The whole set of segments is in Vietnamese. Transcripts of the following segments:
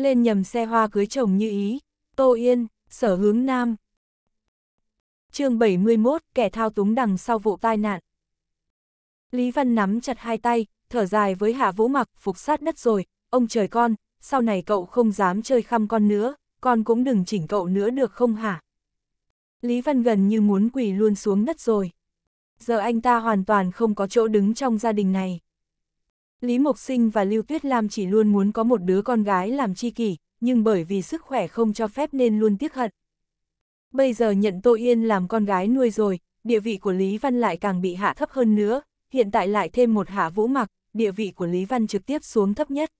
lên nhầm xe hoa cưới chồng như ý, Tô Yên, sở hướng Nam. chương 71, kẻ thao túng đằng sau vụ tai nạn. Lý Văn nắm chặt hai tay, thở dài với Hạ Vũ Mặc, phục sát đất rồi, ông trời con, sau này cậu không dám chơi khăm con nữa, con cũng đừng chỉnh cậu nữa được không hả? Lý Văn gần như muốn quỳ luôn xuống đất rồi. Giờ anh ta hoàn toàn không có chỗ đứng trong gia đình này. Lý Mộc Sinh và Lưu Tuyết Lam chỉ luôn muốn có một đứa con gái làm chi kỷ, nhưng bởi vì sức khỏe không cho phép nên luôn tiếc hận. Bây giờ nhận Tô Yên làm con gái nuôi rồi, địa vị của Lý Văn lại càng bị hạ thấp hơn nữa, hiện tại lại thêm một hạ vũ mặc, địa vị của Lý Văn trực tiếp xuống thấp nhất.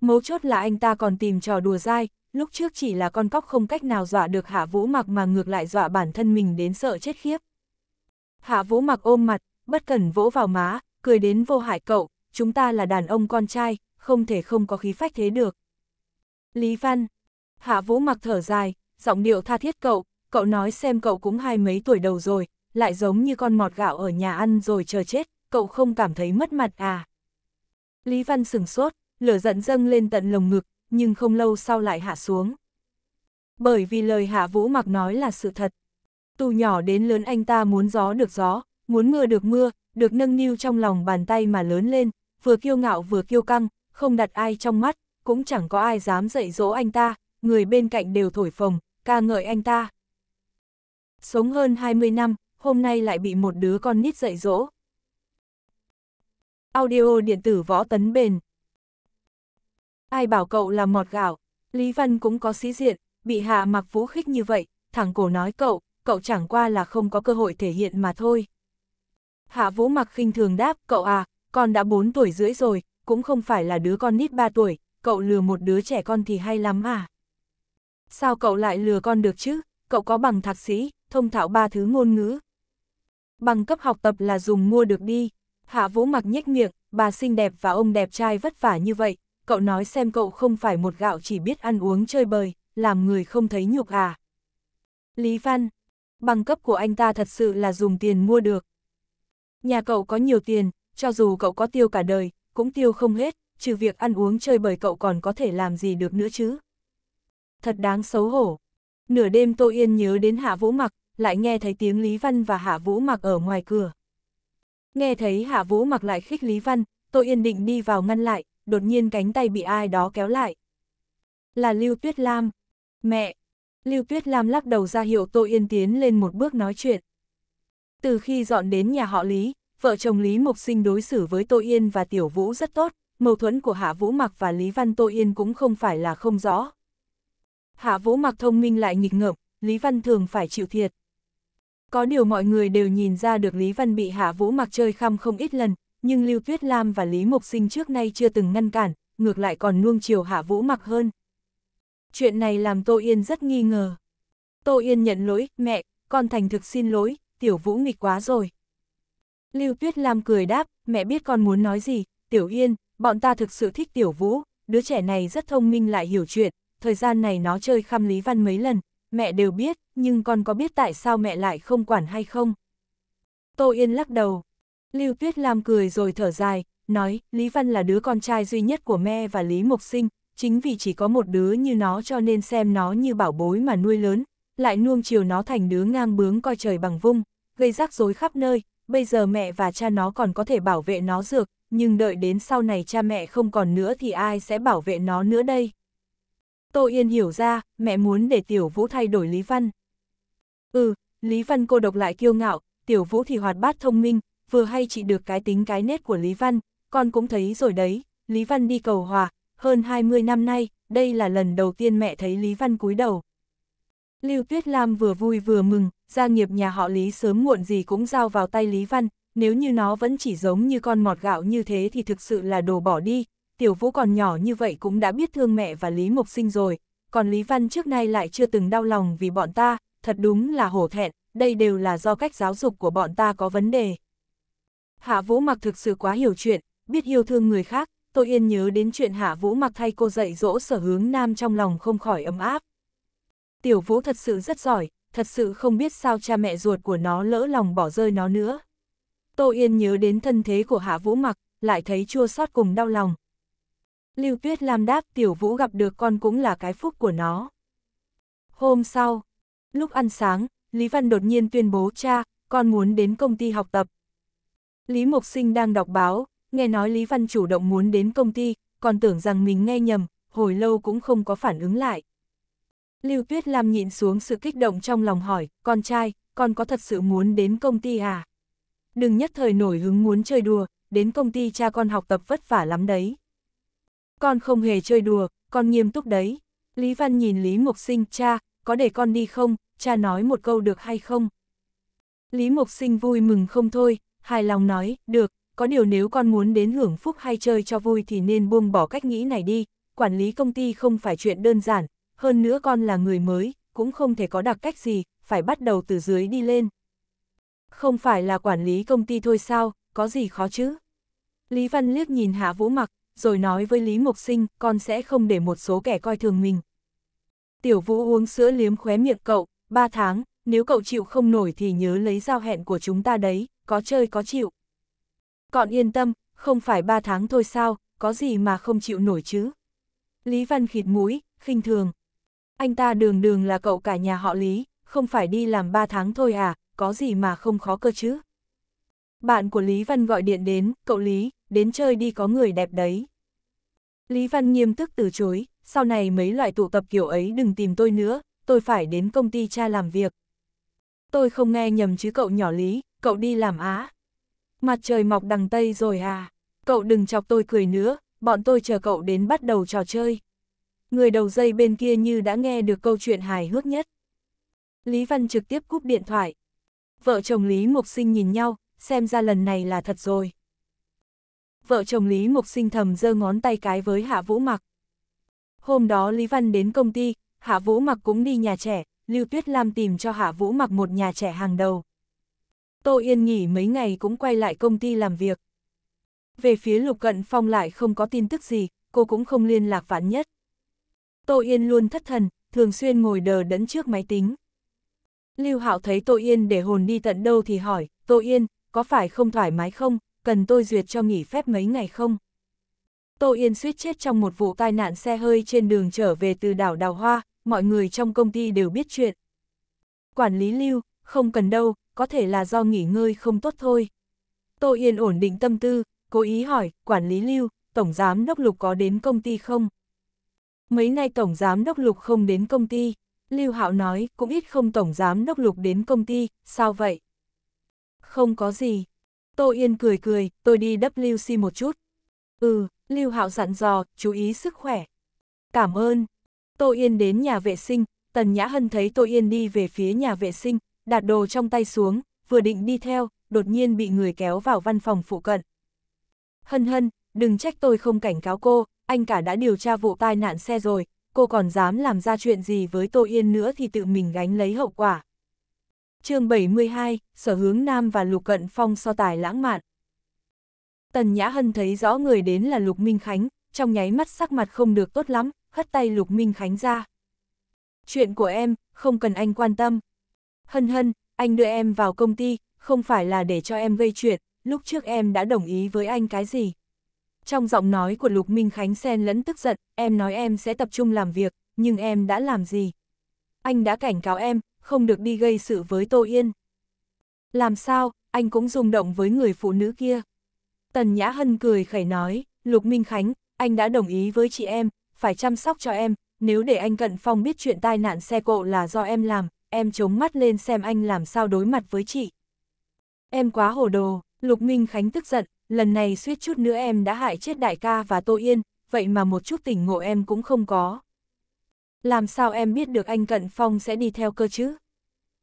Mấu chốt là anh ta còn tìm trò đùa dai, lúc trước chỉ là con cóc không cách nào dọa được hạ vũ mặc mà ngược lại dọa bản thân mình đến sợ chết khiếp. Hạ vũ mặc ôm mặt, bất cần vỗ vào má, cười đến vô hại cậu, chúng ta là đàn ông con trai, không thể không có khí phách thế được. Lý Văn, hạ vũ mặc thở dài, giọng điệu tha thiết cậu, cậu nói xem cậu cũng hai mấy tuổi đầu rồi, lại giống như con mọt gạo ở nhà ăn rồi chờ chết, cậu không cảm thấy mất mặt à. Lý Văn sửng sốt, lửa giận dâng lên tận lồng ngực, nhưng không lâu sau lại hạ xuống. Bởi vì lời hạ vũ mặc nói là sự thật. Từ nhỏ đến lớn anh ta muốn gió được gió, muốn mưa được mưa, được nâng niu trong lòng bàn tay mà lớn lên, vừa kiêu ngạo vừa kiêu căng, không đặt ai trong mắt, cũng chẳng có ai dám dạy dỗ anh ta, người bên cạnh đều thổi phồng, ca ngợi anh ta. Sống hơn 20 năm, hôm nay lại bị một đứa con nít dạy dỗ. Audio điện tử võ tấn bền. Ai bảo cậu là mọt gạo, Lý Văn cũng có sĩ diện, bị hạ mặc vũ khích như vậy, thẳng cổ nói cậu, cậu chẳng qua là không có cơ hội thể hiện mà thôi. Hạ vũ mặc khinh thường đáp, cậu à, con đã 4 tuổi rưỡi rồi, cũng không phải là đứa con nít 3 tuổi, cậu lừa một đứa trẻ con thì hay lắm à. Sao cậu lại lừa con được chứ, cậu có bằng thạc sĩ, thông thạo ba thứ ngôn ngữ. Bằng cấp học tập là dùng mua được đi. Hạ Vũ mặc nhếch miệng, bà xinh đẹp và ông đẹp trai vất vả như vậy, cậu nói xem cậu không phải một gạo chỉ biết ăn uống chơi bời, làm người không thấy nhục à. Lý Văn, bằng cấp của anh ta thật sự là dùng tiền mua được. Nhà cậu có nhiều tiền, cho dù cậu có tiêu cả đời, cũng tiêu không hết, trừ việc ăn uống chơi bời cậu còn có thể làm gì được nữa chứ. Thật đáng xấu hổ. Nửa đêm Tô Yên nhớ đến Hạ Vũ Mặc, lại nghe thấy tiếng Lý Văn và Hạ Vũ Mặc ở ngoài cửa. Nghe thấy Hạ Vũ Mặc lại khích Lý Văn, Tô Yên định đi vào ngăn lại, đột nhiên cánh tay bị ai đó kéo lại. Là Lưu Tuyết Lam. Mẹ! Lưu Tuyết Lam lắc đầu ra hiệu Tô Yên tiến lên một bước nói chuyện. Từ khi dọn đến nhà họ Lý, vợ chồng Lý Mộc Sinh đối xử với Tô Yên và Tiểu Vũ rất tốt, mâu thuẫn của Hạ Vũ Mặc và Lý Văn Tô Yên cũng không phải là không rõ. Hạ Vũ Mặc thông minh lại nghịch ngợm, Lý Văn thường phải chịu thiệt. Có điều mọi người đều nhìn ra được Lý Văn bị Hạ Vũ Mặc chơi khăm không ít lần, nhưng Lưu Tuyết Lam và Lý Mộc Sinh trước nay chưa từng ngăn cản, ngược lại còn nuông chiều Hạ Vũ Mặc hơn. Chuyện này làm Tô Yên rất nghi ngờ. Tô Yên nhận lỗi, mẹ, con thành thực xin lỗi, Tiểu Vũ nghịch quá rồi. Lưu Tuyết Lam cười đáp, mẹ biết con muốn nói gì, Tiểu Yên, bọn ta thực sự thích Tiểu Vũ, đứa trẻ này rất thông minh lại hiểu chuyện, thời gian này nó chơi khăm Lý Văn mấy lần, mẹ đều biết, nhưng con có biết tại sao mẹ lại không quản hay không? Tô Yên lắc đầu. Lưu Tuyết Lam cười rồi thở dài, nói, Lý Văn là đứa con trai duy nhất của mẹ và Lý Mộc Sinh, chính vì chỉ có một đứa như nó cho nên xem nó như bảo bối mà nuôi lớn, lại nuông chiều nó thành đứa ngang bướng coi trời bằng vung, gây rắc rối khắp nơi, bây giờ mẹ và cha nó còn có thể bảo vệ nó dược, nhưng đợi đến sau này cha mẹ không còn nữa thì ai sẽ bảo vệ nó nữa đây? Tô Yên hiểu ra, mẹ muốn để Tiểu Vũ thay đổi Lý Văn. Ừ, Lý Văn cô độc lại kiêu ngạo, Tiểu Vũ thì hoạt bát thông minh, vừa hay chị được cái tính cái nét của Lý Văn, con cũng thấy rồi đấy, Lý Văn đi cầu hòa, hơn 20 năm nay, đây là lần đầu tiên mẹ thấy Lý Văn cúi đầu. Lưu Tuyết Lam vừa vui vừa mừng, gia nghiệp nhà họ Lý sớm muộn gì cũng giao vào tay Lý Văn, nếu như nó vẫn chỉ giống như con mọt gạo như thế thì thực sự là đồ bỏ đi. Tiểu Vũ còn nhỏ như vậy cũng đã biết thương mẹ và Lý Mộc Sinh rồi, còn Lý Văn trước nay lại chưa từng đau lòng vì bọn ta, thật đúng là hổ thẹn, đây đều là do cách giáo dục của bọn ta có vấn đề. Hạ Vũ Mặc thực sự quá hiểu chuyện, biết yêu thương người khác, tôi yên nhớ đến chuyện Hạ Vũ Mặc thay cô dạy dỗ sở hướng nam trong lòng không khỏi ấm áp tiểu vũ thật sự rất giỏi, thật sự không biết sao cha mẹ ruột của nó lỡ lòng bỏ rơi nó nữa. Tô Yên nhớ đến thân thế của Hạ Vũ Mặc, lại thấy chua xót cùng đau lòng. Lưu Tuyết Lam đáp tiểu vũ gặp được con cũng là cái phúc của nó. Hôm sau, lúc ăn sáng, Lý Văn đột nhiên tuyên bố cha, con muốn đến công ty học tập. Lý Mộc Sinh đang đọc báo, nghe nói Lý Văn chủ động muốn đến công ty, còn tưởng rằng mình nghe nhầm, hồi lâu cũng không có phản ứng lại. Lưu Tuyết Lam nhịn xuống sự kích động trong lòng hỏi, con trai, con có thật sự muốn đến công ty à? Đừng nhất thời nổi hứng muốn chơi đùa, đến công ty cha con học tập vất vả lắm đấy. Con không hề chơi đùa, con nghiêm túc đấy. Lý Văn nhìn Lý Mộc Sinh, cha, có để con đi không, cha nói một câu được hay không? Lý Mộc Sinh vui mừng không thôi, hài lòng nói, được, có điều nếu con muốn đến hưởng phúc hay chơi cho vui thì nên buông bỏ cách nghĩ này đi, quản lý công ty không phải chuyện đơn giản, hơn nữa con là người mới, cũng không thể có đặc cách gì, phải bắt đầu từ dưới đi lên. Không phải là quản lý công ty thôi sao, có gì khó chứ? Lý Văn liếc nhìn Hạ Vũ Mặc, rồi nói với Lý Mộc Sinh, con sẽ không để một số kẻ coi thường mình. Tiểu Vũ uống sữa liếm khóe miệng cậu, ba tháng, nếu cậu chịu không nổi thì nhớ lấy giao hẹn của chúng ta đấy, có chơi có chịu. Còn yên tâm, không phải ba tháng thôi sao, có gì mà không chịu nổi chứ. Lý Văn khịt mũi, khinh thường. Anh ta đường đường là cậu cả nhà họ Lý, không phải đi làm 3 tháng thôi à, có gì mà không khó cơ chứ. Bạn của Lý Văn gọi điện đến, cậu Lý, đến chơi đi có người đẹp đấy. Lý Văn nghiêm túc từ chối, sau này mấy loại tụ tập kiểu ấy đừng tìm tôi nữa, tôi phải đến công ty cha làm việc. Tôi không nghe nhầm chứ cậu nhỏ Lý, cậu đi làm á. Mặt trời mọc đằng Tây rồi à, cậu đừng chọc tôi cười nữa, bọn tôi chờ cậu đến bắt đầu trò chơi người đầu dây bên kia như đã nghe được câu chuyện hài hước nhất. Lý Văn trực tiếp cúp điện thoại. Vợ chồng Lý Mộc Sinh nhìn nhau, xem ra lần này là thật rồi. Vợ chồng Lý Mộc Sinh thầm giơ ngón tay cái với Hạ Vũ Mặc. Hôm đó Lý Văn đến công ty, Hạ Vũ Mặc cũng đi nhà trẻ, Lưu Tuyết Lam tìm cho Hạ Vũ Mặc một nhà trẻ hàng đầu. Tô Yên nghỉ mấy ngày cũng quay lại công ty làm việc. Về phía Lục Cận Phong lại không có tin tức gì, cô cũng không liên lạc vãn nhất. Tô Yên luôn thất thần, thường xuyên ngồi đờ đẫn trước máy tính. Lưu Hạo thấy Tô Yên để hồn đi tận đâu thì hỏi, Tô Yên, có phải không thoải mái không, cần tôi duyệt cho nghỉ phép mấy ngày không? Tô Yên suýt chết trong một vụ tai nạn xe hơi trên đường trở về từ đảo Đào Hoa, mọi người trong công ty đều biết chuyện. Quản lý Lưu, không cần đâu, có thể là do nghỉ ngơi không tốt thôi. Tô Yên ổn định tâm tư, cố ý hỏi, quản lý Lưu, tổng giám đốc lục có đến công ty không? mấy nay Tổng Giám Đốc Lục không đến công ty. Lưu Hạo nói, cũng ít không Tổng Giám Đốc Lục đến công ty, sao vậy? Không có gì. Tô Yên cười cười, tôi đi WC một chút. Ừ, Lưu Hạo dặn dò, chú ý sức khỏe. Cảm ơn. Tô Yên đến nhà vệ sinh, Tần Nhã Hân thấy Tô Yên đi về phía nhà vệ sinh, đặt đồ trong tay xuống, vừa định đi theo, đột nhiên bị người kéo vào văn phòng phụ cận. Hân hân, đừng trách tôi không cảnh cáo cô, anh cả đã điều tra vụ tai nạn xe rồi, cô còn dám làm ra chuyện gì với Tô Yên nữa thì tự mình gánh lấy hậu quả. chương 72, Sở Hướng Nam và Lục Cận Phong so tài lãng mạn. Tần Nhã Hân thấy rõ người đến là Lục Minh Khánh, trong nháy mắt sắc mặt không được tốt lắm, hất tay Lục Minh Khánh ra. Chuyện của em, không cần anh quan tâm. Hân hân, anh đưa em vào công ty, không phải là để cho em gây chuyện, lúc trước em đã đồng ý với anh cái gì. Trong giọng nói của Lục Minh Khánh xen lẫn tức giận, em nói em sẽ tập trung làm việc, nhưng em đã làm gì? Anh đã cảnh cáo em, không được đi gây sự với Tô Yên. Làm sao, anh cũng rung động với người phụ nữ kia. Tần Nhã Hân cười khẩy nói, Lục Minh Khánh, anh đã đồng ý với chị em, phải chăm sóc cho em, nếu để anh Cận Phong biết chuyện tai nạn xe cộ là do em làm, em chống mắt lên xem anh làm sao đối mặt với chị. Em quá hồ đồ, Lục Minh Khánh tức giận, lần này suýt chút nữa em đã hại chết đại ca và Tô Yên, vậy mà một chút tỉnh ngộ em cũng không có. Làm sao em biết được anh Cận Phong sẽ đi theo cơ chứ?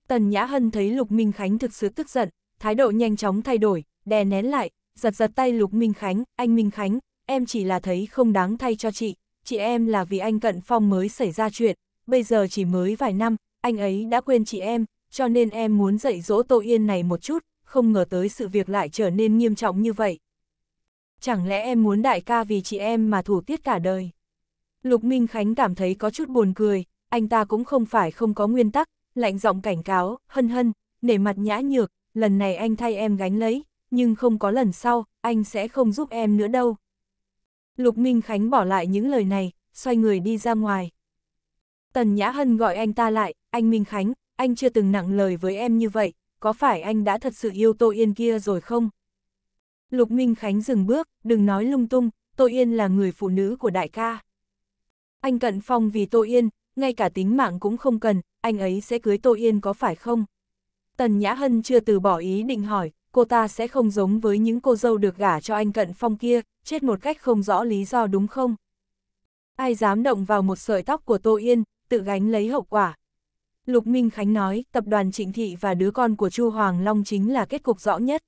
Tần Nhã Hân thấy Lục Minh Khánh thực sự tức giận, thái độ nhanh chóng thay đổi, đè nén lại, giật giật tay Lục Minh Khánh, anh Minh Khánh, em chỉ là thấy không đáng thay cho chị, chị em là vì anh Cận Phong mới xảy ra chuyện, bây giờ chỉ mới vài năm, anh ấy đã quên chị em, cho nên em muốn dạy dỗ Tô Yên này một chút, không ngờ tới sự việc lại trở nên nghiêm trọng như vậy. Chẳng lẽ em muốn đại ca vì chị em mà thủ tiết cả đời? Lục Minh Khánh cảm thấy có chút buồn cười, anh ta cũng không phải không có nguyên tắc, lạnh giọng cảnh cáo, hân hân, nể mặt nhã nhược, lần này anh thay em gánh lấy, nhưng không có lần sau, anh sẽ không giúp em nữa đâu. Lục Minh Khánh bỏ lại những lời này, xoay người đi ra ngoài. Tần Nhã Hân gọi anh ta lại, anh Minh Khánh, anh chưa từng nặng lời với em như vậy, có phải anh đã thật sự yêu Tô Yên kia rồi không? Lục Minh Khánh dừng bước, đừng nói lung tung, Tô Yên là người phụ nữ của đại ca. Anh cận phong vì Tô Yên, ngay cả tính mạng cũng không cần, anh ấy sẽ cưới Tô Yên có phải không? Tần Nhã Hân chưa từ bỏ ý định hỏi, cô ta sẽ không giống với những cô dâu được gả cho anh cận phong kia, chết một cách không rõ lý do đúng không? Ai dám động vào một sợi tóc của Tô Yên, tự gánh lấy hậu quả, Lục Minh Khánh nói, tập đoàn Trịnh Thị và đứa con của Chu Hoàng Long chính là kết cục rõ nhất.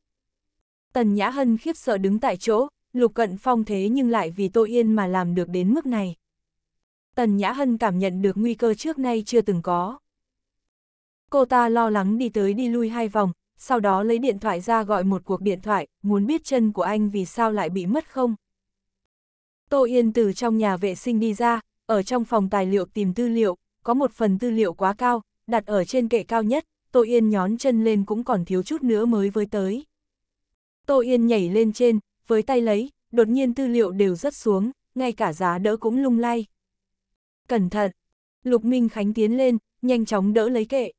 Tần Nhã Hân khiếp sợ đứng tại chỗ, Lục Cận Phong thế nhưng lại vì Tô Yên mà làm được đến mức này. Tần Nhã Hân cảm nhận được nguy cơ trước nay chưa từng có. Cô ta lo lắng đi tới đi lui hai vòng, sau đó lấy điện thoại ra gọi một cuộc điện thoại, muốn biết chân của anh vì sao lại bị mất không. Tô Yên từ trong nhà vệ sinh đi ra, ở trong phòng tài liệu tìm tư liệu, có một phần tư liệu quá cao, đặt ở trên kệ cao nhất, Tô Yên nhón chân lên cũng còn thiếu chút nữa mới với tới. Tô Yên nhảy lên trên, với tay lấy, đột nhiên tư liệu đều rất xuống, ngay cả giá đỡ cũng lung lay. Cẩn thận! Lục Minh Khánh tiến lên, nhanh chóng đỡ lấy kệ.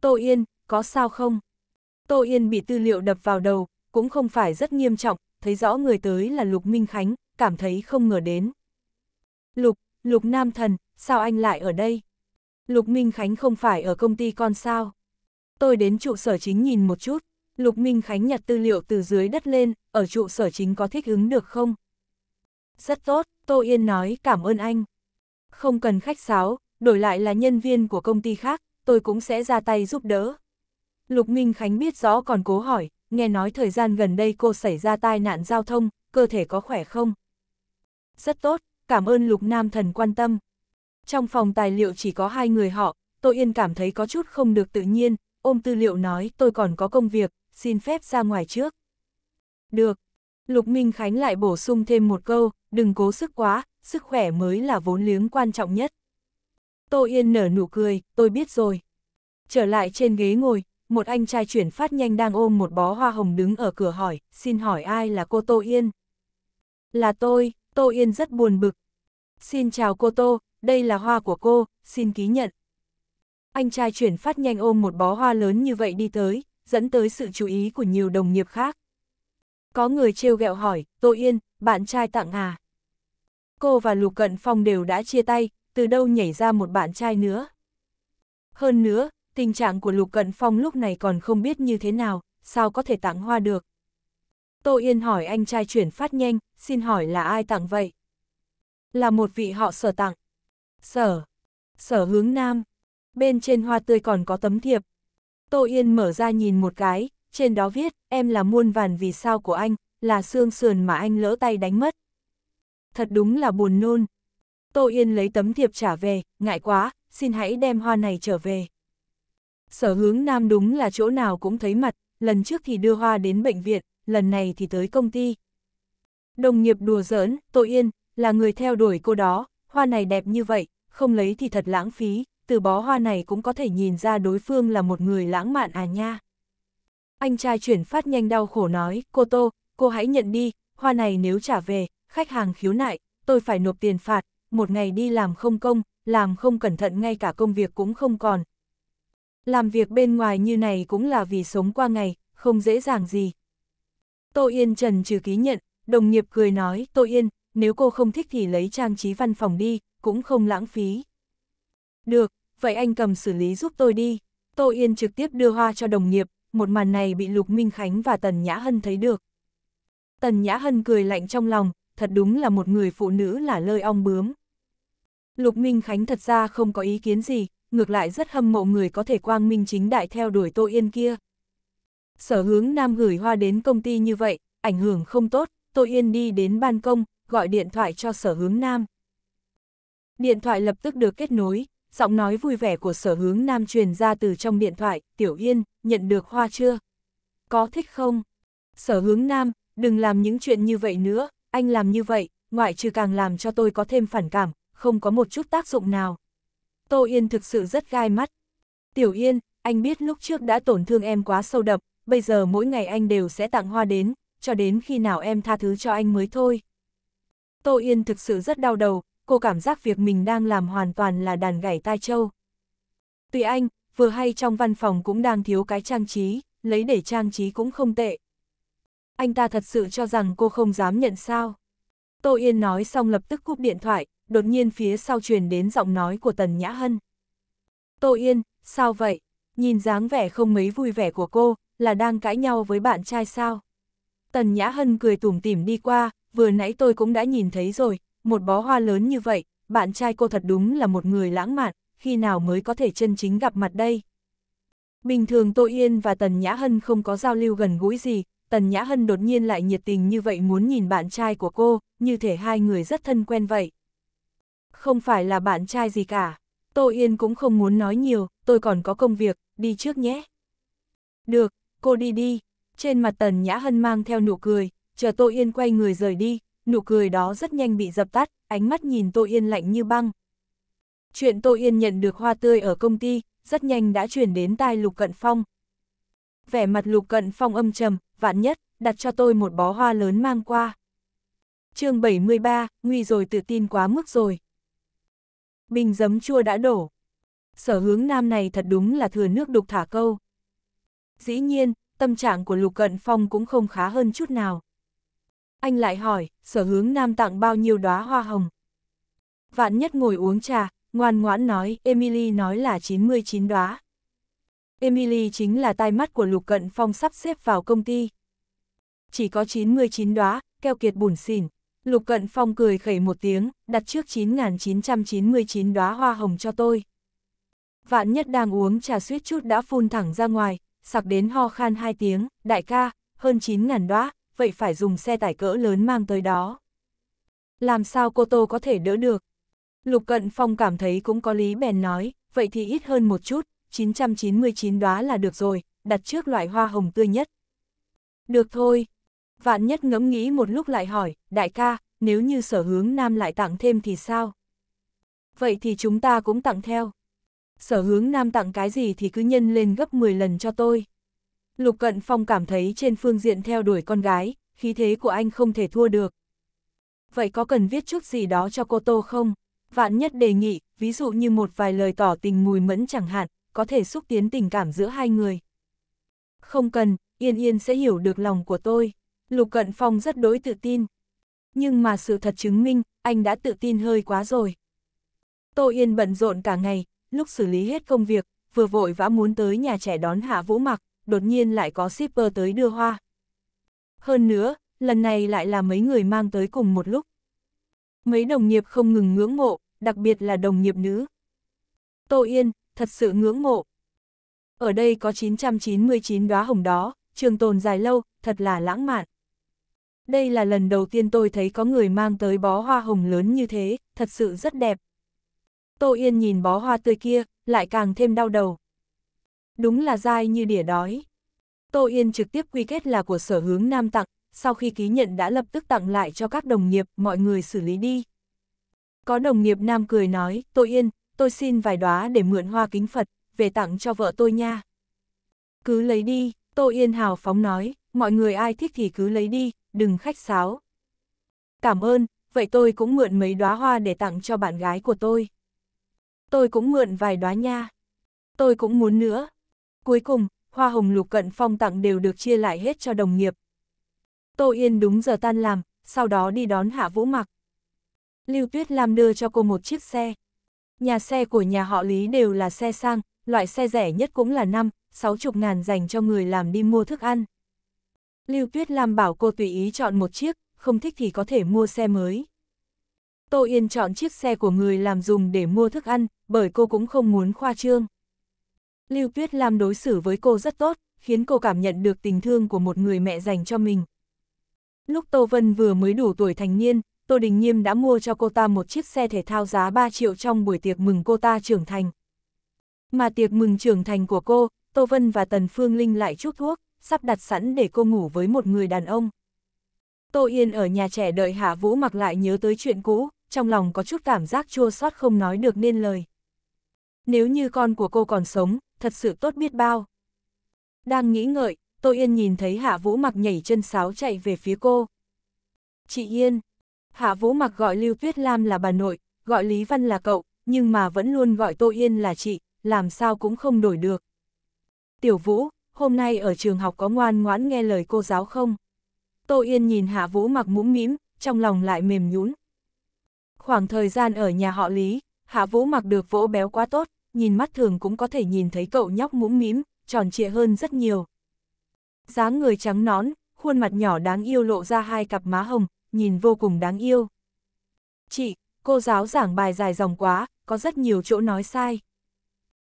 Tô Yên, có sao không? Tô Yên bị tư liệu đập vào đầu, cũng không phải rất nghiêm trọng, thấy rõ người tới là Lục Minh Khánh, cảm thấy không ngờ đến. Lục, Lục Nam Thần, sao anh lại ở đây? Lục Minh Khánh không phải ở công ty con sao. Tôi đến trụ sở chính nhìn một chút, Lục Minh Khánh nhặt tư liệu từ dưới đất lên, ở trụ sở chính có thích ứng được không? Rất tốt, Tô Yên nói cảm ơn anh. Không cần khách sáo, đổi lại là nhân viên của công ty khác, tôi cũng sẽ ra tay giúp đỡ. Lục Minh Khánh biết rõ còn cố hỏi, nghe nói thời gian gần đây cô xảy ra tai nạn giao thông, cơ thể có khỏe không? Rất tốt, cảm ơn Lục Nam Thần quan tâm trong phòng tài liệu chỉ có hai người họ, tôi yên cảm thấy có chút không được tự nhiên, ôm tư liệu nói tôi còn có công việc, xin phép ra ngoài trước. Được. Lục Minh Khánh lại bổ sung thêm một câu, đừng cố sức quá, sức khỏe mới là vốn liếng quan trọng nhất. Tô Yên nở nụ cười, tôi biết rồi. Trở lại trên ghế ngồi, một anh trai chuyển phát nhanh đang ôm một bó hoa hồng đứng ở cửa hỏi, xin hỏi ai là cô Tô Yên? Là tôi, Tô Yên rất buồn bực. Xin chào cô Tô, đây là hoa của cô, xin ký nhận. Anh trai chuyển phát nhanh ôm một bó hoa lớn như vậy đi tới, dẫn tới sự chú ý của nhiều đồng nghiệp khác. Có người trêu ghẹo hỏi, Tô Yên, bạn trai tặng à? Cô và Lục Cận Phong đều đã chia tay, từ đâu nhảy ra một bạn trai nữa? Hơn nữa, tình trạng của Lục Cận Phong lúc này còn không biết như thế nào, sao có thể tặng hoa được? Tô Yên hỏi anh trai chuyển phát nhanh, xin hỏi là ai tặng vậy? Là một vị họ sở tặng. Sở. Sở hướng nam. Bên trên hoa tươi còn có tấm thiệp. Tô Yên mở ra nhìn một cái, trên đó viết, em là muôn vàn vì sao của anh, là xương sườn mà anh lỡ tay đánh mất. Thật đúng là buồn nôn. Tô Yên lấy tấm thiệp trả về, ngại quá, xin hãy đem hoa này trở về. Sở hướng nam đúng là chỗ nào cũng thấy mặt, lần trước thì đưa hoa đến bệnh viện, lần này thì tới công ty. Đồng nghiệp đùa giỡn, Tô Yên, là người theo đuổi cô đó, hoa này đẹp như vậy, không lấy thì thật lãng phí, từ bó hoa này cũng có thể nhìn ra đối phương là một người lãng mạn à nha. Anh trai chuyển phát nhanh đau khổ nói, cô Tô, cô hãy nhận đi, hoa này nếu trả về, khách hàng khiếu nại, tôi phải nộp tiền phạt, một ngày đi làm không công, làm không cẩn thận ngay cả công việc cũng không còn. Làm việc bên ngoài như này cũng là vì sống qua ngày, không dễ dàng gì. Tô Yên trần trừ ký nhận, đồng nghiệp cười nói, Tô Yên, nếu cô không thích thì lấy trang trí văn phòng đi, cũng không lãng phí. Được, vậy anh cầm xử lý giúp tôi đi. Tô Yên trực tiếp đưa hoa cho đồng nghiệp, một màn này bị Lục Minh Khánh và Tần Nhã Hân thấy được. Tần Nhã Hân cười lạnh trong lòng, thật đúng là một người phụ nữ là lơi ong bướm. Lục Minh Khánh thật ra không có ý kiến gì, ngược lại rất hâm mộ người có thể quang minh chính đại theo đuổi Tô Yên kia. Sở hướng Nam gửi hoa đến công ty như vậy, ảnh hưởng không tốt, Tô Yên đi đến ban công, gọi điện thoại cho sở hướng nam. Điện thoại lập tức được kết nối, giọng nói vui vẻ của sở hướng nam truyền ra từ trong điện thoại, Tiểu Yên, nhận được hoa chưa? Có thích không? Sở hướng nam, đừng làm những chuyện như vậy nữa, anh làm như vậy, ngoại trừ càng làm cho tôi có thêm phản cảm, không có một chút tác dụng nào. Tô Yên thực sự rất gai mắt. Tiểu Yên, anh biết lúc trước đã tổn thương em quá sâu đậm, bây giờ mỗi ngày anh đều sẽ tặng hoa đến, cho đến khi nào em tha thứ cho anh mới thôi. Tô Yên thực sự rất đau đầu, cô cảm giác việc mình đang làm hoàn toàn là đàn gảy tai châu. Tùy anh, vừa hay trong văn phòng cũng đang thiếu cái trang trí, lấy để trang trí cũng không tệ. Anh ta thật sự cho rằng cô không dám nhận sao. Tô Yên nói xong lập tức cúp điện thoại, đột nhiên phía sau truyền đến giọng nói của Tần Nhã Hân. Tô Yên, sao vậy? Nhìn dáng vẻ không mấy vui vẻ của cô, là đang cãi nhau với bạn trai sao? Tần Nhã Hân cười tủm tỉm đi qua, vừa nãy tôi cũng đã nhìn thấy rồi, một bó hoa lớn như vậy, bạn trai cô thật đúng là một người lãng mạn, khi nào mới có thể chân chính gặp mặt đây. Bình thường Tô Yên và Tần Nhã Hân không có giao lưu gần gũi gì, Tần Nhã Hân đột nhiên lại nhiệt tình như vậy muốn nhìn bạn trai của cô, như thể hai người rất thân quen vậy. Không phải là bạn trai gì cả, Tô Yên cũng không muốn nói nhiều, tôi còn có công việc, đi trước nhé. Được, cô đi đi, trên mặt Tần Nhã Hân mang theo nụ cười, chờ Tô Yên quay người rời đi, nụ cười đó rất nhanh bị dập tắt, ánh mắt nhìn Tô Yên lạnh như băng. Chuyện Tô Yên nhận được hoa tươi ở công ty, rất nhanh đã chuyển đến tai Lục Cận Phong. Vẻ mặt Lục Cận Phong âm trầm, vạn nhất, đặt cho tôi một bó hoa lớn mang qua. chương 73, nguy rồi tự tin quá mức rồi. Bình giấm chua đã đổ. Sở hướng nam này thật đúng là thừa nước đục thả câu. Dĩ nhiên, tâm trạng của Lục Cận Phong cũng không khá hơn chút nào anh lại hỏi, sở hướng nam tặng bao nhiêu đóa hoa hồng. Vạn nhất ngồi uống trà, ngoan ngoãn nói, Emily nói là 99 đóa. Emily chính là tai mắt của Lục Cận Phong sắp xếp vào công ty. Chỉ có 99 đóa, keo kiệt bùn xỉn. Lục Cận Phong cười khẩy một tiếng, đặt trước 9.999 đóa hoa hồng cho tôi. Vạn nhất đang uống trà suýt chút đã phun thẳng ra ngoài, sặc đến ho khan hai tiếng, đại ca, hơn 9.000 đóa, vậy phải dùng xe tải cỡ lớn mang tới đó. Làm sao cô Tô có thể đỡ được? Lục Cận Phong cảm thấy cũng có lý bèn nói, vậy thì ít hơn một chút, 999 đoá là được rồi, đặt trước loại hoa hồng tươi nhất. Được thôi. Vạn nhất ngẫm nghĩ một lúc lại hỏi, đại ca, nếu như sở hướng nam lại tặng thêm thì sao? Vậy thì chúng ta cũng tặng theo. Sở hướng nam tặng cái gì thì cứ nhân lên gấp 10 lần cho tôi. Lục Cận Phong cảm thấy trên phương diện theo đuổi con gái, khí thế của anh không thể thua được. Vậy có cần viết chút gì đó cho cô Tô không? Vạn nhất đề nghị, ví dụ như một vài lời tỏ tình mùi mẫn chẳng hạn, có thể xúc tiến tình cảm giữa hai người. Không cần, Yên Yên sẽ hiểu được lòng của tôi. Lục Cận Phong rất đối tự tin. Nhưng mà sự thật chứng minh, anh đã tự tin hơi quá rồi. Tô Yên bận rộn cả ngày, lúc xử lý hết công việc, vừa vội vã muốn tới nhà trẻ đón Hạ Vũ Mặc, đột nhiên lại có shipper tới đưa hoa. Hơn nữa, lần này lại là mấy người mang tới cùng một lúc. Mấy đồng nghiệp không ngừng ngưỡng mộ, đặc biệt là đồng nghiệp nữ. Tô Yên, thật sự ngưỡng mộ. Ở đây có 999 đóa hồng đó, trường tồn dài lâu, thật là lãng mạn. Đây là lần đầu tiên tôi thấy có người mang tới bó hoa hồng lớn như thế, thật sự rất đẹp. Tô Yên nhìn bó hoa tươi kia, lại càng thêm đau đầu. Đúng là dai như đỉa đói. Tô Yên trực tiếp quy kết là của sở hướng Nam tặng, sau khi ký nhận đã lập tức tặng lại cho các đồng nghiệp, mọi người xử lý đi. Có đồng nghiệp Nam cười nói, Tô Yên, tôi xin vài đóa để mượn hoa kính Phật, về tặng cho vợ tôi nha. Cứ lấy đi, Tô Yên hào phóng nói, mọi người ai thích thì cứ lấy đi, đừng khách sáo. Cảm ơn, vậy tôi cũng mượn mấy đóa hoa để tặng cho bạn gái của tôi. Tôi cũng mượn vài đóa nha. Tôi cũng muốn nữa, Cuối cùng, hoa hồng lục cận phong tặng đều được chia lại hết cho đồng nghiệp. Tô Yên đúng giờ tan làm, sau đó đi đón Hạ Vũ Mặc. Lưu Tuyết Lam đưa cho cô một chiếc xe. Nhà xe của nhà họ Lý đều là xe sang, loại xe rẻ nhất cũng là 5, 60 ngàn dành cho người làm đi mua thức ăn. Lưu Tuyết Lam bảo cô tùy ý chọn một chiếc, không thích thì có thể mua xe mới. Tô Yên chọn chiếc xe của người làm dùng để mua thức ăn, bởi cô cũng không muốn khoa trương. Lưu Tuyết Lam đối xử với cô rất tốt, khiến cô cảm nhận được tình thương của một người mẹ dành cho mình. Lúc Tô Vân vừa mới đủ tuổi thành niên, Tô Đình Nhiêm đã mua cho cô ta một chiếc xe thể thao giá 3 triệu trong buổi tiệc mừng cô ta trưởng thành. Mà tiệc mừng trưởng thành của cô, Tô Vân và Tần Phương Linh lại chút thuốc, sắp đặt sẵn để cô ngủ với một người đàn ông. Tô Yên ở nhà trẻ đợi Hạ Vũ mặc lại nhớ tới chuyện cũ, trong lòng có chút cảm giác chua xót không nói được nên lời nếu như con của cô còn sống, thật sự tốt biết bao. Đang nghĩ ngợi, Tô Yên nhìn thấy Hạ Vũ Mặc nhảy chân sáo chạy về phía cô. Chị Yên, Hạ Vũ Mặc gọi Lưu Tuyết Lam là bà nội, gọi Lý Văn là cậu, nhưng mà vẫn luôn gọi Tô Yên là chị, làm sao cũng không đổi được. Tiểu Vũ, hôm nay ở trường học có ngoan ngoãn nghe lời cô giáo không? Tô Yên nhìn Hạ Vũ Mặc mũm mím, trong lòng lại mềm nhũn. Khoảng thời gian ở nhà họ Lý, Hạ Vũ mặc được vỗ béo quá tốt, nhìn mắt thường cũng có thể nhìn thấy cậu nhóc mũm mím, tròn trịa hơn rất nhiều. dáng người trắng nón, khuôn mặt nhỏ đáng yêu lộ ra hai cặp má hồng, nhìn vô cùng đáng yêu. Chị, cô giáo giảng bài dài dòng quá, có rất nhiều chỗ nói sai.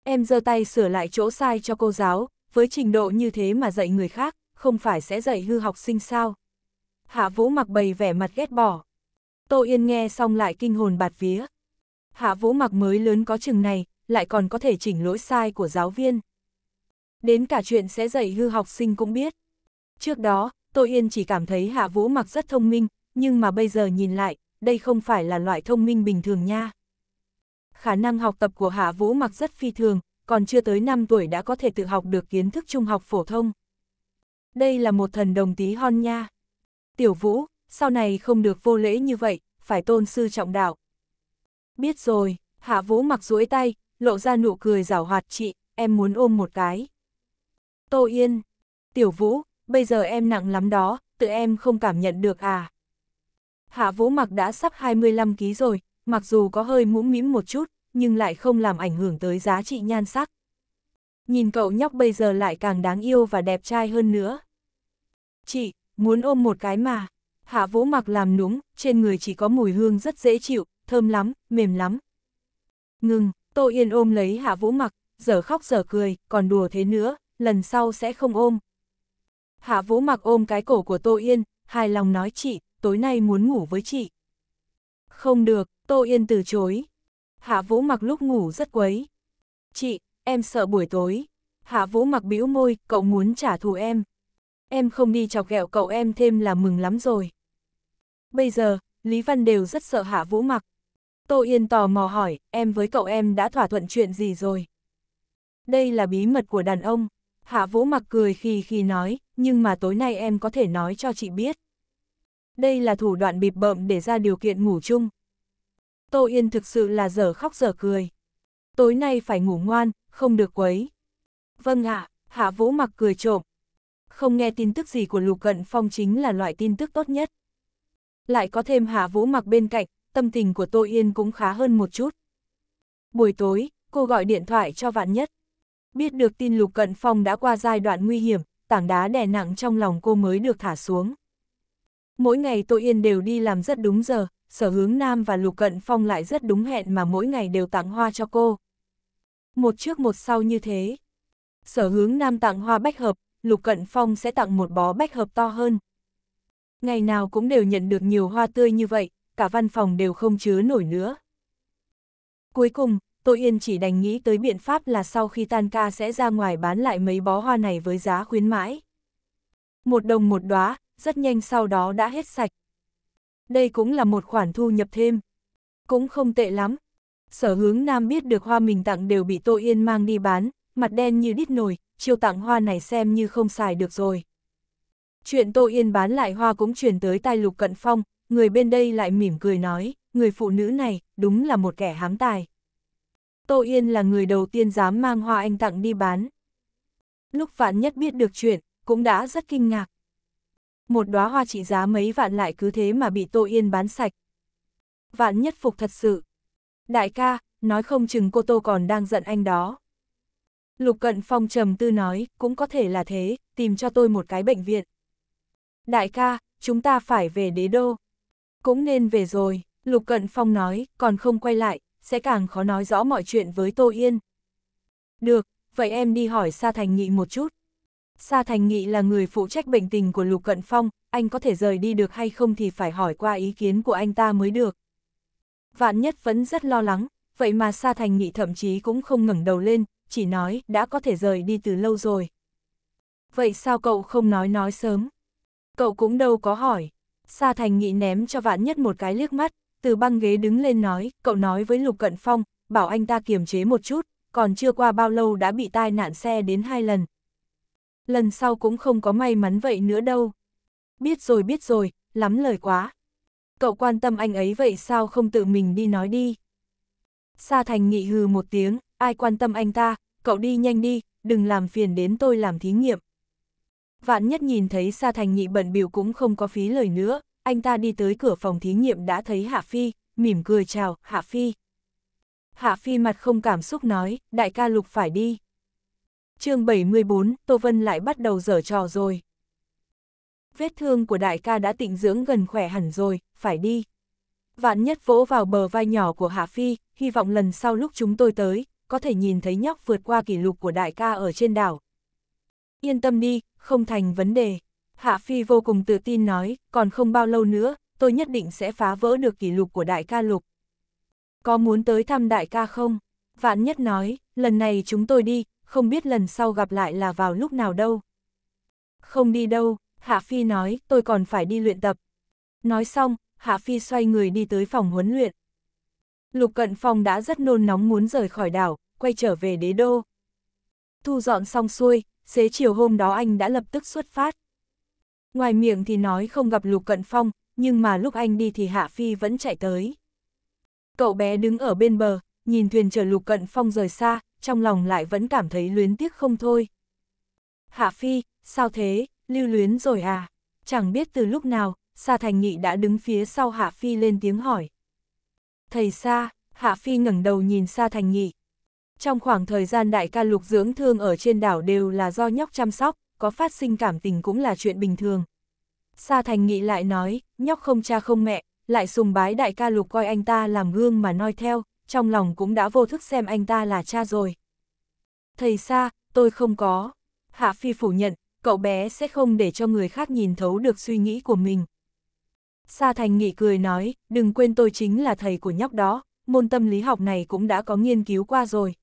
Em giơ tay sửa lại chỗ sai cho cô giáo, với trình độ như thế mà dạy người khác, không phải sẽ dạy hư học sinh sao. Hạ Vũ mặc bày vẻ mặt ghét bỏ. Tô Yên nghe xong lại kinh hồn bạt vía hạ vũ mặc mới lớn có chừng này, lại còn có thể chỉnh lỗi sai của giáo viên. Đến cả chuyện sẽ dạy hư học sinh cũng biết. Trước đó, Tô Yên chỉ cảm thấy hạ vũ mặc rất thông minh, nhưng mà bây giờ nhìn lại, đây không phải là loại thông minh bình thường nha. Khả năng học tập của hạ vũ mặc rất phi thường, còn chưa tới 5 tuổi đã có thể tự học được kiến thức trung học phổ thông. Đây là một thần đồng tí hon nha. Tiểu vũ, sau này không được vô lễ như vậy, phải tôn sư trọng đạo. Biết rồi, hạ vũ mặc duỗi tay, lộ ra nụ cười rảo hoạt chị, em muốn ôm một cái. Tô Yên, tiểu vũ, bây giờ em nặng lắm đó, tự em không cảm nhận được à. Hạ vũ mặc đã sắp 25 ký rồi, mặc dù có hơi mũm mĩm một chút, nhưng lại không làm ảnh hưởng tới giá trị nhan sắc. Nhìn cậu nhóc bây giờ lại càng đáng yêu và đẹp trai hơn nữa. Chị, muốn ôm một cái mà. Hạ vũ mặc làm núng, trên người chỉ có mùi hương rất dễ chịu, thơm lắm, mềm lắm. Ngừng, Tô Yên ôm lấy Hạ Vũ mặc, giờ khóc giờ cười, còn đùa thế nữa, lần sau sẽ không ôm. Hạ Vũ mặc ôm cái cổ của Tô Yên, hài lòng nói chị, tối nay muốn ngủ với chị. Không được, Tô Yên từ chối. Hạ Vũ mặc lúc ngủ rất quấy. Chị, em sợ buổi tối. Hạ Vũ mặc bĩu môi, cậu muốn trả thù em. Em không đi chọc ghẹo cậu em thêm là mừng lắm rồi. Bây giờ, Lý Văn đều rất sợ Hạ Vũ mặc. Tô Yên tò mò hỏi, em với cậu em đã thỏa thuận chuyện gì rồi? Đây là bí mật của đàn ông. Hạ Vũ mặc cười khi khi nói, nhưng mà tối nay em có thể nói cho chị biết. Đây là thủ đoạn bịp bợm để ra điều kiện ngủ chung. Tô Yên thực sự là dở khóc dở cười. Tối nay phải ngủ ngoan, không được quấy. Vâng ạ, à, Hạ Vũ mặc cười trộm. Không nghe tin tức gì của Lục Cận Phong chính là loại tin tức tốt nhất. Lại có thêm Hạ Vũ mặc bên cạnh, tâm tình của Tô Yên cũng khá hơn một chút. Buổi tối, cô gọi điện thoại cho Vạn Nhất. Biết được tin Lục Cận Phong đã qua giai đoạn nguy hiểm, tảng đá đè nặng trong lòng cô mới được thả xuống. Mỗi ngày Tô Yên đều đi làm rất đúng giờ, sở hướng Nam và Lục Cận Phong lại rất đúng hẹn mà mỗi ngày đều tặng hoa cho cô. Một trước một sau như thế. Sở hướng Nam tặng hoa bách hợp, Lục Cận Phong sẽ tặng một bó bách hợp to hơn. Ngày nào cũng đều nhận được nhiều hoa tươi như vậy, cả văn phòng đều không chứa nổi nữa. Cuối cùng, Tô Yên chỉ đành nghĩ tới biện pháp là sau khi tan ca sẽ ra ngoài bán lại mấy bó hoa này với giá khuyến mãi. Một đồng một đóa, rất nhanh sau đó đã hết sạch. Đây cũng là một khoản thu nhập thêm. Cũng không tệ lắm. Sở hướng Nam biết được hoa mình tặng đều bị Tô Yên mang đi bán, mặt đen như đít nồi, chiêu tặng hoa này xem như không xài được rồi. Chuyện Tô Yên bán lại hoa cũng truyền tới tai Lục Cận Phong, người bên đây lại mỉm cười nói, người phụ nữ này, đúng là một kẻ hám tài. Tô Yên là người đầu tiên dám mang hoa anh tặng đi bán. Lúc Vạn Nhất biết được chuyện, cũng đã rất kinh ngạc. Một đóa hoa trị giá mấy vạn lại cứ thế mà bị Tô Yên bán sạch. Vạn Nhất phục thật sự. Đại ca, nói không chừng cô Tô còn đang giận anh đó. Lục Cận Phong trầm tư nói, cũng có thể là thế, tìm cho tôi một cái bệnh viện. Đại ca, chúng ta phải về đế đô. Cũng nên về rồi, Lục Cận Phong nói, còn không quay lại, sẽ càng khó nói rõ mọi chuyện với Tô Yên. Được, vậy em đi hỏi Sa Thành Nghị một chút. Sa Thành Nghị là người phụ trách bệnh tình của Lục Cận Phong, anh có thể rời đi được hay không thì phải hỏi qua ý kiến của anh ta mới được. Vạn nhất vẫn rất lo lắng, vậy mà Sa Thành Nghị thậm chí cũng không ngẩng đầu lên, chỉ nói đã có thể rời đi từ lâu rồi. Vậy sao cậu không nói nói sớm? Cậu cũng đâu có hỏi. Sa Thành Nghị ném cho Vạn Nhất một cái liếc mắt, từ băng ghế đứng lên nói, cậu nói với Lục Cận Phong, bảo anh ta kiềm chế một chút, còn chưa qua bao lâu đã bị tai nạn xe đến hai lần. Lần sau cũng không có may mắn vậy nữa đâu. Biết rồi biết rồi, lắm lời quá. Cậu quan tâm anh ấy vậy sao không tự mình đi nói đi. Sa Thành Nghị hừ một tiếng, ai quan tâm anh ta, cậu đi nhanh đi, đừng làm phiền đến tôi làm thí nghiệm. Vạn nhất nhìn thấy Sa Thành nhị bận biểu cũng không có phí lời nữa, anh ta đi tới cửa phòng thí nghiệm đã thấy Hạ Phi, mỉm cười chào, Hạ Phi. Hạ Phi mặt không cảm xúc nói, đại ca Lục phải đi. chương 74, Tô Vân lại bắt đầu dở trò rồi. Vết thương của đại ca đã tịnh dưỡng gần khỏe hẳn rồi, phải đi. Vạn nhất vỗ vào bờ vai nhỏ của Hạ Phi, hy vọng lần sau lúc chúng tôi tới, có thể nhìn thấy nhóc vượt qua kỷ lục của đại ca ở trên đảo, yên tâm đi, không thành vấn đề. Hạ Phi vô cùng tự tin nói, còn không bao lâu nữa, tôi nhất định sẽ phá vỡ được kỷ lục của đại ca lục. Có muốn tới thăm đại ca không? Vạn nhất nói, lần này chúng tôi đi, không biết lần sau gặp lại là vào lúc nào đâu. Không đi đâu, Hạ Phi nói, tôi còn phải đi luyện tập. Nói xong, Hạ Phi xoay người đi tới phòng huấn luyện. Lục Cận Phong đã rất nôn nóng muốn rời khỏi đảo, quay trở về đế đô. Thu dọn xong xuôi, xế chiều hôm đó anh đã lập tức xuất phát. Ngoài miệng thì nói không gặp Lục Cận Phong, nhưng mà lúc anh đi thì Hạ Phi vẫn chạy tới. Cậu bé đứng ở bên bờ, nhìn thuyền chở Lục Cận Phong rời xa, trong lòng lại vẫn cảm thấy luyến tiếc không thôi. Hạ Phi, sao thế, lưu luyến rồi à? Chẳng biết từ lúc nào, Sa Thành Nghị đã đứng phía sau Hạ Phi lên tiếng hỏi. Thầy Sa, Hạ Phi ngẩng đầu nhìn Sa Thành Nghị, trong khoảng thời gian đại ca lục dưỡng thương ở trên đảo đều là do nhóc chăm sóc, có phát sinh cảm tình cũng là chuyện bình thường. Sa Thành Nghị lại nói, nhóc không cha không mẹ, lại sùng bái đại ca lục coi anh ta làm gương mà noi theo, trong lòng cũng đã vô thức xem anh ta là cha rồi. Thầy Sa, tôi không có. Hạ Phi phủ nhận, cậu bé sẽ không để cho người khác nhìn thấu được suy nghĩ của mình. Sa Thành Nghị cười nói, đừng quên tôi chính là thầy của nhóc đó, môn tâm lý học này cũng đã có nghiên cứu qua rồi.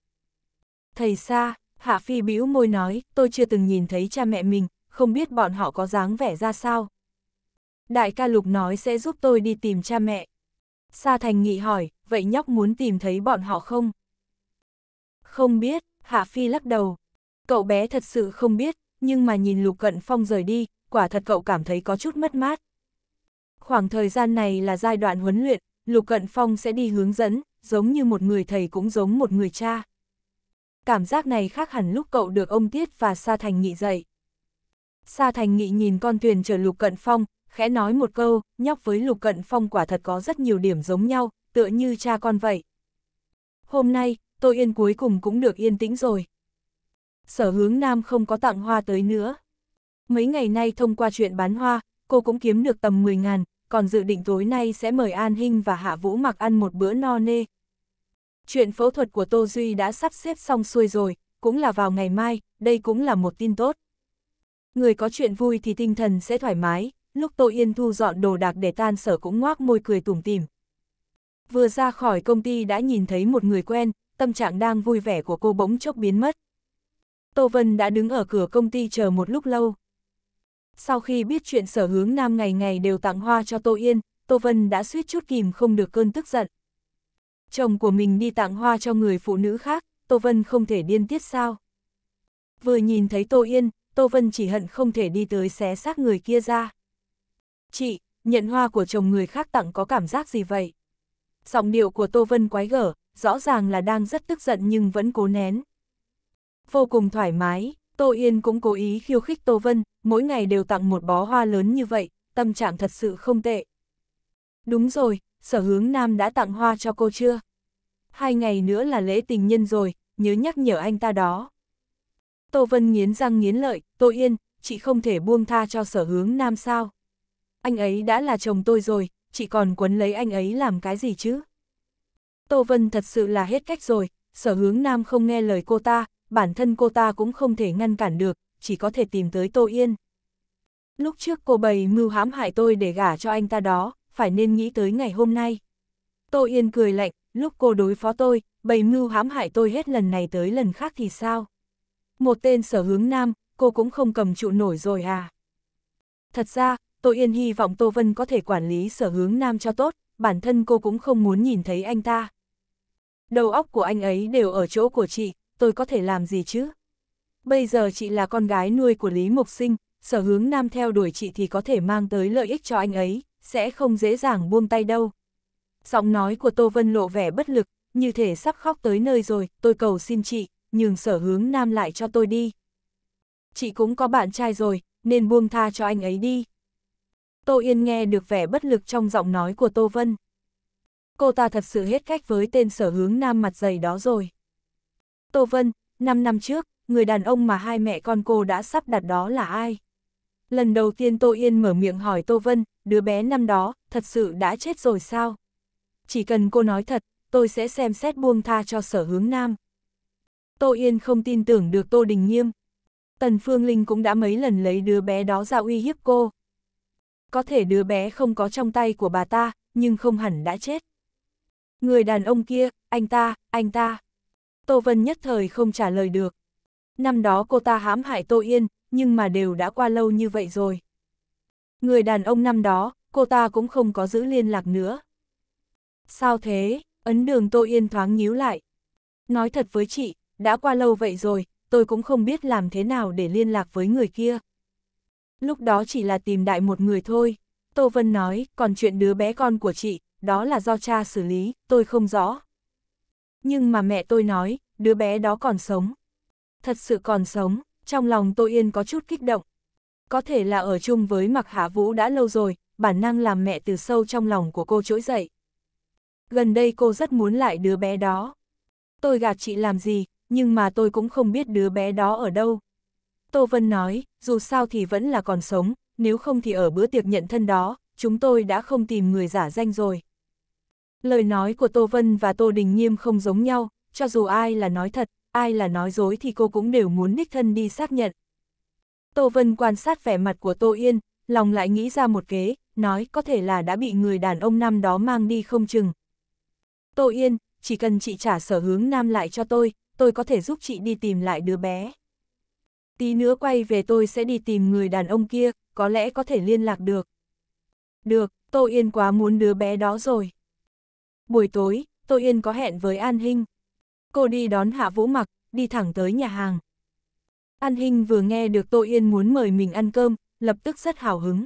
Thầy sa Hạ Phi bĩu môi nói, tôi chưa từng nhìn thấy cha mẹ mình, không biết bọn họ có dáng vẻ ra sao. Đại ca Lục nói sẽ giúp tôi đi tìm cha mẹ. Sa Thành Nghị hỏi, vậy nhóc muốn tìm thấy bọn họ không? Không biết, Hạ Phi lắc đầu. Cậu bé thật sự không biết, nhưng mà nhìn Lục Cận Phong rời đi, quả thật cậu cảm thấy có chút mất mát. Khoảng thời gian này là giai đoạn huấn luyện, Lục Cận Phong sẽ đi hướng dẫn, giống như một người thầy cũng giống một người cha cảm giác này khác hẳn lúc cậu được ông Tiết và Sa Thành Nghị dạy. Sa Thành Nghị nhìn con thuyền chở Lục Cận Phong, khẽ nói một câu, nhóc với Lục Cận Phong quả thật có rất nhiều điểm giống nhau, tựa như cha con vậy. Hôm nay, tôi yên cuối cùng cũng được yên tĩnh rồi. Sở hướng nam không có tặng hoa tới nữa. Mấy ngày nay thông qua chuyện bán hoa, cô cũng kiếm được tầm 10 ngàn, còn dự định tối nay sẽ mời An Hinh và Hạ Vũ mặc ăn một bữa no nê, Chuyện phẫu thuật của Tô Duy đã sắp xếp xong xuôi rồi, cũng là vào ngày mai, đây cũng là một tin tốt. Người có chuyện vui thì tinh thần sẽ thoải mái, lúc Tô Yên thu dọn đồ đạc để tan sở cũng ngoác môi cười tủm tỉm. Vừa ra khỏi công ty đã nhìn thấy một người quen, tâm trạng đang vui vẻ của cô bỗng chốc biến mất. Tô Vân đã đứng ở cửa công ty chờ một lúc lâu. Sau khi biết chuyện sở hướng nam ngày ngày đều tặng hoa cho Tô Yên, Tô Vân đã suýt chút kìm không được cơn tức giận chồng của mình đi tặng hoa cho người phụ nữ khác, Tô Vân không thể điên tiết sao. Vừa nhìn thấy Tô Yên, Tô Vân chỉ hận không thể đi tới xé xác người kia ra. Chị, nhận hoa của chồng người khác tặng có cảm giác gì vậy? Giọng điệu của Tô Vân quái gở, rõ ràng là đang rất tức giận nhưng vẫn cố nén. Vô cùng thoải mái, Tô Yên cũng cố ý khiêu khích Tô Vân, mỗi ngày đều tặng một bó hoa lớn như vậy, tâm trạng thật sự không tệ. Đúng rồi, sở hướng nam đã tặng hoa cho cô chưa? Hai ngày nữa là lễ tình nhân rồi, nhớ nhắc nhở anh ta đó. Tô Vân nghiến răng nghiến lợi, Tô Yên, chị không thể buông tha cho sở hướng nam sao? Anh ấy đã là chồng tôi rồi, chị còn quấn lấy anh ấy làm cái gì chứ? Tô Vân thật sự là hết cách rồi, sở hướng nam không nghe lời cô ta, bản thân cô ta cũng không thể ngăn cản được, chỉ có thể tìm tới Tô Yên. Lúc trước cô bày mưu hãm hại tôi để gả cho anh ta đó, phải nên nghĩ tới ngày hôm nay. Tô Yên cười lạnh, lúc cô đối phó tôi, bày mưu hãm hại tôi hết lần này tới lần khác thì sao? Một tên sở hướng nam, cô cũng không cầm trụ nổi rồi à? Thật ra, Tô Yên hy vọng Tô Vân có thể quản lý sở hướng nam cho tốt, bản thân cô cũng không muốn nhìn thấy anh ta. Đầu óc của anh ấy đều ở chỗ của chị, tôi có thể làm gì chứ? Bây giờ chị là con gái nuôi của Lý mục Sinh, sở hướng nam theo đuổi chị thì có thể mang tới lợi ích cho anh ấy, sẽ không dễ dàng buông tay đâu. Giọng nói của Tô Vân lộ vẻ bất lực, như thể sắp khóc tới nơi rồi, tôi cầu xin chị, nhường sở hướng nam lại cho tôi đi. Chị cũng có bạn trai rồi, nên buông tha cho anh ấy đi. Tô Yên nghe được vẻ bất lực trong giọng nói của Tô Vân. Cô ta thật sự hết cách với tên sở hướng nam mặt dày đó rồi. Tô Vân, 5 năm trước, người đàn ông mà hai mẹ con cô đã sắp đặt đó là ai? Lần đầu tiên Tô Yên mở miệng hỏi Tô Vân, đứa bé năm đó, thật sự đã chết rồi sao? Chỉ cần cô nói thật, tôi sẽ xem xét buông tha cho sở hướng nam. Tô Yên không tin tưởng được Tô Đình Nghiêm. Tần Phương Linh cũng đã mấy lần lấy đứa bé đó ra uy hiếp cô. Có thể đứa bé không có trong tay của bà ta, nhưng không hẳn đã chết. Người đàn ông kia, anh ta, anh ta. Tô Vân nhất thời không trả lời được. Năm đó cô ta hãm hại Tô Yên, nhưng mà đều đã qua lâu như vậy rồi. Người đàn ông năm đó, cô ta cũng không có giữ liên lạc nữa. Sao thế, ấn đường Tô Yên thoáng nhíu lại. Nói thật với chị, đã qua lâu vậy rồi, tôi cũng không biết làm thế nào để liên lạc với người kia. Lúc đó chỉ là tìm đại một người thôi. Tô Vân nói, còn chuyện đứa bé con của chị, đó là do cha xử lý, tôi không rõ. Nhưng mà mẹ tôi nói, đứa bé đó còn sống. Thật sự còn sống trong lòng Tô Yên có chút kích động. Có thể là ở chung với Mạc Hạ Vũ đã lâu rồi, bản năng làm mẹ từ sâu trong lòng của cô trỗi dậy. Gần đây cô rất muốn lại đứa bé đó. Tôi gạt chị làm gì, nhưng mà tôi cũng không biết đứa bé đó ở đâu. Tô Vân nói, dù sao thì vẫn là còn sống, nếu không thì ở bữa tiệc nhận thân đó, chúng tôi đã không tìm người giả danh rồi. Lời nói của Tô Vân và Tô Đình Nghiêm không giống nhau, cho dù ai là nói thật, ai là nói dối thì cô cũng đều muốn đích thân đi xác nhận. Tô Vân quan sát vẻ mặt của Tô Yên, lòng lại nghĩ ra một kế, nói có thể là đã bị người đàn ông năm đó mang đi không chừng. Tô Yên, chỉ cần chị trả sở hướng nam lại cho tôi, tôi có thể giúp chị đi tìm lại đứa bé. Tí nữa quay về tôi sẽ đi tìm người đàn ông kia, có lẽ có thể liên lạc được. Được, Tô Yên quá muốn đứa bé đó rồi. Buổi tối, Tô Yên có hẹn với An Hinh cô đi đón Hạ Vũ Mặc, đi thẳng tới nhà hàng. An Hinh vừa nghe được Tô Yên muốn mời mình ăn cơm, lập tức rất hào hứng.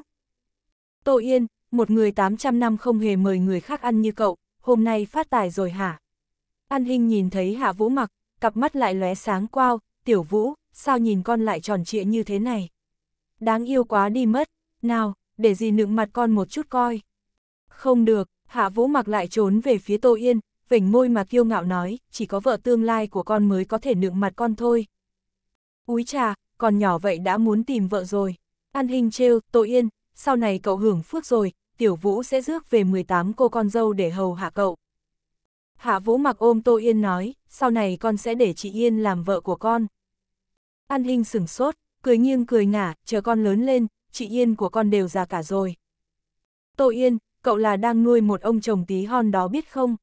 Tô Yên, một người 800 năm không hề mời người khác ăn như cậu, hôm nay phát tài rồi hả? An Hinh nhìn thấy Hạ Vũ Mặc, cặp mắt lại lóe sáng quao, tiểu Vũ, sao nhìn con lại tròn trịa như thế này? Đáng yêu quá đi mất, nào, để gì nựng mặt con một chút coi. Không được, Hạ Vũ Mặc lại trốn về phía Tô Yên, vểnh môi mà kiêu ngạo nói, chỉ có vợ tương lai của con mới có thể nựng mặt con thôi. Úi trà, còn nhỏ vậy đã muốn tìm vợ rồi. An hình trêu, tội yên, sau này cậu hưởng phước rồi, tiểu vũ sẽ rước về 18 cô con dâu để hầu hạ cậu. Hạ vũ mặc ôm Tô Yên nói, sau này con sẽ để chị Yên làm vợ của con. An Hinh sửng sốt, cười nghiêng cười ngả, chờ con lớn lên, chị Yên của con đều già cả rồi. Tô Yên, cậu là đang nuôi một ông chồng tí hon đó biết không?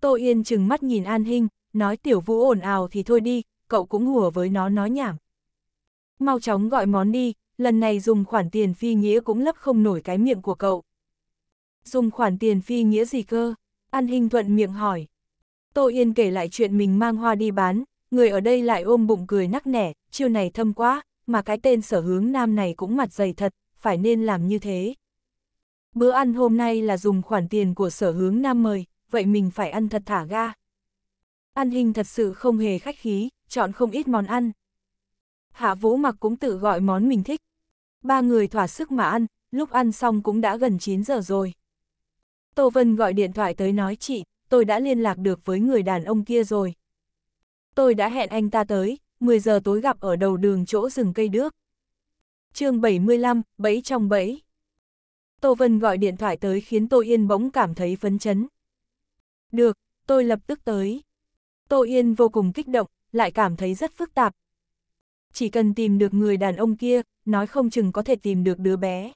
Tô Yên chừng mắt nhìn An Hinh, nói tiểu vũ ồn ào thì thôi đi, cậu cũng hùa với nó nói nhảm. Mau chóng gọi món đi, lần này dùng khoản tiền phi nghĩa cũng lấp không nổi cái miệng của cậu. Dùng khoản tiền phi nghĩa gì cơ? An Hinh thuận miệng hỏi. Tô Yên kể lại chuyện mình mang hoa đi bán, người ở đây lại ôm bụng cười nắc nẻ, chiêu này thâm quá, mà cái tên sở hướng nam này cũng mặt dày thật, phải nên làm như thế. Bữa ăn hôm nay là dùng khoản tiền của sở hướng nam mời, vậy mình phải ăn thật thả ga. Ăn hình thật sự không hề khách khí, chọn không ít món ăn. Hạ Vũ Mặc cũng tự gọi món mình thích. Ba người thỏa sức mà ăn, lúc ăn xong cũng đã gần 9 giờ rồi. Tô Vân gọi điện thoại tới nói chị, tôi đã liên lạc được với người đàn ông kia rồi. Tôi đã hẹn anh ta tới, 10 giờ tối gặp ở đầu đường chỗ rừng cây đước. chương 75, bẫy trong bẫy. Tô Vân gọi điện thoại tới khiến tôi Yên bỗng cảm thấy phấn chấn. Được, tôi lập tức tới. Tô Yên vô cùng kích động, lại cảm thấy rất phức tạp. Chỉ cần tìm được người đàn ông kia, nói không chừng có thể tìm được đứa bé.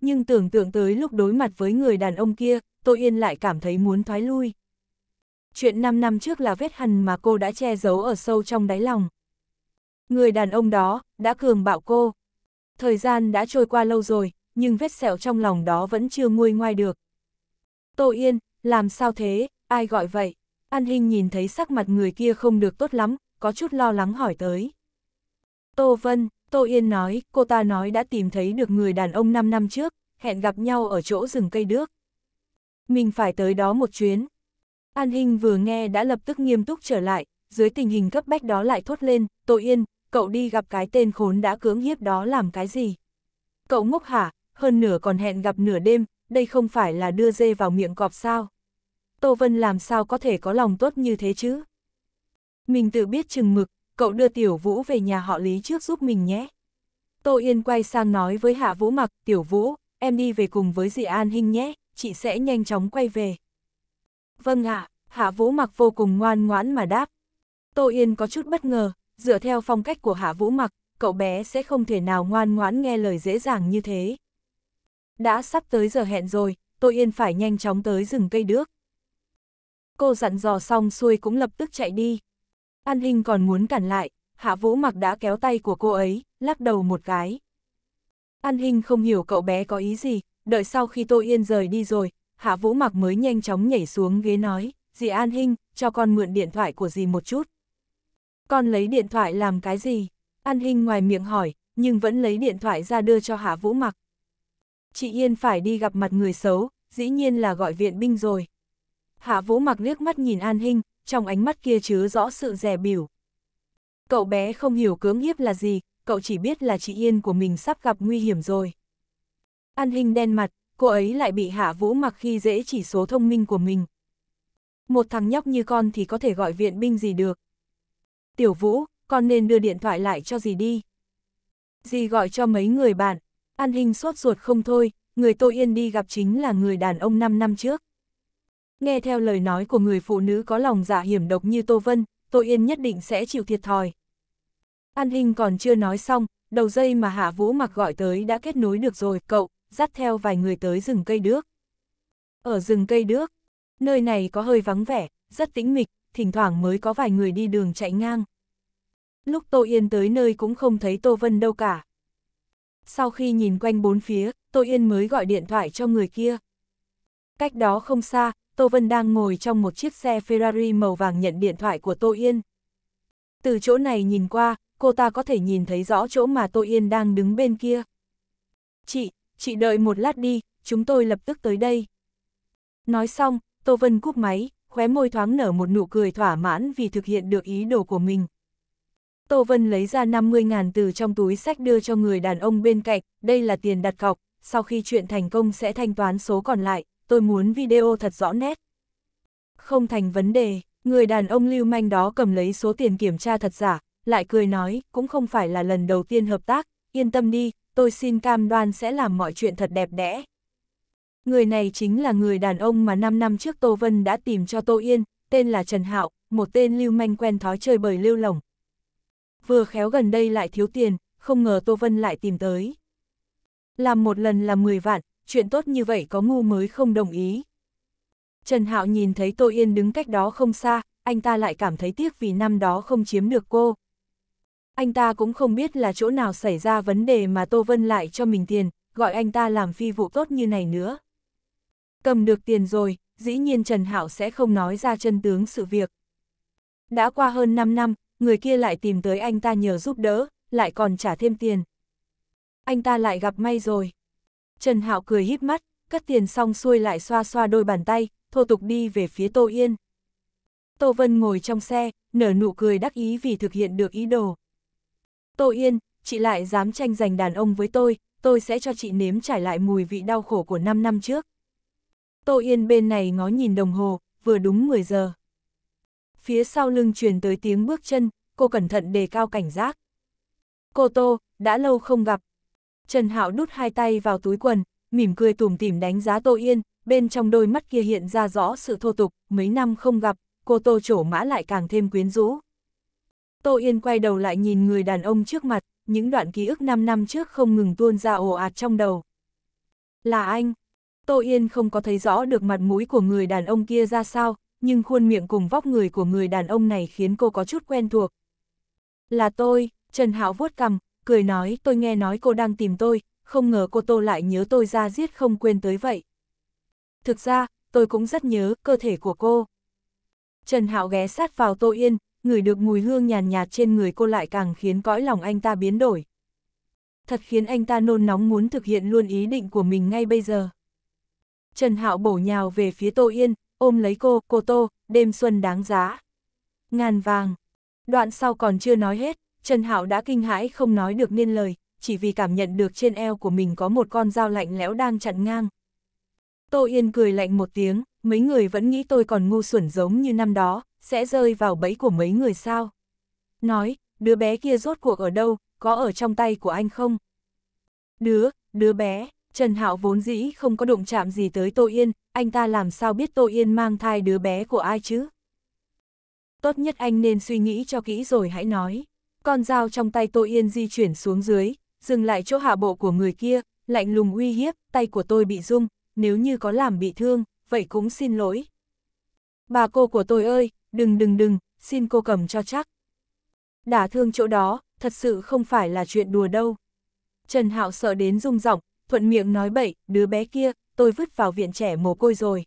Nhưng tưởng tượng tới lúc đối mặt với người đàn ông kia, Tô Yên lại cảm thấy muốn thoái lui. Chuyện 5 năm trước là vết hằn mà cô đã che giấu ở sâu trong đáy lòng. Người đàn ông đó, đã cường bạo cô. Thời gian đã trôi qua lâu rồi, nhưng vết sẹo trong lòng đó vẫn chưa nguôi ngoai được. Tô Yên, làm sao thế, ai gọi vậy? An Hinh nhìn thấy sắc mặt người kia không được tốt lắm, có chút lo lắng hỏi tới. Tô Vân, Tô Yên nói, cô ta nói đã tìm thấy được người đàn ông 5 năm trước, hẹn gặp nhau ở chỗ rừng cây đước. Mình phải tới đó một chuyến. An Hinh vừa nghe đã lập tức nghiêm túc trở lại, dưới tình hình cấp bách đó lại thốt lên, Tô Yên, cậu đi gặp cái tên khốn đã cưỡng hiếp đó làm cái gì? Cậu ngốc hả, hơn nửa còn hẹn gặp nửa đêm, đây không phải là đưa dê vào miệng cọp sao. Tô Vân làm sao có thể có lòng tốt như thế chứ? Mình tự biết chừng mực, cậu đưa Tiểu Vũ về nhà họ Lý trước giúp mình nhé. Tô Yên quay sang nói với Hạ Vũ mặc, Tiểu Vũ, em đi về cùng với dì An Hinh nhé, chị sẽ nhanh chóng quay về. Vâng ạ, Hạ Vũ mặc vô cùng ngoan ngoãn mà đáp. Tô Yên có chút bất ngờ, dựa theo phong cách của Hạ Vũ mặc, cậu bé sẽ không thể nào ngoan ngoãn nghe lời dễ dàng như thế đã sắp tới giờ hẹn rồi, tôi yên phải nhanh chóng tới rừng cây đước. Cô dặn dò xong xuôi cũng lập tức chạy đi. An Hinh còn muốn cản lại, Hạ Vũ Mặc đã kéo tay của cô ấy, lắc đầu một cái. An Hinh không hiểu cậu bé có ý gì, đợi sau khi Tô Yên rời đi rồi, Hạ Vũ Mặc mới nhanh chóng nhảy xuống ghế nói, dì An Hinh, cho con mượn điện thoại của dì một chút. Con lấy điện thoại làm cái gì? An Hinh ngoài miệng hỏi, nhưng vẫn lấy điện thoại ra đưa cho Hạ Vũ Mặc chị Yên phải đi gặp mặt người xấu, dĩ nhiên là gọi viện binh rồi. Hạ Vũ mặc liếc mắt nhìn An Hinh, trong ánh mắt kia chứa rõ sự rẻ biểu. Cậu bé không hiểu cưỡng hiếp là gì, cậu chỉ biết là chị Yên của mình sắp gặp nguy hiểm rồi. An Hinh đen mặt, cô ấy lại bị Hạ Vũ mặc khi dễ chỉ số thông minh của mình. Một thằng nhóc như con thì có thể gọi viện binh gì được. Tiểu Vũ, con nên đưa điện thoại lại cho dì đi. Dì gọi cho mấy người bạn, An Hinh sốt ruột không thôi, người Tô Yên đi gặp chính là người đàn ông 5 năm trước. Nghe theo lời nói của người phụ nữ có lòng dạ hiểm độc như Tô Vân, Tô Yên nhất định sẽ chịu thiệt thòi. An Hinh còn chưa nói xong, đầu dây mà Hạ Vũ mặc gọi tới đã kết nối được rồi, cậu, dắt theo vài người tới rừng cây đước. Ở rừng cây đước, nơi này có hơi vắng vẻ, rất tĩnh mịch, thỉnh thoảng mới có vài người đi đường chạy ngang. Lúc Tô Yên tới nơi cũng không thấy Tô Vân đâu cả sau khi nhìn quanh bốn phía, Tô Yên mới gọi điện thoại cho người kia. Cách đó không xa, Tô Vân đang ngồi trong một chiếc xe Ferrari màu vàng nhận điện thoại của Tô Yên. Từ chỗ này nhìn qua, cô ta có thể nhìn thấy rõ chỗ mà Tô Yên đang đứng bên kia. Chị, chị đợi một lát đi, chúng tôi lập tức tới đây. Nói xong, Tô Vân cúp máy, khóe môi thoáng nở một nụ cười thỏa mãn vì thực hiện được ý đồ của mình. Tô Vân lấy ra 50.000 từ trong túi sách đưa cho người đàn ông bên cạnh, đây là tiền đặt cọc, sau khi chuyện thành công sẽ thanh toán số còn lại, tôi muốn video thật rõ nét. Không thành vấn đề, người đàn ông lưu manh đó cầm lấy số tiền kiểm tra thật giả, lại cười nói, cũng không phải là lần đầu tiên hợp tác, yên tâm đi, tôi xin cam đoan sẽ làm mọi chuyện thật đẹp đẽ. Người này chính là người đàn ông mà 5 năm trước Tô Vân đã tìm cho Tô Yên, tên là Trần Hạo, một tên lưu manh quen thói chơi bời lưu lỏng, vừa khéo gần đây lại thiếu tiền, không ngờ Tô Vân lại tìm tới. Làm một lần là 10 vạn, chuyện tốt như vậy có ngu mới không đồng ý. Trần Hạo nhìn thấy Tô Yên đứng cách đó không xa, anh ta lại cảm thấy tiếc vì năm đó không chiếm được cô. Anh ta cũng không biết là chỗ nào xảy ra vấn đề mà Tô Vân lại cho mình tiền, gọi anh ta làm phi vụ tốt như này nữa. Cầm được tiền rồi, dĩ nhiên Trần Hạo sẽ không nói ra chân tướng sự việc. Đã qua hơn 5 năm, người kia lại tìm tới anh ta nhờ giúp đỡ, lại còn trả thêm tiền. Anh ta lại gặp may rồi. Trần Hạo cười híp mắt, cất tiền xong xuôi lại xoa xoa đôi bàn tay, thô tục đi về phía Tô Yên. Tô Vân ngồi trong xe, nở nụ cười đắc ý vì thực hiện được ý đồ. Tô Yên, chị lại dám tranh giành đàn ông với tôi, tôi sẽ cho chị nếm trải lại mùi vị đau khổ của 5 năm trước. Tô Yên bên này ngó nhìn đồng hồ, vừa đúng 10 giờ phía sau lưng truyền tới tiếng bước chân, cô cẩn thận đề cao cảnh giác. Cô Tô, đã lâu không gặp. Trần Hạo đút hai tay vào túi quần, mỉm cười tủm tỉm đánh giá Tô Yên, bên trong đôi mắt kia hiện ra rõ sự thô tục, mấy năm không gặp, cô Tô trổ mã lại càng thêm quyến rũ. Tô Yên quay đầu lại nhìn người đàn ông trước mặt, những đoạn ký ức 5 năm trước không ngừng tuôn ra ồ ạt trong đầu. Là anh. Tô Yên không có thấy rõ được mặt mũi của người đàn ông kia ra sao, nhưng khuôn miệng cùng vóc người của người đàn ông này khiến cô có chút quen thuộc. Là tôi, Trần Hạo vuốt cằm, cười nói tôi nghe nói cô đang tìm tôi, không ngờ cô Tô lại nhớ tôi ra giết không quên tới vậy. Thực ra, tôi cũng rất nhớ cơ thể của cô. Trần Hạo ghé sát vào Tô Yên, người được mùi hương nhàn nhạt trên người cô lại càng khiến cõi lòng anh ta biến đổi. Thật khiến anh ta nôn nóng muốn thực hiện luôn ý định của mình ngay bây giờ. Trần Hạo bổ nhào về phía Tô Yên, ôm lấy cô, cô Tô, đêm xuân đáng giá. Ngàn vàng. Đoạn sau còn chưa nói hết, Trần Hạo đã kinh hãi không nói được nên lời, chỉ vì cảm nhận được trên eo của mình có một con dao lạnh lẽo đang chặn ngang. Tô Yên cười lạnh một tiếng, mấy người vẫn nghĩ tôi còn ngu xuẩn giống như năm đó, sẽ rơi vào bẫy của mấy người sao. Nói, đứa bé kia rốt cuộc ở đâu, có ở trong tay của anh không? Đứa, đứa bé. Trần Hạo vốn dĩ không có động chạm gì tới Tô Yên, anh ta làm sao biết Tô Yên mang thai đứa bé của ai chứ? Tốt nhất anh nên suy nghĩ cho kỹ rồi hãy nói. Con dao trong tay Tô Yên di chuyển xuống dưới, dừng lại chỗ hạ bộ của người kia, lạnh lùng uy hiếp, tay của tôi bị rung, nếu như có làm bị thương, vậy cũng xin lỗi. Bà cô của tôi ơi, đừng đừng đừng, xin cô cầm cho chắc. Đả thương chỗ đó, thật sự không phải là chuyện đùa đâu. Trần Hạo sợ đến rung giọng, thuận miệng nói bậy, đứa bé kia, tôi vứt vào viện trẻ mồ côi rồi.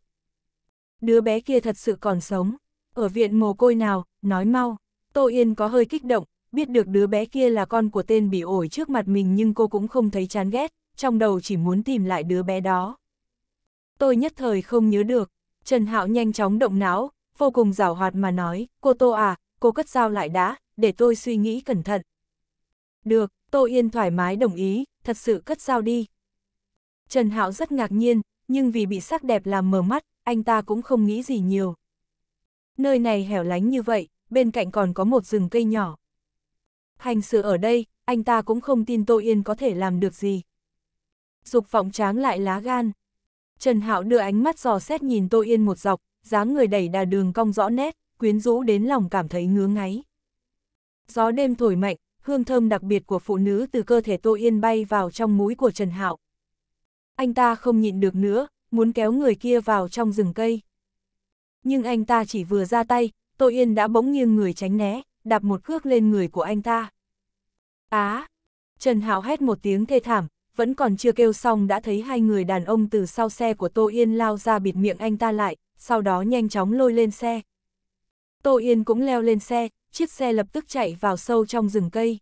Đứa bé kia thật sự còn sống, ở viện mồ côi nào, nói mau. Tô Yên có hơi kích động, biết được đứa bé kia là con của tên bị ổi trước mặt mình nhưng cô cũng không thấy chán ghét, trong đầu chỉ muốn tìm lại đứa bé đó. Tôi nhất thời không nhớ được, Trần Hạo nhanh chóng động não, vô cùng rào hoạt mà nói, cô Tô à, cô cất dao lại đã, để tôi suy nghĩ cẩn thận. Được, Tô Yên thoải mái đồng ý, thật sự cất dao đi, Trần Hạo rất ngạc nhiên, nhưng vì bị sắc đẹp làm mờ mắt, anh ta cũng không nghĩ gì nhiều. Nơi này hẻo lánh như vậy, bên cạnh còn có một rừng cây nhỏ. Hành sự ở đây, anh ta cũng không tin Tô Yên có thể làm được gì. Dục vọng tráng lại lá gan. Trần Hạo đưa ánh mắt dò xét nhìn Tô Yên một dọc, dáng người đẩy đà đường cong rõ nét, quyến rũ đến lòng cảm thấy ngứa ngáy. Gió đêm thổi mạnh, hương thơm đặc biệt của phụ nữ từ cơ thể Tô Yên bay vào trong mũi của Trần Hạo, anh ta không nhịn được nữa, muốn kéo người kia vào trong rừng cây. Nhưng anh ta chỉ vừa ra tay, Tô Yên đã bỗng nghiêng người tránh né, đạp một cước lên người của anh ta. Á! Trần Hạo hét một tiếng thê thảm, vẫn còn chưa kêu xong đã thấy hai người đàn ông từ sau xe của Tô Yên lao ra bịt miệng anh ta lại, sau đó nhanh chóng lôi lên xe. Tô Yên cũng leo lên xe, chiếc xe lập tức chạy vào sâu trong rừng cây.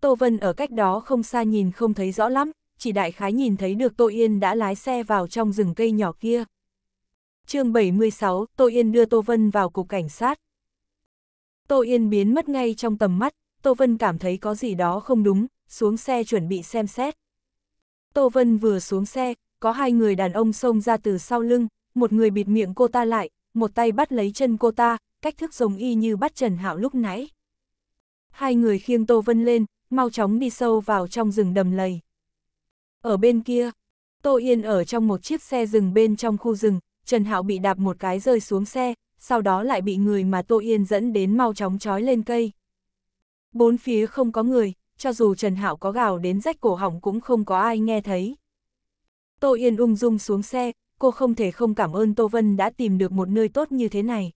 Tô Vân ở cách đó không xa nhìn không thấy rõ lắm, chỉ đại khái nhìn thấy được Tô Yên đã lái xe vào trong rừng cây nhỏ kia. chương 76, Tô Yên đưa Tô Vân vào cục cảnh sát. Tô Yên biến mất ngay trong tầm mắt, Tô Vân cảm thấy có gì đó không đúng, xuống xe chuẩn bị xem xét. Tô Vân vừa xuống xe, có hai người đàn ông xông ra từ sau lưng, một người bịt miệng cô ta lại, một tay bắt lấy chân cô ta, cách thức giống y như bắt Trần Hạo lúc nãy. Hai người khiêng Tô Vân lên, mau chóng đi sâu vào trong rừng đầm lầy. Ở bên kia, Tô Yên ở trong một chiếc xe dừng bên trong khu rừng, Trần Hạo bị đạp một cái rơi xuống xe, sau đó lại bị người mà Tô Yên dẫn đến mau chóng trói lên cây. Bốn phía không có người, cho dù Trần Hạo có gào đến rách cổ họng cũng không có ai nghe thấy. Tô Yên ung dung xuống xe, cô không thể không cảm ơn Tô Vân đã tìm được một nơi tốt như thế này.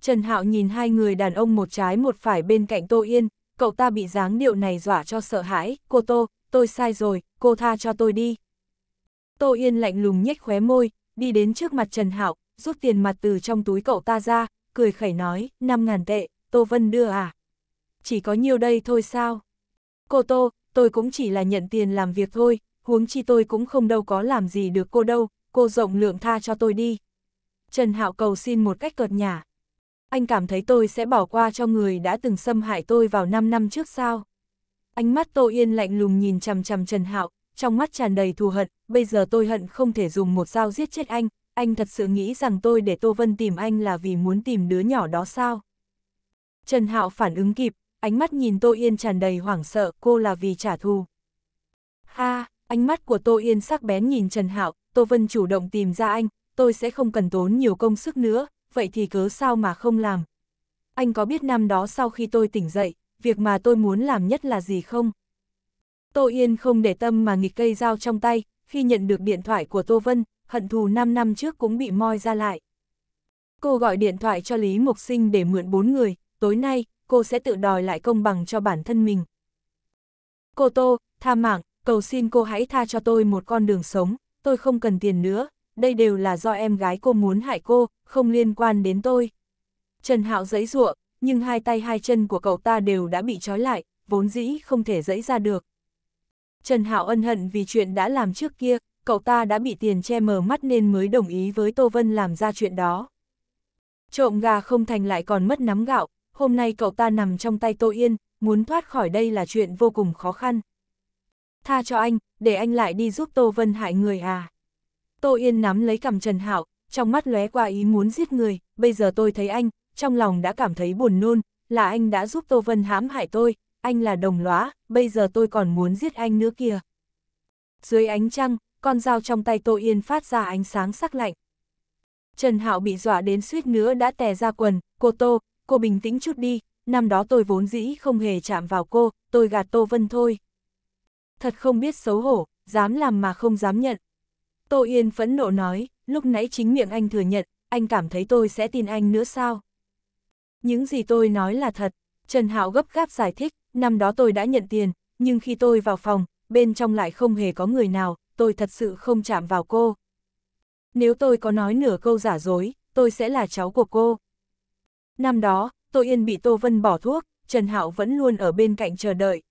Trần Hạo nhìn hai người đàn ông một trái một phải bên cạnh Tô Yên, cậu ta bị dáng điệu này dọa cho sợ hãi, cô Tô, tôi sai rồi, cô tha cho tôi đi. Tô Yên lạnh lùng nhếch khóe môi, đi đến trước mặt Trần Hạo, rút tiền mặt từ trong túi cậu ta ra, cười khẩy nói, 5.000 tệ, Tô Vân đưa à? Chỉ có nhiêu đây thôi sao? Cô Tô, tôi cũng chỉ là nhận tiền làm việc thôi, huống chi tôi cũng không đâu có làm gì được cô đâu, cô rộng lượng tha cho tôi đi. Trần Hạo cầu xin một cách cợt nhả. Anh cảm thấy tôi sẽ bỏ qua cho người đã từng xâm hại tôi vào 5 năm trước sao? Ánh mắt Tô Yên lạnh lùng nhìn chằm chằm Trần Hạo, trong mắt tràn đầy thù hận, bây giờ tôi hận không thể dùng một dao giết chết anh, anh thật sự nghĩ rằng tôi để Tô Vân tìm anh là vì muốn tìm đứa nhỏ đó sao? Trần Hạo phản ứng kịp, ánh mắt nhìn Tô Yên tràn đầy hoảng sợ, cô là vì trả thù. ha ánh mắt của Tô Yên sắc bén nhìn Trần Hạo, Tô Vân chủ động tìm ra anh, tôi sẽ không cần tốn nhiều công sức nữa, vậy thì cớ sao mà không làm. Anh có biết năm đó sau khi tôi tỉnh dậy, việc mà tôi muốn làm nhất là gì không? Tô Yên không để tâm mà nghịch cây dao trong tay, khi nhận được điện thoại của Tô Vân, hận thù 5 năm trước cũng bị moi ra lại. Cô gọi điện thoại cho Lý mục Sinh để mượn bốn người, tối nay, cô sẽ tự đòi lại công bằng cho bản thân mình. Cô Tô, tha mạng, cầu xin cô hãy tha cho tôi một con đường sống, tôi không cần tiền nữa, đây đều là do em gái cô muốn hại cô, không liên quan đến tôi. Trần Hạo giấy ruộng, nhưng hai tay hai chân của cậu ta đều đã bị trói lại, vốn dĩ không thể dẫy ra được. Trần Hạo ân hận vì chuyện đã làm trước kia, cậu ta đã bị tiền che mờ mắt nên mới đồng ý với Tô Vân làm ra chuyện đó. Trộm gà không thành lại còn mất nắm gạo, hôm nay cậu ta nằm trong tay Tô Yên, muốn thoát khỏi đây là chuyện vô cùng khó khăn. Tha cho anh, để anh lại đi giúp Tô Vân hại người à. Tô Yên nắm lấy cầm Trần Hạo, trong mắt lóe qua ý muốn giết người, bây giờ tôi thấy anh, trong lòng đã cảm thấy buồn nôn, là anh đã giúp Tô Vân hãm hại tôi, anh là đồng lõa, bây giờ tôi còn muốn giết anh nữa kìa. Dưới ánh trăng, con dao trong tay Tô Yên phát ra ánh sáng sắc lạnh. Trần Hạo bị dọa đến suýt nữa đã tè ra quần, cô Tô, cô bình tĩnh chút đi, năm đó tôi vốn dĩ không hề chạm vào cô, tôi gạt Tô Vân thôi. Thật không biết xấu hổ, dám làm mà không dám nhận. Tô Yên phẫn nộ nói, lúc nãy chính miệng anh thừa nhận, anh cảm thấy tôi sẽ tin anh nữa sao? những gì tôi nói là thật. Trần Hạo gấp gáp giải thích, năm đó tôi đã nhận tiền, nhưng khi tôi vào phòng, bên trong lại không hề có người nào, tôi thật sự không chạm vào cô. Nếu tôi có nói nửa câu giả dối, tôi sẽ là cháu của cô. Năm đó, tôi yên bị Tô Vân bỏ thuốc, Trần Hạo vẫn luôn ở bên cạnh chờ đợi.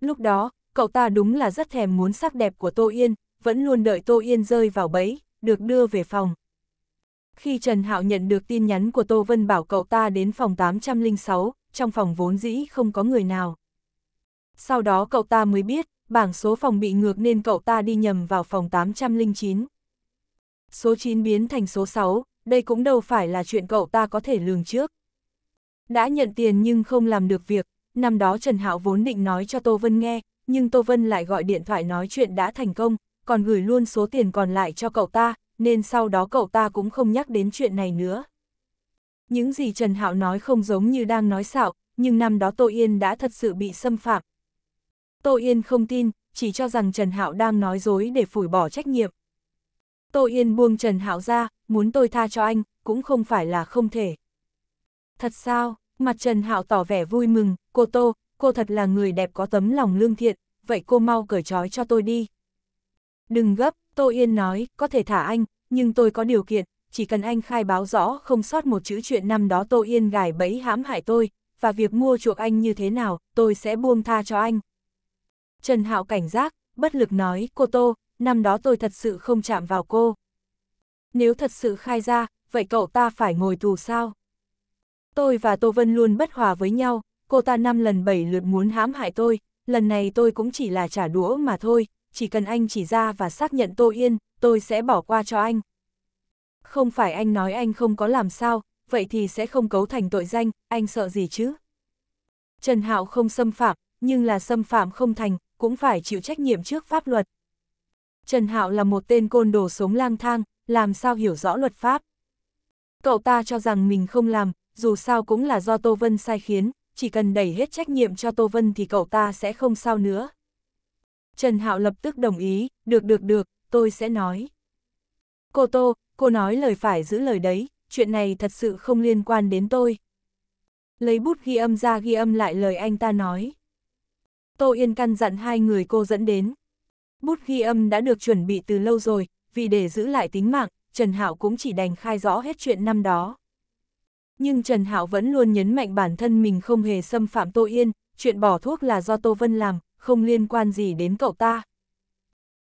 Lúc đó, cậu ta đúng là rất thèm muốn sắc đẹp của Tô Yên, vẫn luôn đợi Tô Yên rơi vào bẫy, được đưa về phòng. Khi Trần Hạo nhận được tin nhắn của Tô Vân bảo cậu ta đến phòng 806, trong phòng vốn dĩ không có người nào. Sau đó cậu ta mới biết, bảng số phòng bị ngược nên cậu ta đi nhầm vào phòng 809. Số 9 biến thành số 6, đây cũng đâu phải là chuyện cậu ta có thể lường trước. Đã nhận tiền nhưng không làm được việc, năm đó Trần Hạo vốn định nói cho Tô Vân nghe, nhưng Tô Vân lại gọi điện thoại nói chuyện đã thành công, còn gửi luôn số tiền còn lại cho cậu ta, nên sau đó cậu ta cũng không nhắc đến chuyện này nữa. Những gì Trần Hạo nói không giống như đang nói xạo, nhưng năm đó Tô Yên đã thật sự bị xâm phạm. Tô Yên không tin, chỉ cho rằng Trần Hạo đang nói dối để phủi bỏ trách nhiệm. Tô Yên buông Trần Hạo ra, muốn tôi tha cho anh, cũng không phải là không thể. Thật sao, mặt Trần Hạo tỏ vẻ vui mừng, cô Tô, cô thật là người đẹp có tấm lòng lương thiện, vậy cô mau cởi trói cho tôi đi. Đừng gấp, Tô Yên nói, có thể thả anh, nhưng tôi có điều kiện, chỉ cần anh khai báo rõ không sót một chữ chuyện năm đó Tô Yên gài bẫy hãm hại tôi, và việc mua chuộc anh như thế nào, tôi sẽ buông tha cho anh. Trần Hạo cảnh giác, bất lực nói, cô Tô, năm đó tôi thật sự không chạm vào cô. Nếu thật sự khai ra, vậy cậu ta phải ngồi tù sao? Tôi và Tô Vân luôn bất hòa với nhau, cô ta năm lần bảy lượt muốn hãm hại tôi, lần này tôi cũng chỉ là trả đũa mà thôi, chỉ cần anh chỉ ra và xác nhận Tô Yên, tôi sẽ bỏ qua cho anh. Không phải anh nói anh không có làm sao, vậy thì sẽ không cấu thành tội danh, anh sợ gì chứ? Trần Hạo không xâm phạm, nhưng là xâm phạm không thành, cũng phải chịu trách nhiệm trước pháp luật. Trần Hạo là một tên côn đồ sống lang thang, làm sao hiểu rõ luật pháp. Cậu ta cho rằng mình không làm, dù sao cũng là do Tô Vân sai khiến, chỉ cần đẩy hết trách nhiệm cho Tô Vân thì cậu ta sẽ không sao nữa. Trần Hạo lập tức đồng ý, được được được, tôi sẽ nói. Cô Tô, cô nói lời phải giữ lời đấy, chuyện này thật sự không liên quan đến tôi. Lấy bút ghi âm ra ghi âm lại lời anh ta nói. Tô Yên căn dặn hai người cô dẫn đến. Bút ghi âm đã được chuẩn bị từ lâu rồi, vì để giữ lại tính mạng, Trần Hạo cũng chỉ đành khai rõ hết chuyện năm đó. Nhưng Trần Hạo vẫn luôn nhấn mạnh bản thân mình không hề xâm phạm Tô Yên, chuyện bỏ thuốc là do Tô Vân làm, không liên quan gì đến cậu ta.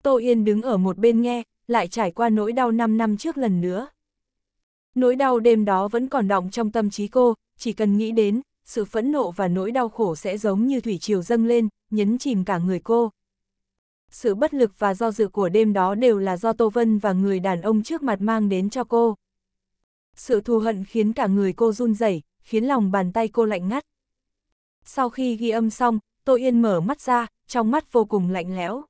Tô Yên đứng ở một bên nghe, lại trải qua nỗi đau 5 năm trước lần nữa. Nỗi đau đêm đó vẫn còn đọng trong tâm trí cô, chỉ cần nghĩ đến, sự phẫn nộ và nỗi đau khổ sẽ giống như thủy triều dâng lên, nhấn chìm cả người cô. Sự bất lực và do dự của đêm đó đều là do Tô Vân và người đàn ông trước mặt mang đến cho cô. Sự thù hận khiến cả người cô run rẩy, khiến lòng bàn tay cô lạnh ngắt. Sau khi ghi âm xong, Tô Yên mở mắt ra, trong mắt vô cùng lạnh lẽo.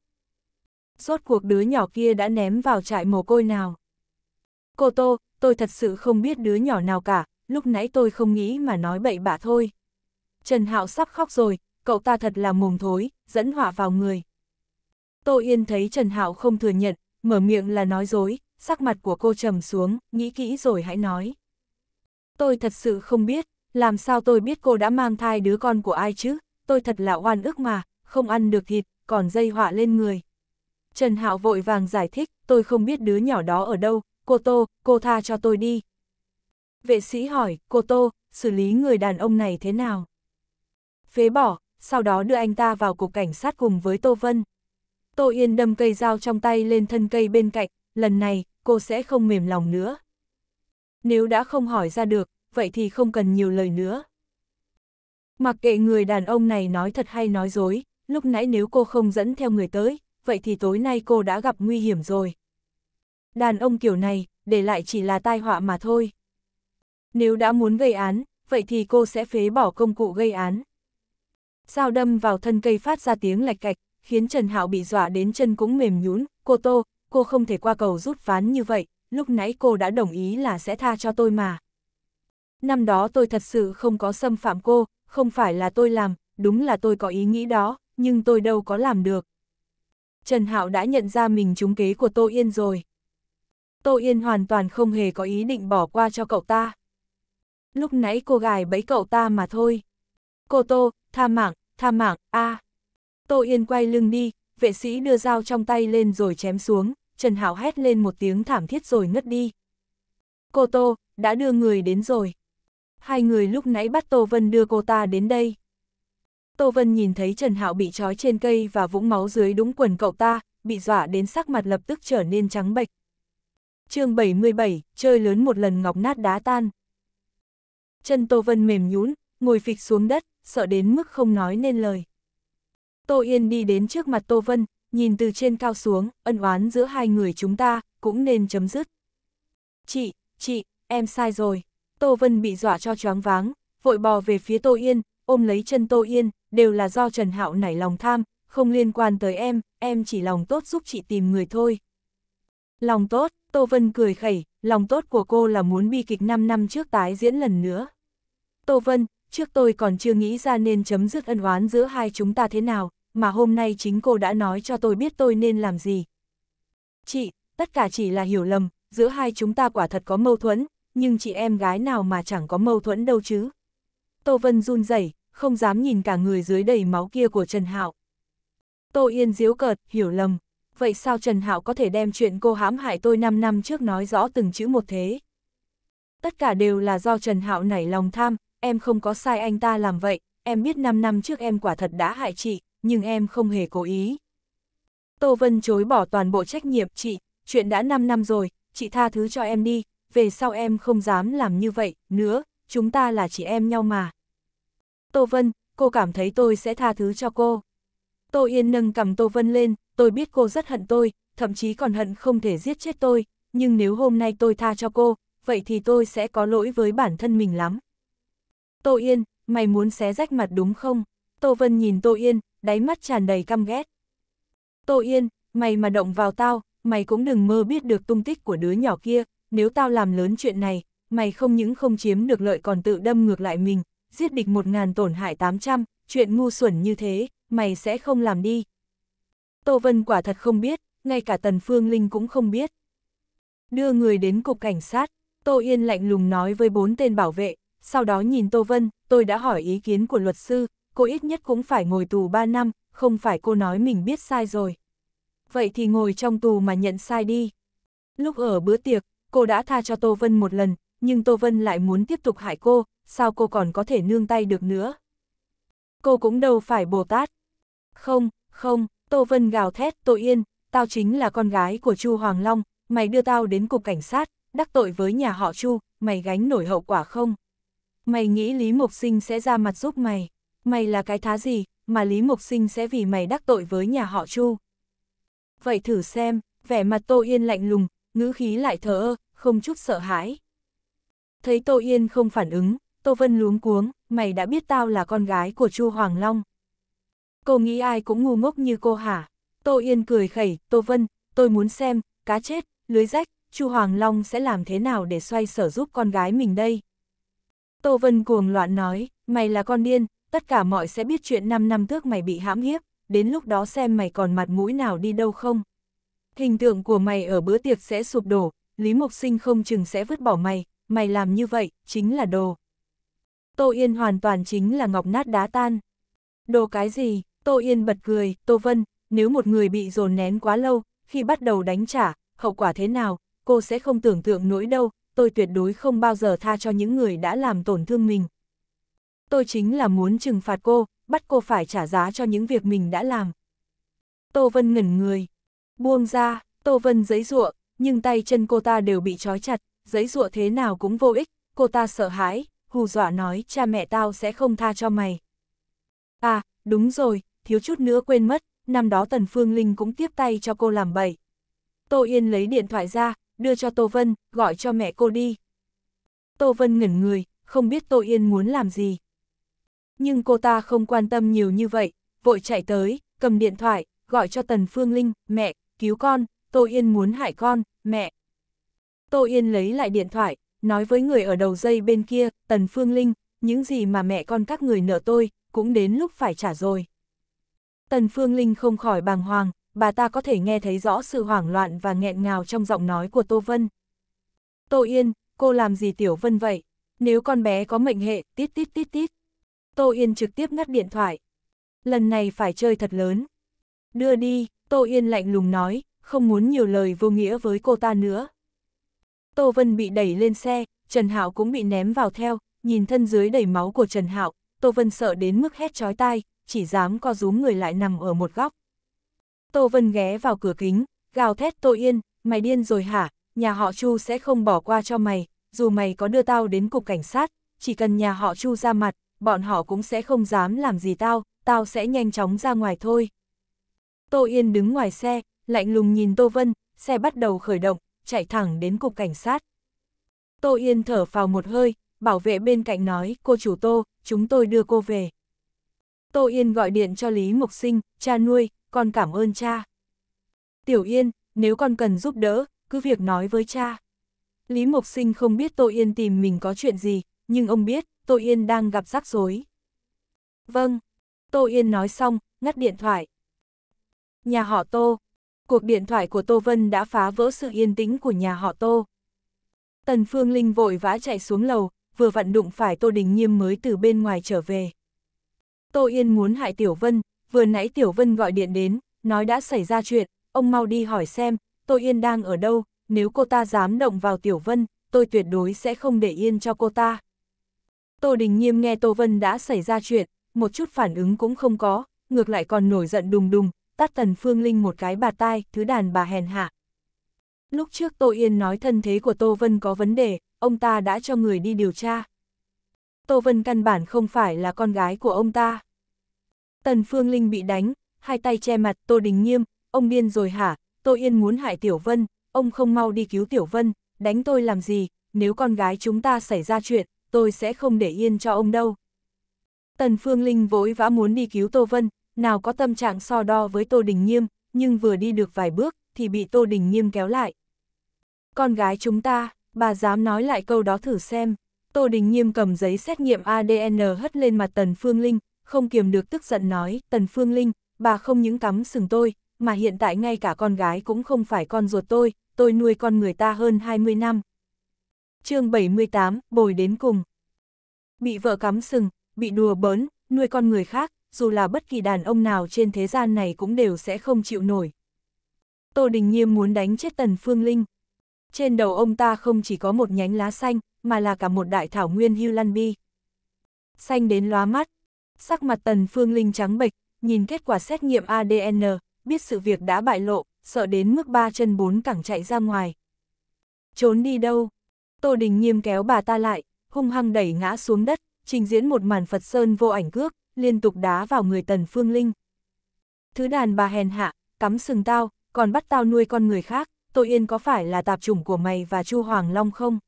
Rốt cuộc đứa nhỏ kia đã ném vào trại mồ côi nào. Cô Tô, tôi thật sự không biết đứa nhỏ nào cả, lúc nãy tôi không nghĩ mà nói bậy bạ thôi. Trần Hạo sắp khóc rồi, cậu ta thật là mồm thối, dẫn họa vào người. Tô Yên thấy Trần Hạo không thừa nhận, mở miệng là nói dối, sắc mặt của cô trầm xuống, nghĩ kỹ rồi hãy nói. Tôi thật sự không biết, làm sao tôi biết cô đã mang thai đứa con của ai chứ, tôi thật là oan ức mà, không ăn được thịt, còn dây họa lên người. Trần Hạo vội vàng giải thích, tôi không biết đứa nhỏ đó ở đâu, cô Tô, cô tha cho tôi đi. Vệ sĩ hỏi, cô Tô, xử lý người đàn ông này thế nào? Phế bỏ, sau đó đưa anh ta vào cục cảnh sát cùng với Tô Vân. Tô Yên đâm cây dao trong tay lên thân cây bên cạnh, lần này, cô sẽ không mềm lòng nữa. Nếu đã không hỏi ra được, vậy thì không cần nhiều lời nữa. Mặc kệ người đàn ông này nói thật hay nói dối, lúc nãy nếu cô không dẫn theo người tới, vậy thì tối nay cô đã gặp nguy hiểm rồi. Đàn ông kiểu này, để lại chỉ là tai họa mà thôi. Nếu đã muốn gây án, vậy thì cô sẽ phế bỏ công cụ gây án. Sao đâm vào thân cây phát ra tiếng lạch cạch, khiến Trần Hạo bị dọa đến chân cũng mềm nhũn. cô Tô, cô không thể qua cầu rút ván như vậy, lúc nãy cô đã đồng ý là sẽ tha cho tôi mà. Năm đó tôi thật sự không có xâm phạm cô, không phải là tôi làm, đúng là tôi có ý nghĩ đó, nhưng tôi đâu có làm được. Trần Hạo đã nhận ra mình trúng kế của Tô Yên rồi. Tô Yên hoàn toàn không hề có ý định bỏ qua cho cậu ta. Lúc nãy cô gài bẫy cậu ta mà thôi. Cô Tô, tha mạng, tha mạng, a. Tô Yên quay lưng đi, vệ sĩ đưa dao trong tay lên rồi chém xuống, Trần Hạo hét lên một tiếng thảm thiết rồi ngất đi. Cô Tô, đã đưa người đến rồi hai người lúc nãy bắt Tô Vân đưa cô ta đến đây. Tô Vân nhìn thấy Trần Hạo bị trói trên cây và vũng máu dưới đúng quần cậu ta, bị dọa đến sắc mặt lập tức trở nên trắng bệch. chương 77, chơi lớn một lần ngọc nát đá tan. Chân Tô Vân mềm nhún, ngồi phịch xuống đất, sợ đến mức không nói nên lời. Tô Yên đi đến trước mặt Tô Vân, nhìn từ trên cao xuống, ân oán giữa hai người chúng ta, cũng nên chấm dứt. Chị, chị, em sai rồi. Tô Vân bị dọa cho choáng váng, vội bò về phía Tô Yên, ôm lấy chân Tô Yên, đều là do Trần Hạo nảy lòng tham, không liên quan tới em, em chỉ lòng tốt giúp chị tìm người thôi. Lòng tốt, Tô Vân cười khẩy, lòng tốt của cô là muốn bi kịch 5 năm trước tái diễn lần nữa. Tô Vân, trước tôi còn chưa nghĩ ra nên chấm dứt ân oán giữa hai chúng ta thế nào, mà hôm nay chính cô đã nói cho tôi biết tôi nên làm gì. Chị, tất cả chỉ là hiểu lầm, giữa hai chúng ta quả thật có mâu thuẫn, nhưng chị em gái nào mà chẳng có mâu thuẫn đâu chứ. Tô Vân run rẩy, không dám nhìn cả người dưới đầy máu kia của Trần Hạo. Tô Yên diếu cợt, hiểu lầm. Vậy sao Trần Hạo có thể đem chuyện cô hãm hại tôi 5 năm trước nói rõ từng chữ một thế? Tất cả đều là do Trần Hạo nảy lòng tham, em không có sai anh ta làm vậy, em biết 5 năm trước em quả thật đã hại chị, nhưng em không hề cố ý. Tô Vân chối bỏ toàn bộ trách nhiệm chị, chuyện đã 5 năm rồi, chị tha thứ cho em đi, về sau em không dám làm như vậy nữa, chúng ta là chị em nhau mà. Tô Vân, cô cảm thấy tôi sẽ tha thứ cho cô. Tô Yên nâng cầm Tô Vân lên, tôi biết cô rất hận tôi, thậm chí còn hận không thể giết chết tôi, nhưng nếu hôm nay tôi tha cho cô, vậy thì tôi sẽ có lỗi với bản thân mình lắm. Tô Yên, mày muốn xé rách mặt đúng không? Tô Vân nhìn Tô Yên, đáy mắt tràn đầy căm ghét. Tô Yên, mày mà động vào tao, mày cũng đừng mơ biết được tung tích của đứa nhỏ kia, nếu tao làm lớn chuyện này, mày không những không chiếm được lợi còn tự đâm ngược lại mình, giết địch một ngàn tổn hại tám trăm chuyện ngu xuẩn như thế, mày sẽ không làm đi. Tô Vân quả thật không biết, ngay cả Tần Phương Linh cũng không biết. Đưa người đến cục cảnh sát, Tô Yên lạnh lùng nói với bốn tên bảo vệ, sau đó nhìn Tô Vân, tôi đã hỏi ý kiến của luật sư, cô ít nhất cũng phải ngồi tù 3 năm, không phải cô nói mình biết sai rồi. Vậy thì ngồi trong tù mà nhận sai đi. Lúc ở bữa tiệc, cô đã tha cho Tô Vân một lần, nhưng Tô Vân lại muốn tiếp tục hại cô, sao cô còn có thể nương tay được nữa. Cô cũng đâu phải Bồ Tát. Không, không, Tô Vân gào thét, tội yên, tao chính là con gái của Chu Hoàng Long, mày đưa tao đến cục cảnh sát, đắc tội với nhà họ Chu, mày gánh nổi hậu quả không? Mày nghĩ Lý Mộc Sinh sẽ ra mặt giúp mày, mày là cái thá gì, mà Lý Mộc Sinh sẽ vì mày đắc tội với nhà họ Chu. Vậy thử xem, vẻ mặt Tô Yên lạnh lùng, ngữ khí lại thờ ơ, không chút sợ hãi. Thấy Tô Yên không phản ứng, Tô Vân luống cuống, mày đã biết tao là con gái của Chu Hoàng Long. Cô nghĩ ai cũng ngu ngốc như cô hả? Tô Yên cười khẩy, Tô Vân, tôi muốn xem, cá chết, lưới rách, Chu Hoàng Long sẽ làm thế nào để xoay sở giúp con gái mình đây? Tô Vân cuồng loạn nói, mày là con điên, tất cả mọi sẽ biết chuyện 5 năm trước mày bị hãm hiếp, đến lúc đó xem mày còn mặt mũi nào đi đâu không. Hình tượng của mày ở bữa tiệc sẽ sụp đổ, Lý Mộc Sinh không chừng sẽ vứt bỏ mày, mày làm như vậy, chính là đồ. Tô Yên hoàn toàn chính là ngọc nát đá tan. Đồ cái gì, Tô Yên bật cười, Tô Vân, nếu một người bị dồn nén quá lâu, khi bắt đầu đánh trả, hậu quả thế nào, cô sẽ không tưởng tượng nỗi đâu, tôi tuyệt đối không bao giờ tha cho những người đã làm tổn thương mình. Tôi chính là muốn trừng phạt cô, bắt cô phải trả giá cho những việc mình đã làm. Tô Vân ngẩn người, buông ra, Tô Vân giấy ruộng, nhưng tay chân cô ta đều bị trói chặt, giấy dụa thế nào cũng vô ích, cô ta sợ hãi, hù dọa nói cha mẹ tao sẽ không tha cho mày. À, đúng rồi, thiếu chút nữa quên mất, năm đó Tần Phương Linh cũng tiếp tay cho cô làm bậy. Tô Yên lấy điện thoại ra, đưa cho Tô Vân, gọi cho mẹ cô đi. Tô Vân ngẩn người, không biết Tô Yên muốn làm gì. Nhưng cô ta không quan tâm nhiều như vậy, vội chạy tới, cầm điện thoại, gọi cho Tần Phương Linh, mẹ, cứu con, Tô Yên muốn hại con, mẹ. Tô Yên lấy lại điện thoại, nói với người ở đầu dây bên kia, Tần Phương Linh, những gì mà mẹ con các người nợ tôi, cũng đến lúc phải trả rồi. Tần Phương Linh không khỏi bàng hoàng, bà ta có thể nghe thấy rõ sự hoảng loạn và nghẹn ngào trong giọng nói của Tô Vân. Tô Yên, cô làm gì Tiểu Vân vậy? Nếu con bé có mệnh hệ, tít tít tít tít. Tô Yên trực tiếp ngắt điện thoại. Lần này phải chơi thật lớn. Đưa đi, Tô Yên lạnh lùng nói, không muốn nhiều lời vô nghĩa với cô ta nữa. Tô Vân bị đẩy lên xe, Trần Hạo cũng bị ném vào theo, nhìn thân dưới đầy máu của Trần Hạo, Tô Vân sợ đến mức hét chói tai, chỉ dám co rúm người lại nằm ở một góc. Tô Vân ghé vào cửa kính, gào thét Tô Yên, mày điên rồi hả, nhà họ Chu sẽ không bỏ qua cho mày, dù mày có đưa tao đến cục cảnh sát, chỉ cần nhà họ Chu ra mặt, bọn họ cũng sẽ không dám làm gì tao, tao sẽ nhanh chóng ra ngoài thôi. Tô Yên đứng ngoài xe, lạnh lùng nhìn Tô Vân, xe bắt đầu khởi động, chạy thẳng đến cục cảnh sát. Tô Yên thở vào một hơi, bảo vệ bên cạnh nói, cô chủ Tô, chúng tôi đưa cô về. Tô Yên gọi điện cho Lý mục Sinh, cha nuôi, con cảm ơn cha. Tiểu Yên, nếu con cần giúp đỡ, cứ việc nói với cha. Lý mục Sinh không biết Tô Yên tìm mình có chuyện gì, nhưng ông biết, Tô Yên đang gặp rắc rối. Vâng, Tô Yên nói xong, ngắt điện thoại. Nhà họ Tô, Cuộc điện thoại của Tô Vân đã phá vỡ sự yên tĩnh của nhà họ Tô. Tần Phương Linh vội vã chạy xuống lầu, vừa vặn đụng phải Tô Đình Nghiêm mới từ bên ngoài trở về. Tô Yên muốn hại Tiểu Vân, vừa nãy Tiểu Vân gọi điện đến, nói đã xảy ra chuyện, ông mau đi hỏi xem, Tô Yên đang ở đâu, nếu cô ta dám động vào Tiểu Vân, tôi tuyệt đối sẽ không để yên cho cô ta. Tô Đình Nghiêm nghe Tô Vân đã xảy ra chuyện, một chút phản ứng cũng không có, ngược lại còn nổi giận đùng đùng, tát Tần Phương Linh một cái bà tai, thứ đàn bà hèn hạ. Lúc trước Tô Yên nói thân thế của Tô Vân có vấn đề, ông ta đã cho người đi điều tra. Tô Vân căn bản không phải là con gái của ông ta. Tần Phương Linh bị đánh, hai tay che mặt Tô Đình Nghiêm, ông điên rồi hả, Tô Yên muốn hại Tiểu Vân, ông không mau đi cứu Tiểu Vân, đánh tôi làm gì, nếu con gái chúng ta xảy ra chuyện, tôi sẽ không để yên cho ông đâu. Tần Phương Linh vội vã muốn đi cứu Tô Vân, nào có tâm trạng so đo với Tô Đình Nghiêm, nhưng vừa đi được vài bước, thì bị Tô Đình Nghiêm kéo lại. Con gái chúng ta, bà dám nói lại câu đó thử xem. Tô Đình Nghiêm cầm giấy xét nghiệm ADN hất lên mặt Tần Phương Linh, không kiềm được tức giận nói, Tần Phương Linh, bà không những cắm sừng tôi, mà hiện tại ngay cả con gái cũng không phải con ruột tôi, tôi nuôi con người ta hơn 20 năm. chương 78, bồi đến cùng. Bị vợ cắm sừng, bị đùa bỡn, nuôi con người khác, dù là bất kỳ đàn ông nào trên thế gian này cũng đều sẽ không chịu nổi. Tô Đình nghiêm muốn đánh chết Tần Phương Linh. Trên đầu ông ta không chỉ có một nhánh lá xanh, mà là cả một đại thảo nguyên hưu lan bi. Xanh đến lóa mắt, sắc mặt Tần Phương Linh trắng bệch, nhìn kết quả xét nghiệm ADN, biết sự việc đã bại lộ, sợ đến mức ba chân bốn cẳng chạy ra ngoài. Trốn đi đâu? Tô Đình nghiêm kéo bà ta lại, hung hăng đẩy ngã xuống đất, trình diễn một màn Phật Sơn vô ảnh cước, liên tục đá vào người tần phương linh. Thứ đàn bà hèn hạ, cắm sừng tao, còn bắt tao nuôi con người khác, tội yên có phải là tạp chủng của mày và chu Hoàng Long không?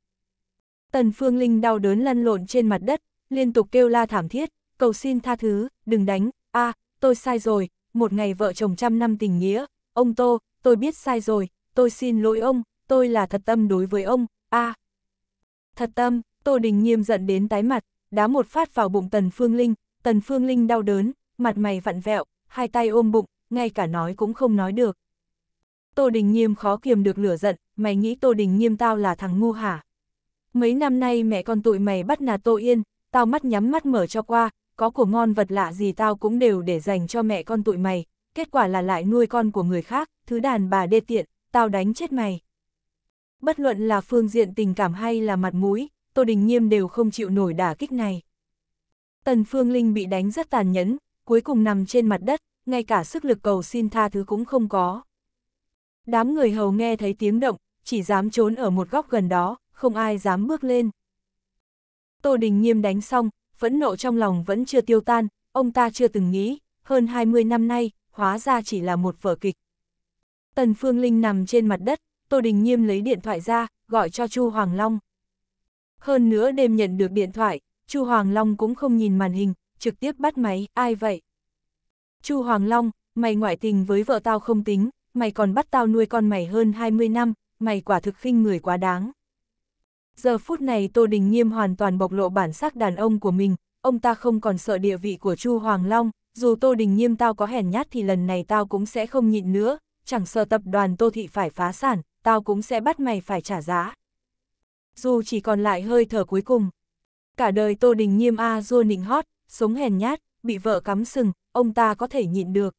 Tần phương linh đau đớn lăn lộn trên mặt đất, liên tục kêu la thảm thiết, cầu xin tha thứ, đừng đánh, a tôi sai rồi, một ngày vợ chồng trăm năm tình nghĩa, ông Tô, tôi biết sai rồi, tôi xin lỗi ông, tôi là thật tâm đối với ông, a Thật tâm, Tô Đình nghiêm giận đến tái mặt, đá một phát vào bụng Tần Phương Linh, Tần Phương Linh đau đớn, mặt mày vặn vẹo, hai tay ôm bụng, ngay cả nói cũng không nói được. Tô Đình Nghiêm khó kiềm được lửa giận, mày nghĩ Tô Đình Nghiêm tao là thằng ngu hả? Mấy năm nay mẹ con tụi mày bắt nạt Tô Yên, tao mắt nhắm mắt mở cho qua, có của ngon vật lạ gì tao cũng đều để dành cho mẹ con tụi mày, kết quả là lại nuôi con của người khác, thứ đàn bà đê tiện, tao đánh chết mày. Bất luận là phương diện tình cảm hay là mặt mũi, Tô Đình Nghiêm đều không chịu nổi đả kích này. Tần Phương Linh bị đánh rất tàn nhẫn, cuối cùng nằm trên mặt đất, ngay cả sức lực cầu xin tha thứ cũng không có. Đám người hầu nghe thấy tiếng động, chỉ dám trốn ở một góc gần đó, không ai dám bước lên. Tô Đình Nghiêm đánh xong, phẫn nộ trong lòng vẫn chưa tiêu tan, ông ta chưa từng nghĩ, hơn 20 năm nay, hóa ra chỉ là một vở kịch. Tần Phương Linh nằm trên mặt đất, Tô Đình Nghiêm lấy điện thoại ra, gọi cho Chu Hoàng Long. Hơn nữa đêm nhận được điện thoại, Chu Hoàng Long cũng không nhìn màn hình, trực tiếp bắt máy, ai vậy? Chu Hoàng Long, mày ngoại tình với vợ tao không tính, mày còn bắt tao nuôi con mày hơn 20 năm, mày quả thực khinh người quá đáng. Giờ phút này Tô Đình Nghiêm hoàn toàn bộc lộ bản sắc đàn ông của mình, ông ta không còn sợ địa vị của Chu Hoàng Long, dù Tô Đình Nghiêm tao có hèn nhát thì lần này tao cũng sẽ không nhịn nữa, chẳng sợ tập đoàn Tô Thị phải phá sản, tao cũng sẽ bắt mày phải trả giá. Dù chỉ còn lại hơi thở cuối cùng, Cả đời Tô Đình Nhiêm A Dua nịnh hót, sống hèn nhát, bị vợ cắm sừng, ông ta có thể nhịn được.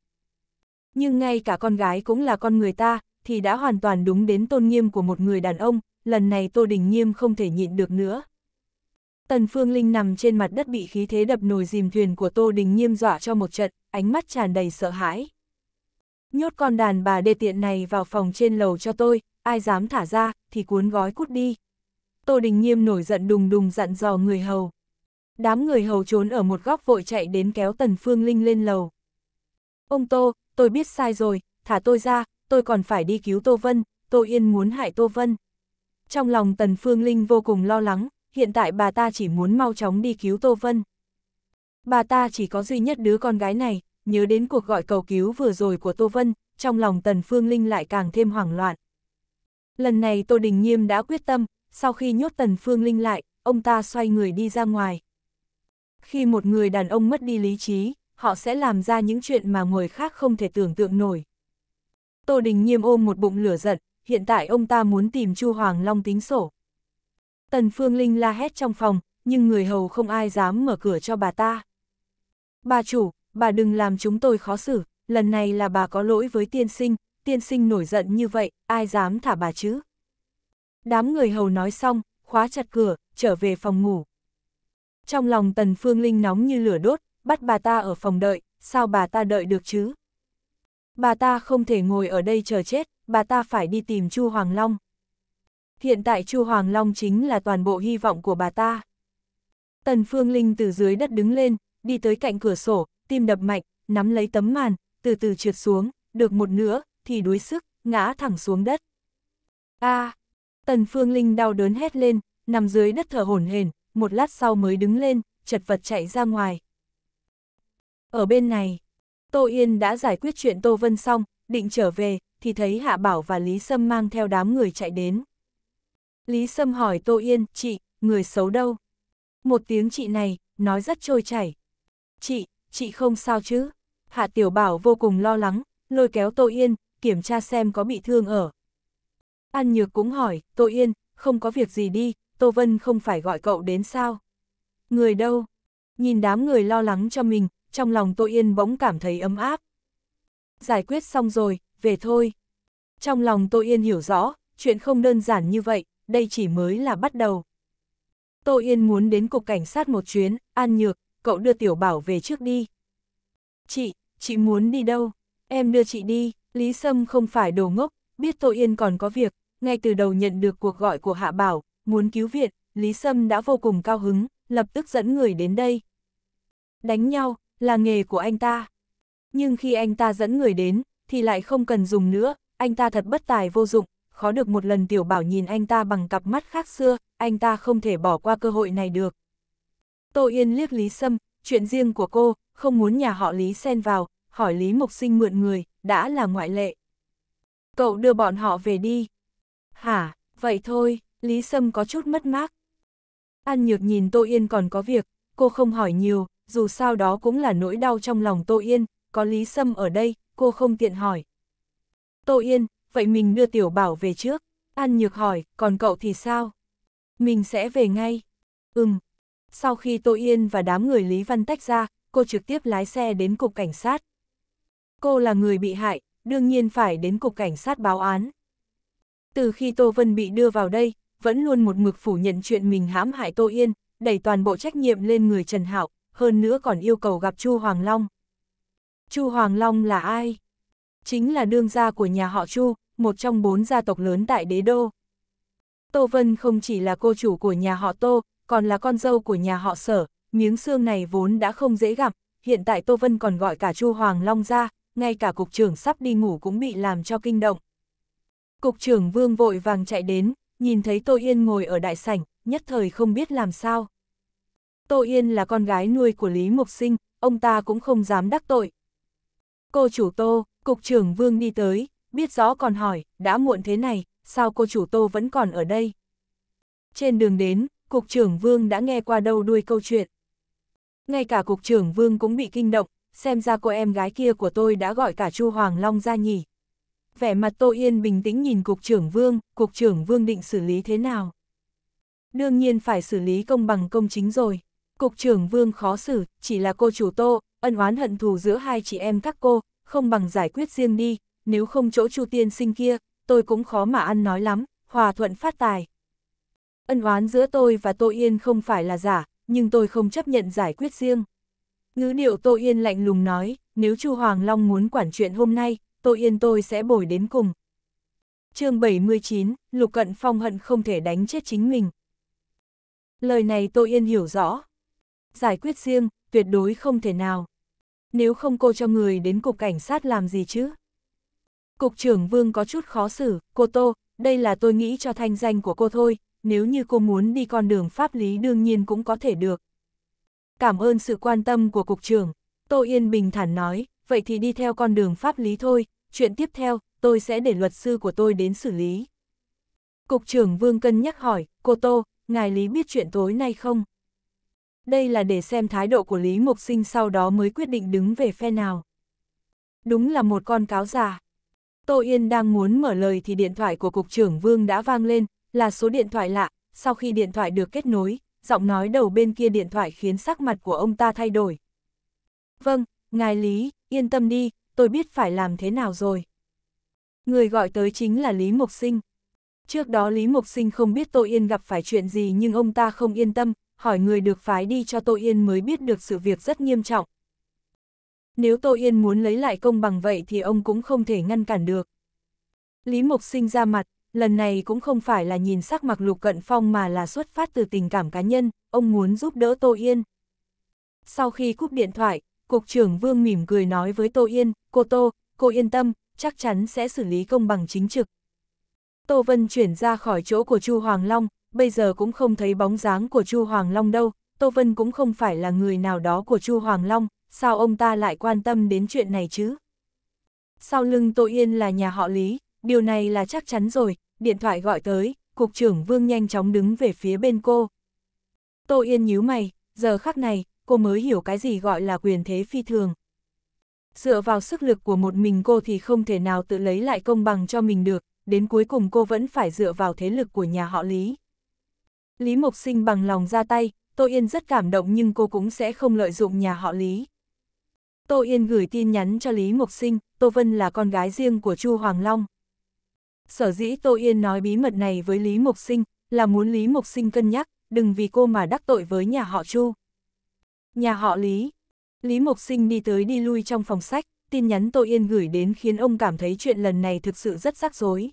Nhưng ngay cả con gái cũng là con người ta, thì đã hoàn toàn đúng đến tôn nghiêm của một người đàn ông, lần này Tô Đình Nhiêm không thể nhịn được nữa. Tần Phương Linh nằm trên mặt đất bị khí thế đập nồi dìm thuyền của Tô Đình Nhiêm dọa cho một trận, ánh mắt tràn đầy sợ hãi. Nhốt con đàn bà đê tiện này vào phòng trên lầu cho tôi, ai dám thả ra, thì cuốn gói cút đi. Tô Đình Nghiêm nổi giận đùng đùng dặn dò người hầu. Đám người hầu trốn ở một góc vội chạy đến kéo Tần Phương Linh lên lầu. Ông Tô, tôi biết sai rồi, thả tôi ra, tôi còn phải đi cứu Tô Vân, Tô Yên muốn hại Tô Vân. Trong lòng Tần Phương Linh vô cùng lo lắng, hiện tại bà ta chỉ muốn mau chóng đi cứu Tô Vân. Bà ta chỉ có duy nhất đứa con gái này, nhớ đến cuộc gọi cầu cứu vừa rồi của Tô Vân, trong lòng Tần Phương Linh lại càng thêm hoảng loạn. Lần này Tô Đình Nghiêm đã quyết tâm, sau khi nhốt Tần Phương Linh lại, ông ta xoay người đi ra ngoài. Khi một người đàn ông mất đi lý trí, họ sẽ làm ra những chuyện mà người khác không thể tưởng tượng nổi. Tô Đình Nghiêm ôm một bụng lửa giận, hiện tại ông ta muốn tìm Chu Hoàng Long tính sổ. Tần Phương Linh la hét trong phòng, nhưng người hầu không ai dám mở cửa cho bà ta. Bà chủ, bà đừng làm chúng tôi khó xử, lần này là bà có lỗi với tiên sinh, tiên sinh nổi giận như vậy, ai dám thả bà chứ? Đám người hầu nói xong, khóa chặt cửa, trở về phòng ngủ. Trong lòng Tần Phương Linh nóng như lửa đốt, bắt bà ta ở phòng đợi, sao bà ta đợi được chứ? Bà ta không thể ngồi ở đây chờ chết, bà ta phải đi tìm Chu Hoàng Long. Hiện tại Chu Hoàng Long chính là toàn bộ hy vọng của bà ta. Tần Phương Linh từ dưới đất đứng lên, đi tới cạnh cửa sổ, tim đập mạnh, nắm lấy tấm màn, từ từ trượt xuống, được một nửa, thì đuối sức, ngã thẳng xuống đất. a à, Tần Phương Linh đau đớn hét lên, nằm dưới đất thở hổn hển, một lát sau mới đứng lên, chật vật chạy ra ngoài. Ở bên này, Tô Yên đã giải quyết chuyện Tô Vân xong, định trở về, thì thấy Hạ Bảo và Lý Sâm mang theo đám người chạy đến. Lý Sâm hỏi Tô Yên, chị, người xấu đâu? Một tiếng chị này, nói rất trôi chảy. Chị, chị không sao chứ? Hạ Tiểu Bảo vô cùng lo lắng, lôi kéo Tô Yên, kiểm tra xem có bị thương ở An Nhược cũng hỏi, Tô Yên, không có việc gì đi, Tô Vân không phải gọi cậu đến sao? Người đâu? Nhìn đám người lo lắng cho mình, trong lòng Tô Yên bỗng cảm thấy ấm áp. Giải quyết xong rồi, về thôi. Trong lòng Tô Yên hiểu rõ, chuyện không đơn giản như vậy, đây chỉ mới là bắt đầu. Tô Yên muốn đến cục cảnh sát một chuyến, An Nhược, cậu đưa Tiểu Bảo về trước đi. Chị, chị muốn đi đâu? Em đưa chị đi, Lý Sâm không phải đồ ngốc, biết Tô Yên còn có việc, ngay từ đầu nhận được cuộc gọi của Hạ Bảo, muốn cứu viện, Lý Sâm đã vô cùng cao hứng, lập tức dẫn người đến đây. Đánh nhau, là nghề của anh ta. Nhưng khi anh ta dẫn người đến, thì lại không cần dùng nữa, anh ta thật bất tài vô dụng, khó được một lần Tiểu Bảo nhìn anh ta bằng cặp mắt khác xưa, anh ta không thể bỏ qua cơ hội này được. Tô Yên liếc Lý Sâm, chuyện riêng của cô, không muốn nhà họ Lý xen vào, hỏi Lý Mộc Sinh mượn người, đã là ngoại lệ. Cậu đưa bọn họ về đi. Hả, vậy thôi, Lý Sâm có chút mất mát. An Nhược nhìn Tô Yên còn có việc, cô không hỏi nhiều, dù sao đó cũng là nỗi đau trong lòng Tô Yên, có Lý Sâm ở đây, cô không tiện hỏi. Tô Yên, vậy mình đưa Tiểu Bảo về trước. An Nhược hỏi, còn cậu thì sao? Mình sẽ về ngay. Ừm. Sau khi Tô Yên và đám người Lý Văn tách ra, cô trực tiếp lái xe đến cục cảnh sát. Cô là người bị hại, đương nhiên phải đến cục cảnh sát báo án. Từ khi Tô Vân bị đưa vào đây, vẫn luôn một mực phủ nhận chuyện mình hãm hại Tô Yên, đẩy toàn bộ trách nhiệm lên người Trần Hạo, hơn nữa còn yêu cầu gặp Chu Hoàng Long. Chu Hoàng Long là ai? Chính là đương gia của nhà họ Chu, một trong bốn gia tộc lớn tại đế đô. Tô Vân không chỉ là cô chủ của nhà họ Tô, còn là con dâu của nhà họ Sở, miếng xương này vốn đã không dễ gặp, hiện tại Tô Vân còn gọi cả Chu Hoàng Long ra, ngay cả cục trưởng sắp đi ngủ cũng bị làm cho kinh động. Cục trưởng Vương vội vàng chạy đến, nhìn thấy Tô Yên ngồi ở đại sảnh, nhất thời không biết làm sao. Tô Yên là con gái nuôi của Lý Mộc Sinh, ông ta cũng không dám đắc tội. Cô chủ Tô, Cục trưởng Vương đi tới, biết rõ còn hỏi, đã muộn thế này, sao cô chủ Tô vẫn còn ở đây? Trên đường đến, Cục trưởng Vương đã nghe qua đầu đuôi câu chuyện. Ngay cả Cục trưởng Vương cũng bị kinh động, xem ra cô em gái kia của tôi đã gọi cả Chu Hoàng Long ra nhỉ vẻ mặt Tô Yên bình tĩnh nhìn Cục trưởng Vương, Cục trưởng Vương định xử lý thế nào? Đương nhiên phải xử lý công bằng công chính rồi. Cục trưởng Vương khó xử, chỉ là cô chủ Tô, ân oán hận thù giữa hai chị em các cô, không bằng giải quyết riêng đi, nếu không chỗ Chu Tiên sinh kia, tôi cũng khó mà ăn nói lắm, hòa thuận phát tài. Ân oán giữa tôi và Tô Yên không phải là giả, nhưng tôi không chấp nhận giải quyết riêng. Ngữ điệu Tô Yên lạnh lùng nói, nếu Chu Hoàng Long muốn quản chuyện hôm nay, tôi yên tôi sẽ bồi đến cùng. chương 79, Lục Cận Phong hận không thể đánh chết chính mình. Lời này tôi yên hiểu rõ. Giải quyết riêng, tuyệt đối không thể nào. Nếu không cô cho người đến cục cảnh sát làm gì chứ? Cục trưởng Vương có chút khó xử, cô Tô, đây là tôi nghĩ cho thanh danh của cô thôi, nếu như cô muốn đi con đường pháp lý đương nhiên cũng có thể được. Cảm ơn sự quan tâm của cục trưởng, Tô Yên bình thản nói, vậy thì đi theo con đường pháp lý thôi, chuyện tiếp theo, tôi sẽ để luật sư của tôi đến xử lý. Cục trưởng Vương cân nhắc hỏi, cô Tô, ngài Lý biết chuyện tối nay không? Đây là để xem thái độ của Lý Mộc Sinh sau đó mới quyết định đứng về phe nào. Đúng là một con cáo già. Tô Yên đang muốn mở lời thì điện thoại của Cục trưởng Vương đã vang lên, là số điện thoại lạ, sau khi điện thoại được kết nối, giọng nói đầu bên kia điện thoại khiến sắc mặt của ông ta thay đổi. Vâng, ngài Lý, yên tâm đi, tôi biết phải làm thế nào rồi. Người gọi tới chính là Lý Mộc Sinh. Trước đó Lý Mộc Sinh không biết Tô Yên gặp phải chuyện gì nhưng ông ta không yên tâm, hỏi người được phái đi cho Tô Yên mới biết được sự việc rất nghiêm trọng. Nếu Tô Yên muốn lấy lại công bằng vậy thì ông cũng không thể ngăn cản được. Lý Mộc Sinh ra mặt, lần này cũng không phải là nhìn sắc mặc Lục Cận Phong mà là xuất phát từ tình cảm cá nhân, ông muốn giúp đỡ Tô Yên. Sau khi cúp điện thoại, Cục trưởng Vương mỉm cười nói với Tô Yên, cô Tô, cô yên tâm, chắc chắn sẽ xử lý công bằng chính trực. Tô Vân chuyển ra khỏi chỗ của Chu Hoàng Long, bây giờ cũng không thấy bóng dáng của Chu Hoàng Long đâu, Tô Vân cũng không phải là người nào đó của Chu Hoàng Long, sao ông ta lại quan tâm đến chuyện này chứ? Sau lưng Tô Yên là nhà họ Lý, điều này là chắc chắn rồi, điện thoại gọi tới, cục trưởng Vương nhanh chóng đứng về phía bên cô. Tô Yên nhíu mày, giờ khắc này, cô mới hiểu cái gì gọi là quyền thế phi thường. Dựa vào sức lực của một mình cô thì không thể nào tự lấy lại công bằng cho mình được, đến cuối cùng cô vẫn phải dựa vào thế lực của nhà họ Lý. Lý Mộc Sinh bằng lòng ra tay, Tô Yên rất cảm động nhưng cô cũng sẽ không lợi dụng nhà họ Lý. Tô Yên gửi tin nhắn cho Lý Mộc Sinh, Tô Vân là con gái riêng của Chu Hoàng Long. Sở dĩ Tô Yên nói bí mật này với Lý Mộc Sinh là muốn Lý Mộc Sinh cân nhắc, đừng vì cô mà đắc tội với nhà họ Chu. Nhà họ Lý. Lý Mộc Sinh đi tới đi lui trong phòng sách, tin nhắn Tô Yên gửi đến khiến ông cảm thấy chuyện lần này thực sự rất rắc rối.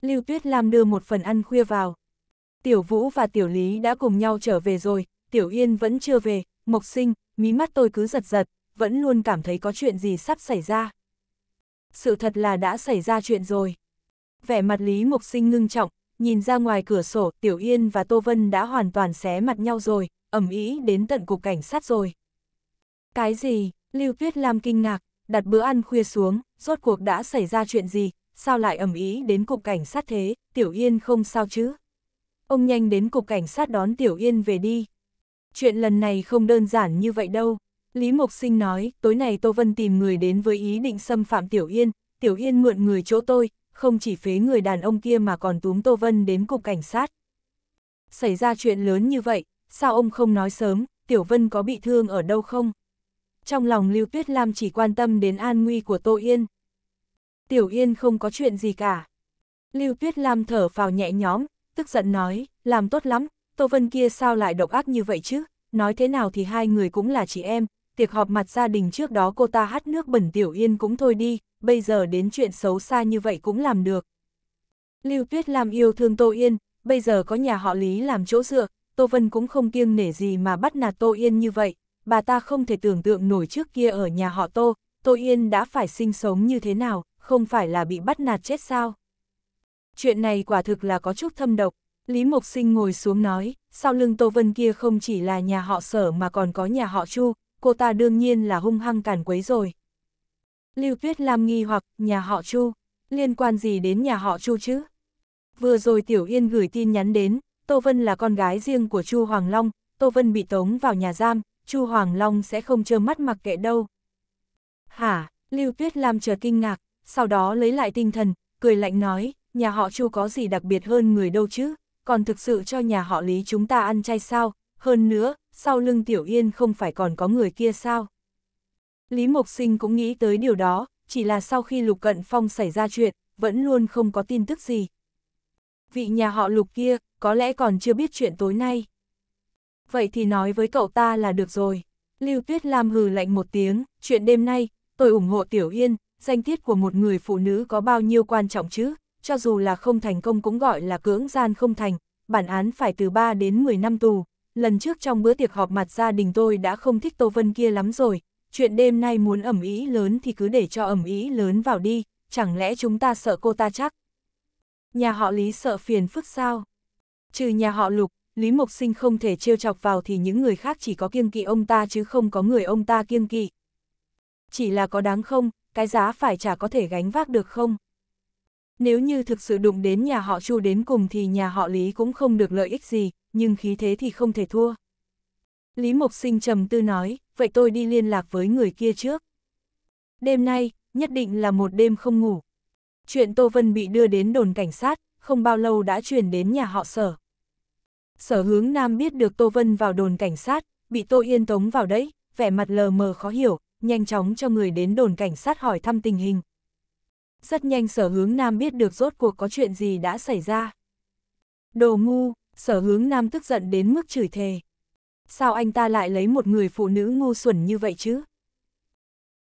Lưu Tuyết Lam đưa một phần ăn khuya vào. Tiểu Vũ và Tiểu Lý đã cùng nhau trở về rồi, Tiểu Yên vẫn chưa về, Mộc Sinh, mí mắt tôi cứ giật giật, vẫn luôn cảm thấy có chuyện gì sắp xảy ra. Sự thật là đã xảy ra chuyện rồi. Vẻ mặt Lý Mộc Sinh ngưng trọng, nhìn ra ngoài cửa sổ, Tiểu Yên và Tô Vân đã hoàn toàn xé mặt nhau rồi, ẩm ý đến tận cục cảnh sát rồi. Cái gì? Lưu Tuyết Lam kinh ngạc, đặt bữa ăn khuya xuống, rốt cuộc đã xảy ra chuyện gì, sao lại ẩm ý đến cục cảnh sát thế, Tiểu Yên không sao chứ? Ông nhanh đến cục cảnh sát đón Tiểu Yên về đi. Chuyện lần này không đơn giản như vậy đâu. Lý Mộc Sinh nói, tối nay Tô Vân tìm người đến với ý định xâm phạm Tiểu Yên, Tiểu Yên mượn người chỗ tôi, không chỉ phế người đàn ông kia mà còn túm Tô Vân đến cục cảnh sát. Xảy ra chuyện lớn như vậy, sao ông không nói sớm, Tiểu Vân có bị thương ở đâu không? Trong lòng Lưu Tuyết Lam chỉ quan tâm đến an nguy của Tô Yên. Tiểu Yên không có chuyện gì cả. Lưu Tuyết Lam thở vào nhẹ nhóm, tức giận nói, làm tốt lắm, Tô Vân kia sao lại độc ác như vậy chứ? Nói thế nào thì hai người cũng là chị em, tiệc họp mặt gia đình trước đó cô ta hát nước bẩn Tiểu Yên cũng thôi đi, bây giờ đến chuyện xấu xa như vậy cũng làm được. Lưu Tuyết Lam yêu thương Tô Yên, bây giờ có nhà họ Lý làm chỗ dựa, Tô Vân cũng không kiêng nể gì mà bắt nạt Tô Yên như vậy, bà ta không thể tưởng tượng nổi trước kia ở nhà họ Tô, Tô Yên đã phải sinh sống như thế nào, không phải là bị bắt nạt chết sao. Chuyện này quả thực là có chút thâm độc, Lý Mộc Sinh ngồi xuống nói, sau lưng Tô Vân kia không chỉ là nhà họ sở mà còn có nhà họ Chu, cô ta đương nhiên là hung hăng càn quấy rồi. Lưu Tuyết Lam nghi hoặc nhà họ Chu, liên quan gì đến nhà họ Chu chứ? Vừa rồi Tiểu Yên gửi tin nhắn đến, Tô Vân là con gái riêng của Chu Hoàng Long, Tô Vân bị tống vào nhà giam, Chu Hoàng Long sẽ không trơ mắt mặc kệ đâu. Hả, Lưu Tuyết Lam chờ kinh ngạc, sau đó lấy lại tinh thần, cười lạnh nói, nhà họ Chu có gì đặc biệt hơn người đâu chứ, còn thực sự cho nhà họ Lý chúng ta ăn chay sao, hơn nữa, sau lưng Tiểu Yên không phải còn có người kia sao. Lý Mộc Sinh cũng nghĩ tới điều đó, chỉ là sau khi Lục Cận Phong xảy ra chuyện, vẫn luôn không có tin tức gì. Vị nhà họ Lục kia, có lẽ còn chưa biết chuyện tối nay. Vậy thì nói với cậu ta là được rồi. Lưu Tuyết Lam hừ lạnh một tiếng, chuyện đêm nay, tôi ủng hộ Tiểu Yên, danh tiết của một người phụ nữ có bao nhiêu quan trọng chứ, cho dù là không thành công cũng gọi là cưỡng gian không thành, bản án phải từ 3 đến 10 năm tù. Lần trước trong bữa tiệc họp mặt gia đình tôi đã không thích Tô Vân kia lắm rồi, chuyện đêm nay muốn ẩm ý lớn thì cứ để cho ẩm ý lớn vào đi, chẳng lẽ chúng ta sợ cô ta chắc? Nhà họ Lý sợ phiền phức sao? Trừ nhà họ Lục, Lý Mộc Sinh không thể trêu chọc vào thì những người khác chỉ có kiêng kỵ ông ta chứ không có người ông ta kiêng kỵ. Chỉ là có đáng không, cái giá phải trả có thể gánh vác được không? Nếu như thực sự đụng đến nhà họ Chu đến cùng thì nhà họ Lý cũng không được lợi ích gì, nhưng khí thế thì không thể thua. Lý Mộc Sinh trầm tư nói, vậy tôi đi liên lạc với người kia trước. Đêm nay, nhất định là một đêm không ngủ. Chuyện Tô Vân bị đưa đến đồn cảnh sát, không bao lâu đã chuyển đến nhà họ sở sở hướng nam biết được Tô Vân vào đồn cảnh sát, bị Tô Yên tống vào đấy, vẻ mặt lờ mờ khó hiểu, nhanh chóng cho người đến đồn cảnh sát hỏi thăm tình hình. Rất nhanh sở hướng nam biết được rốt cuộc có chuyện gì đã xảy ra. Đồ ngu, sở hướng nam tức giận đến mức chửi thề. Sao anh ta lại lấy một người phụ nữ ngu xuẩn như vậy chứ?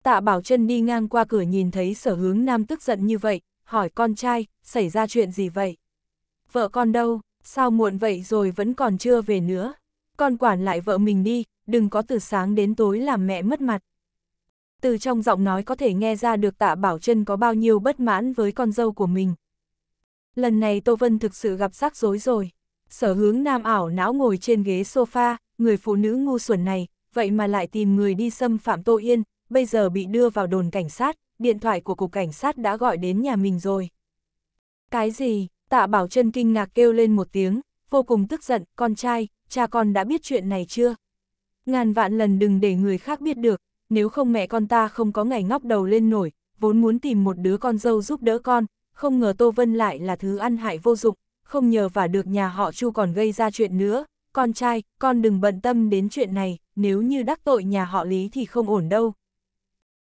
Tạ Bảo chân đi ngang qua cửa nhìn thấy sở hướng nam tức giận như vậy, hỏi con trai, xảy ra chuyện gì vậy? Vợ con đâu? sao muộn vậy rồi vẫn còn chưa về nữa. Con quản lại vợ mình đi, đừng có từ sáng đến tối làm mẹ mất mặt. Từ trong giọng nói có thể nghe ra được tạ Bảo Trân có bao nhiêu bất mãn với con dâu của mình. Lần này Tô Vân thực sự gặp rắc rối rồi. Sở hướng nam ảo não ngồi trên ghế sofa, người phụ nữ ngu xuẩn này, vậy mà lại tìm người đi xâm phạm Tô Yên, bây giờ bị đưa vào đồn cảnh sát, điện thoại của cục cảnh sát đã gọi đến nhà mình rồi. Cái gì, Tạ Bảo Trân kinh ngạc kêu lên một tiếng, vô cùng tức giận, con trai, cha con đã biết chuyện này chưa? Ngàn vạn lần đừng để người khác biết được, nếu không mẹ con ta không có ngày ngóc đầu lên nổi, vốn muốn tìm một đứa con dâu giúp đỡ con, không ngờ Tô Vân lại là thứ ăn hại vô dụng, không nhờ và được nhà họ Chu còn gây ra chuyện nữa. Con trai, con đừng bận tâm đến chuyện này, nếu như đắc tội nhà họ Lý thì không ổn đâu.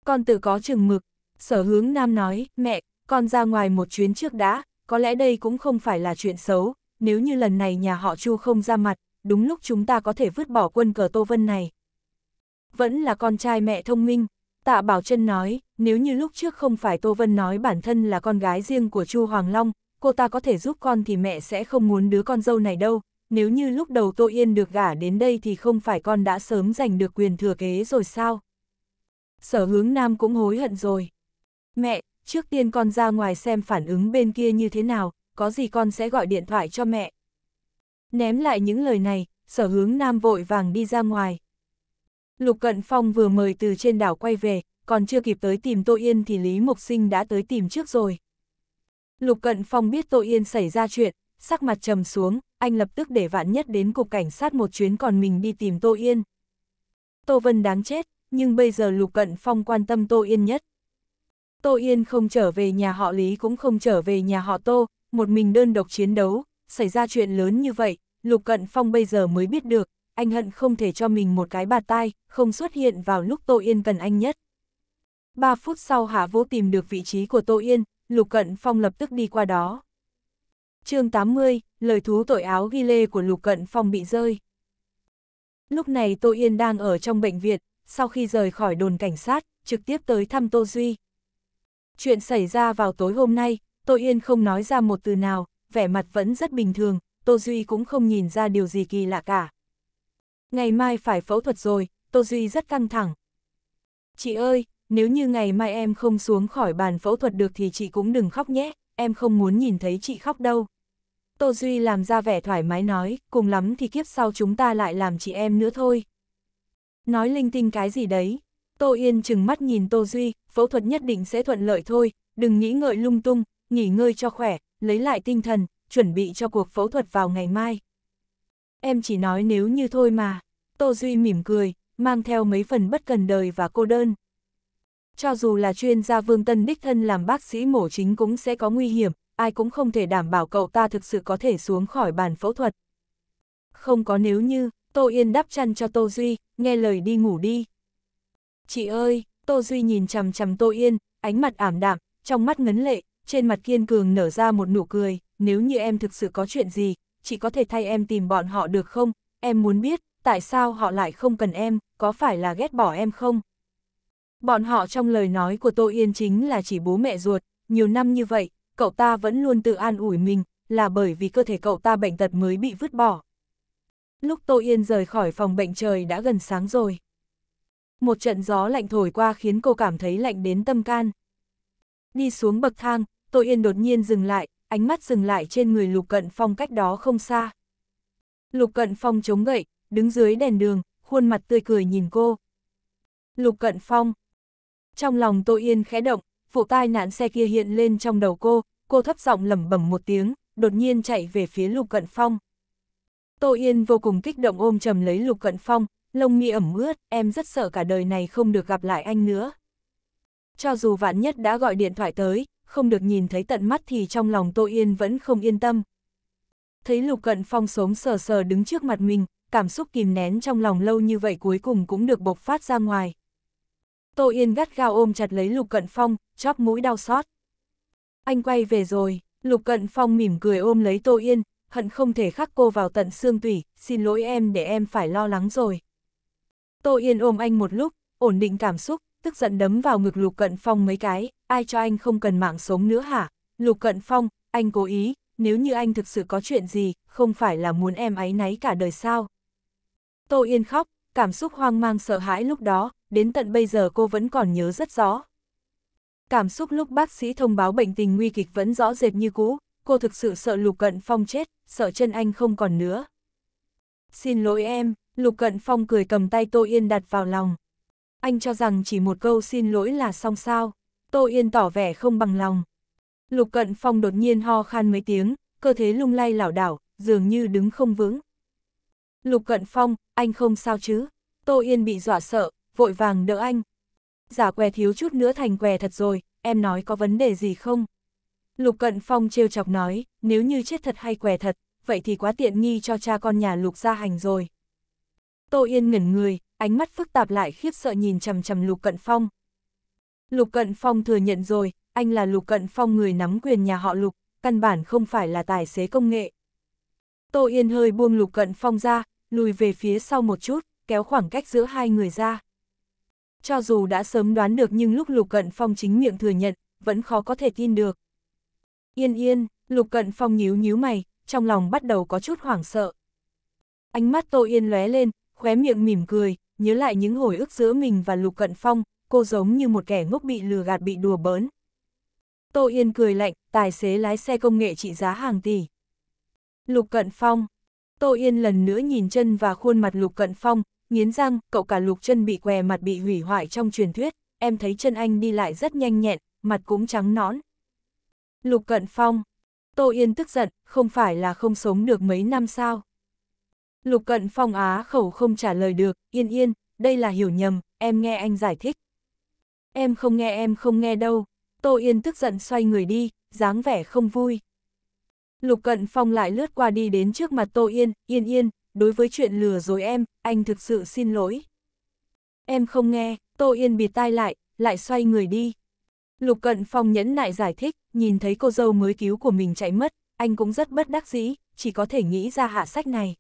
Con tự có chừng mực, sở hướng nam nói, mẹ, con ra ngoài một chuyến trước đã, có lẽ đây cũng không phải là chuyện xấu, nếu như lần này nhà họ Chu không ra mặt, đúng lúc chúng ta có thể vứt bỏ quân cờ Tô Vân này. Vẫn là con trai mẹ thông minh, Tạ Bảo Trân nói, nếu như lúc trước không phải Tô Vân nói bản thân là con gái riêng của Chu Hoàng Long, cô ta có thể giúp con thì mẹ sẽ không muốn đứa con dâu này đâu, nếu như lúc đầu Tô Yên được gả đến đây thì không phải con đã sớm giành được quyền thừa kế rồi sao? Sở hướng Nam cũng hối hận rồi. Mẹ, trước tiên con ra ngoài xem phản ứng bên kia như thế nào, có gì con sẽ gọi điện thoại cho mẹ. Ném lại những lời này, sở hướng nam vội vàng đi ra ngoài. Lục Cận Phong vừa mời từ trên đảo quay về, còn chưa kịp tới tìm Tô Yên thì Lý mục Sinh đã tới tìm trước rồi. Lục Cận Phong biết Tô Yên xảy ra chuyện, sắc mặt trầm xuống, anh lập tức để vạn nhất đến cục cảnh sát một chuyến còn mình đi tìm Tô Yên. Tô Vân đáng chết, nhưng bây giờ Lục Cận Phong quan tâm Tô Yên nhất, Tô Yên không trở về nhà họ Lý cũng không trở về nhà họ Tô, một mình đơn độc chiến đấu, xảy ra chuyện lớn như vậy, Lục Cận Phong bây giờ mới biết được, anh hận không thể cho mình một cái bạt tai, không xuất hiện vào lúc Tô Yên cần anh nhất. 3 phút sau Hạ Vũ tìm được vị trí của Tô Yên, Lục Cận Phong lập tức đi qua đó. chương 80, lời thú tội áo ghi lê của Lục Cận Phong bị rơi. Lúc này Tô Yên đang ở trong bệnh viện, sau khi rời khỏi đồn cảnh sát, trực tiếp tới thăm Tô Duy, Chuyện xảy ra vào tối hôm nay, Tô Yên không nói ra một từ nào, vẻ mặt vẫn rất bình thường, Tô Duy cũng không nhìn ra điều gì kỳ lạ cả. Ngày mai phải phẫu thuật rồi, Tô Duy rất căng thẳng. Chị ơi, nếu như ngày mai em không xuống khỏi bàn phẫu thuật được thì chị cũng đừng khóc nhé, em không muốn nhìn thấy chị khóc đâu. Tô Duy làm ra vẻ thoải mái nói, cùng lắm thì kiếp sau chúng ta lại làm chị em nữa thôi. Nói linh tinh cái gì đấy, Tô Yên chừng mắt nhìn Tô Duy, phẫu thuật nhất định sẽ thuận lợi thôi, đừng nghĩ ngợi lung tung, nghỉ ngơi cho khỏe, lấy lại tinh thần, chuẩn bị cho cuộc phẫu thuật vào ngày mai. Em chỉ nói nếu như thôi mà, Tô Duy mỉm cười, mang theo mấy phần bất cần đời và cô đơn. Cho dù là chuyên gia Vương Tân Đích Thân làm bác sĩ mổ chính cũng sẽ có nguy hiểm, ai cũng không thể đảm bảo cậu ta thực sự có thể xuống khỏi bàn phẫu thuật. Không có nếu như, Tô Yên đắp chăn cho Tô Duy, nghe lời đi ngủ đi. Chị ơi, Tô Duy nhìn chằm chằm Tô Yên, ánh mặt ảm đạm, trong mắt ngấn lệ, trên mặt kiên cường nở ra một nụ cười, nếu như em thực sự có chuyện gì, chị có thể thay em tìm bọn họ được không? Em muốn biết, tại sao họ lại không cần em, có phải là ghét bỏ em không? Bọn họ trong lời nói của Tô Yên chính là chỉ bố mẹ ruột, nhiều năm như vậy, cậu ta vẫn luôn tự an ủi mình, là bởi vì cơ thể cậu ta bệnh tật mới bị vứt bỏ. Lúc Tô Yên rời khỏi phòng bệnh trời đã gần sáng rồi một trận gió lạnh thổi qua khiến cô cảm thấy lạnh đến tâm can. Đi xuống bậc thang, Tô Yên đột nhiên dừng lại, ánh mắt dừng lại trên người Lục Cận Phong cách đó không xa. Lục Cận Phong chống gậy, đứng dưới đèn đường, khuôn mặt tươi cười nhìn cô. Lục Cận Phong. Trong lòng Tô Yên khẽ động, vụ tai nạn xe kia hiện lên trong đầu cô, cô thấp giọng lẩm bẩm một tiếng, đột nhiên chạy về phía Lục Cận Phong. Tô Yên vô cùng kích động ôm chầm lấy Lục Cận Phong, lông mi ẩm ướt, em rất sợ cả đời này không được gặp lại anh nữa. Cho dù vạn nhất đã gọi điện thoại tới, không được nhìn thấy tận mắt thì trong lòng Tô Yên vẫn không yên tâm. Thấy Lục Cận Phong sống sờ sờ đứng trước mặt mình, cảm xúc kìm nén trong lòng lâu như vậy cuối cùng cũng được bộc phát ra ngoài. Tô Yên gắt gao ôm chặt lấy Lục Cận Phong, chóp mũi đau xót. Anh quay về rồi, Lục Cận Phong mỉm cười ôm lấy Tô Yên, hận không thể khắc cô vào tận xương tủy, xin lỗi em để em phải lo lắng rồi. Tô Yên ôm anh một lúc, ổn định cảm xúc, tức giận đấm vào ngực Lục Cận Phong mấy cái, ai cho anh không cần mạng sống nữa hả? Lục Cận Phong, anh cố ý, nếu như anh thực sự có chuyện gì, không phải là muốn em ấy náy cả đời sao? Tô Yên khóc, cảm xúc hoang mang sợ hãi lúc đó, đến tận bây giờ cô vẫn còn nhớ rất rõ. Cảm xúc lúc bác sĩ thông báo bệnh tình nguy kịch vẫn rõ rệt như cũ, cô thực sự sợ Lục Cận Phong chết, sợ chân anh không còn nữa. Xin lỗi em, Lục Cận Phong cười cầm tay Tô Yên đặt vào lòng. Anh cho rằng chỉ một câu xin lỗi là xong sao. Tô Yên tỏ vẻ không bằng lòng. Lục Cận Phong đột nhiên ho khan mấy tiếng, cơ thế lung lay lảo đảo, dường như đứng không vững. Lục Cận Phong, anh không sao chứ? Tô Yên bị dọa sợ, vội vàng đỡ anh. Giả què thiếu chút nữa thành què thật rồi, em nói có vấn đề gì không? Lục Cận Phong trêu chọc nói, nếu như chết thật hay què thật, vậy thì quá tiện nghi cho cha con nhà Lục gia hành rồi. Tô Yên ngẩn người, ánh mắt phức tạp lại khiếp sợ nhìn chầm chầm Lục Cận Phong. Lục Cận Phong thừa nhận rồi, anh là Lục Cận Phong người nắm quyền nhà họ Lục, căn bản không phải là tài xế công nghệ. Tô Yên hơi buông Lục Cận Phong ra, lùi về phía sau một chút, kéo khoảng cách giữa hai người ra. Cho dù đã sớm đoán được nhưng lúc Lục Cận Phong chính miệng thừa nhận, vẫn khó có thể tin được. Yên yên, Lục Cận Phong nhíu nhíu mày, trong lòng bắt đầu có chút hoảng sợ. Ánh mắt Tô Yên lóe lên, khóe miệng mỉm cười, nhớ lại những hồi ức giữa mình và Lục Cận Phong, cô giống như một kẻ ngốc bị lừa gạt bị đùa bỡn. Tô Yên cười lạnh, tài xế lái xe công nghệ trị giá hàng tỷ. Lục Cận Phong Tô Yên lần nữa nhìn chân và khuôn mặt Lục Cận Phong, nghiến răng, cậu cả Lục chân bị què mặt bị hủy hoại trong truyền thuyết, em thấy chân anh đi lại rất nhanh nhẹn, mặt cũng trắng nõn. Lục Cận Phong Tô Yên tức giận, không phải là không sống được mấy năm sao? Lục cận phong á khẩu không trả lời được, yên yên, đây là hiểu nhầm, em nghe anh giải thích. Em không nghe em không nghe đâu, Tô Yên tức giận xoay người đi, dáng vẻ không vui. Lục cận phong lại lướt qua đi đến trước mặt Tô Yên, yên yên, đối với chuyện lừa dối em, anh thực sự xin lỗi. Em không nghe, Tô Yên bịt tai lại, lại xoay người đi. Lục cận phong nhẫn nại giải thích, nhìn thấy cô dâu mới cứu của mình chạy mất, anh cũng rất bất đắc dĩ, chỉ có thể nghĩ ra hạ sách này.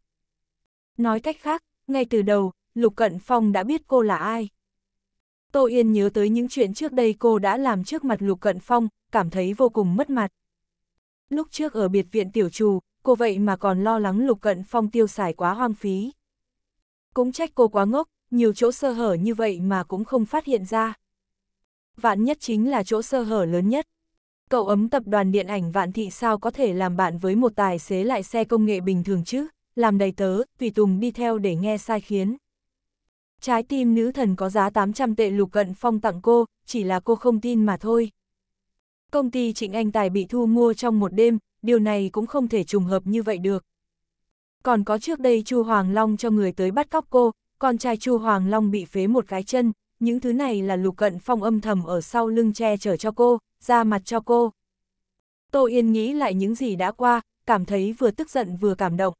Nói cách khác, ngay từ đầu, Lục Cận Phong đã biết cô là ai. Tô Yên nhớ tới những chuyện trước đây cô đã làm trước mặt Lục Cận Phong, cảm thấy vô cùng mất mặt. Lúc trước ở biệt viện tiểu trù, cô vậy mà còn lo lắng Lục Cận Phong tiêu xài quá hoang phí. Cũng trách cô quá ngốc, nhiều chỗ sơ hở như vậy mà cũng không phát hiện ra. Vạn nhất chính là chỗ sơ hở lớn nhất. Cậu ấm tập đoàn điện ảnh Vạn Thị sao có thể làm bạn với một tài xế lại xe công nghệ bình thường chứ? làm đầy tớ, tùy tùng đi theo để nghe sai khiến. Trái tim nữ thần có giá 800 tệ lục cận phong tặng cô, chỉ là cô không tin mà thôi. Công ty Trịnh Anh Tài bị thu mua trong một đêm, điều này cũng không thể trùng hợp như vậy được. Còn có trước đây Chu Hoàng Long cho người tới bắt cóc cô, con trai Chu Hoàng Long bị phế một cái chân, những thứ này là lục cận phong âm thầm ở sau lưng che chở cho cô, ra mặt cho cô. Tô Yên nghĩ lại những gì đã qua, cảm thấy vừa tức giận vừa cảm động,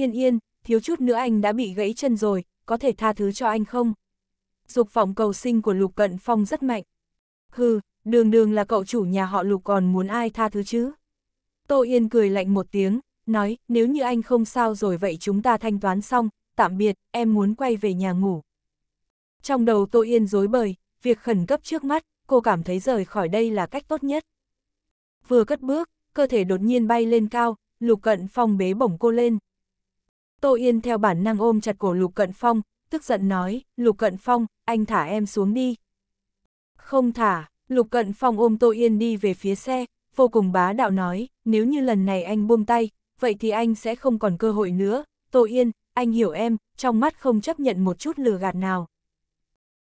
Yên yên, thiếu chút nữa anh đã bị gãy chân rồi, có thể tha thứ cho anh không? Dục vọng cầu sinh của Lục Cận Phong rất mạnh. Hừ, đường đường là cậu chủ nhà họ Lục còn muốn ai tha thứ chứ? Tô Yên cười lạnh một tiếng, nói, nếu như anh không sao rồi vậy chúng ta thanh toán xong, tạm biệt, em muốn quay về nhà ngủ. Trong đầu Tô Yên dối bời, việc khẩn cấp trước mắt, cô cảm thấy rời khỏi đây là cách tốt nhất. Vừa cất bước, cơ thể đột nhiên bay lên cao, Lục Cận Phong bế bổng cô lên. Tô Yên theo bản năng ôm chặt cổ Lục Cận Phong, tức giận nói, Lục Cận Phong, anh thả em xuống đi. Không thả, Lục Cận Phong ôm Tô Yên đi về phía xe, vô cùng bá đạo nói, nếu như lần này anh buông tay, vậy thì anh sẽ không còn cơ hội nữa, Tô Yên, anh hiểu em, trong mắt không chấp nhận một chút lừa gạt nào.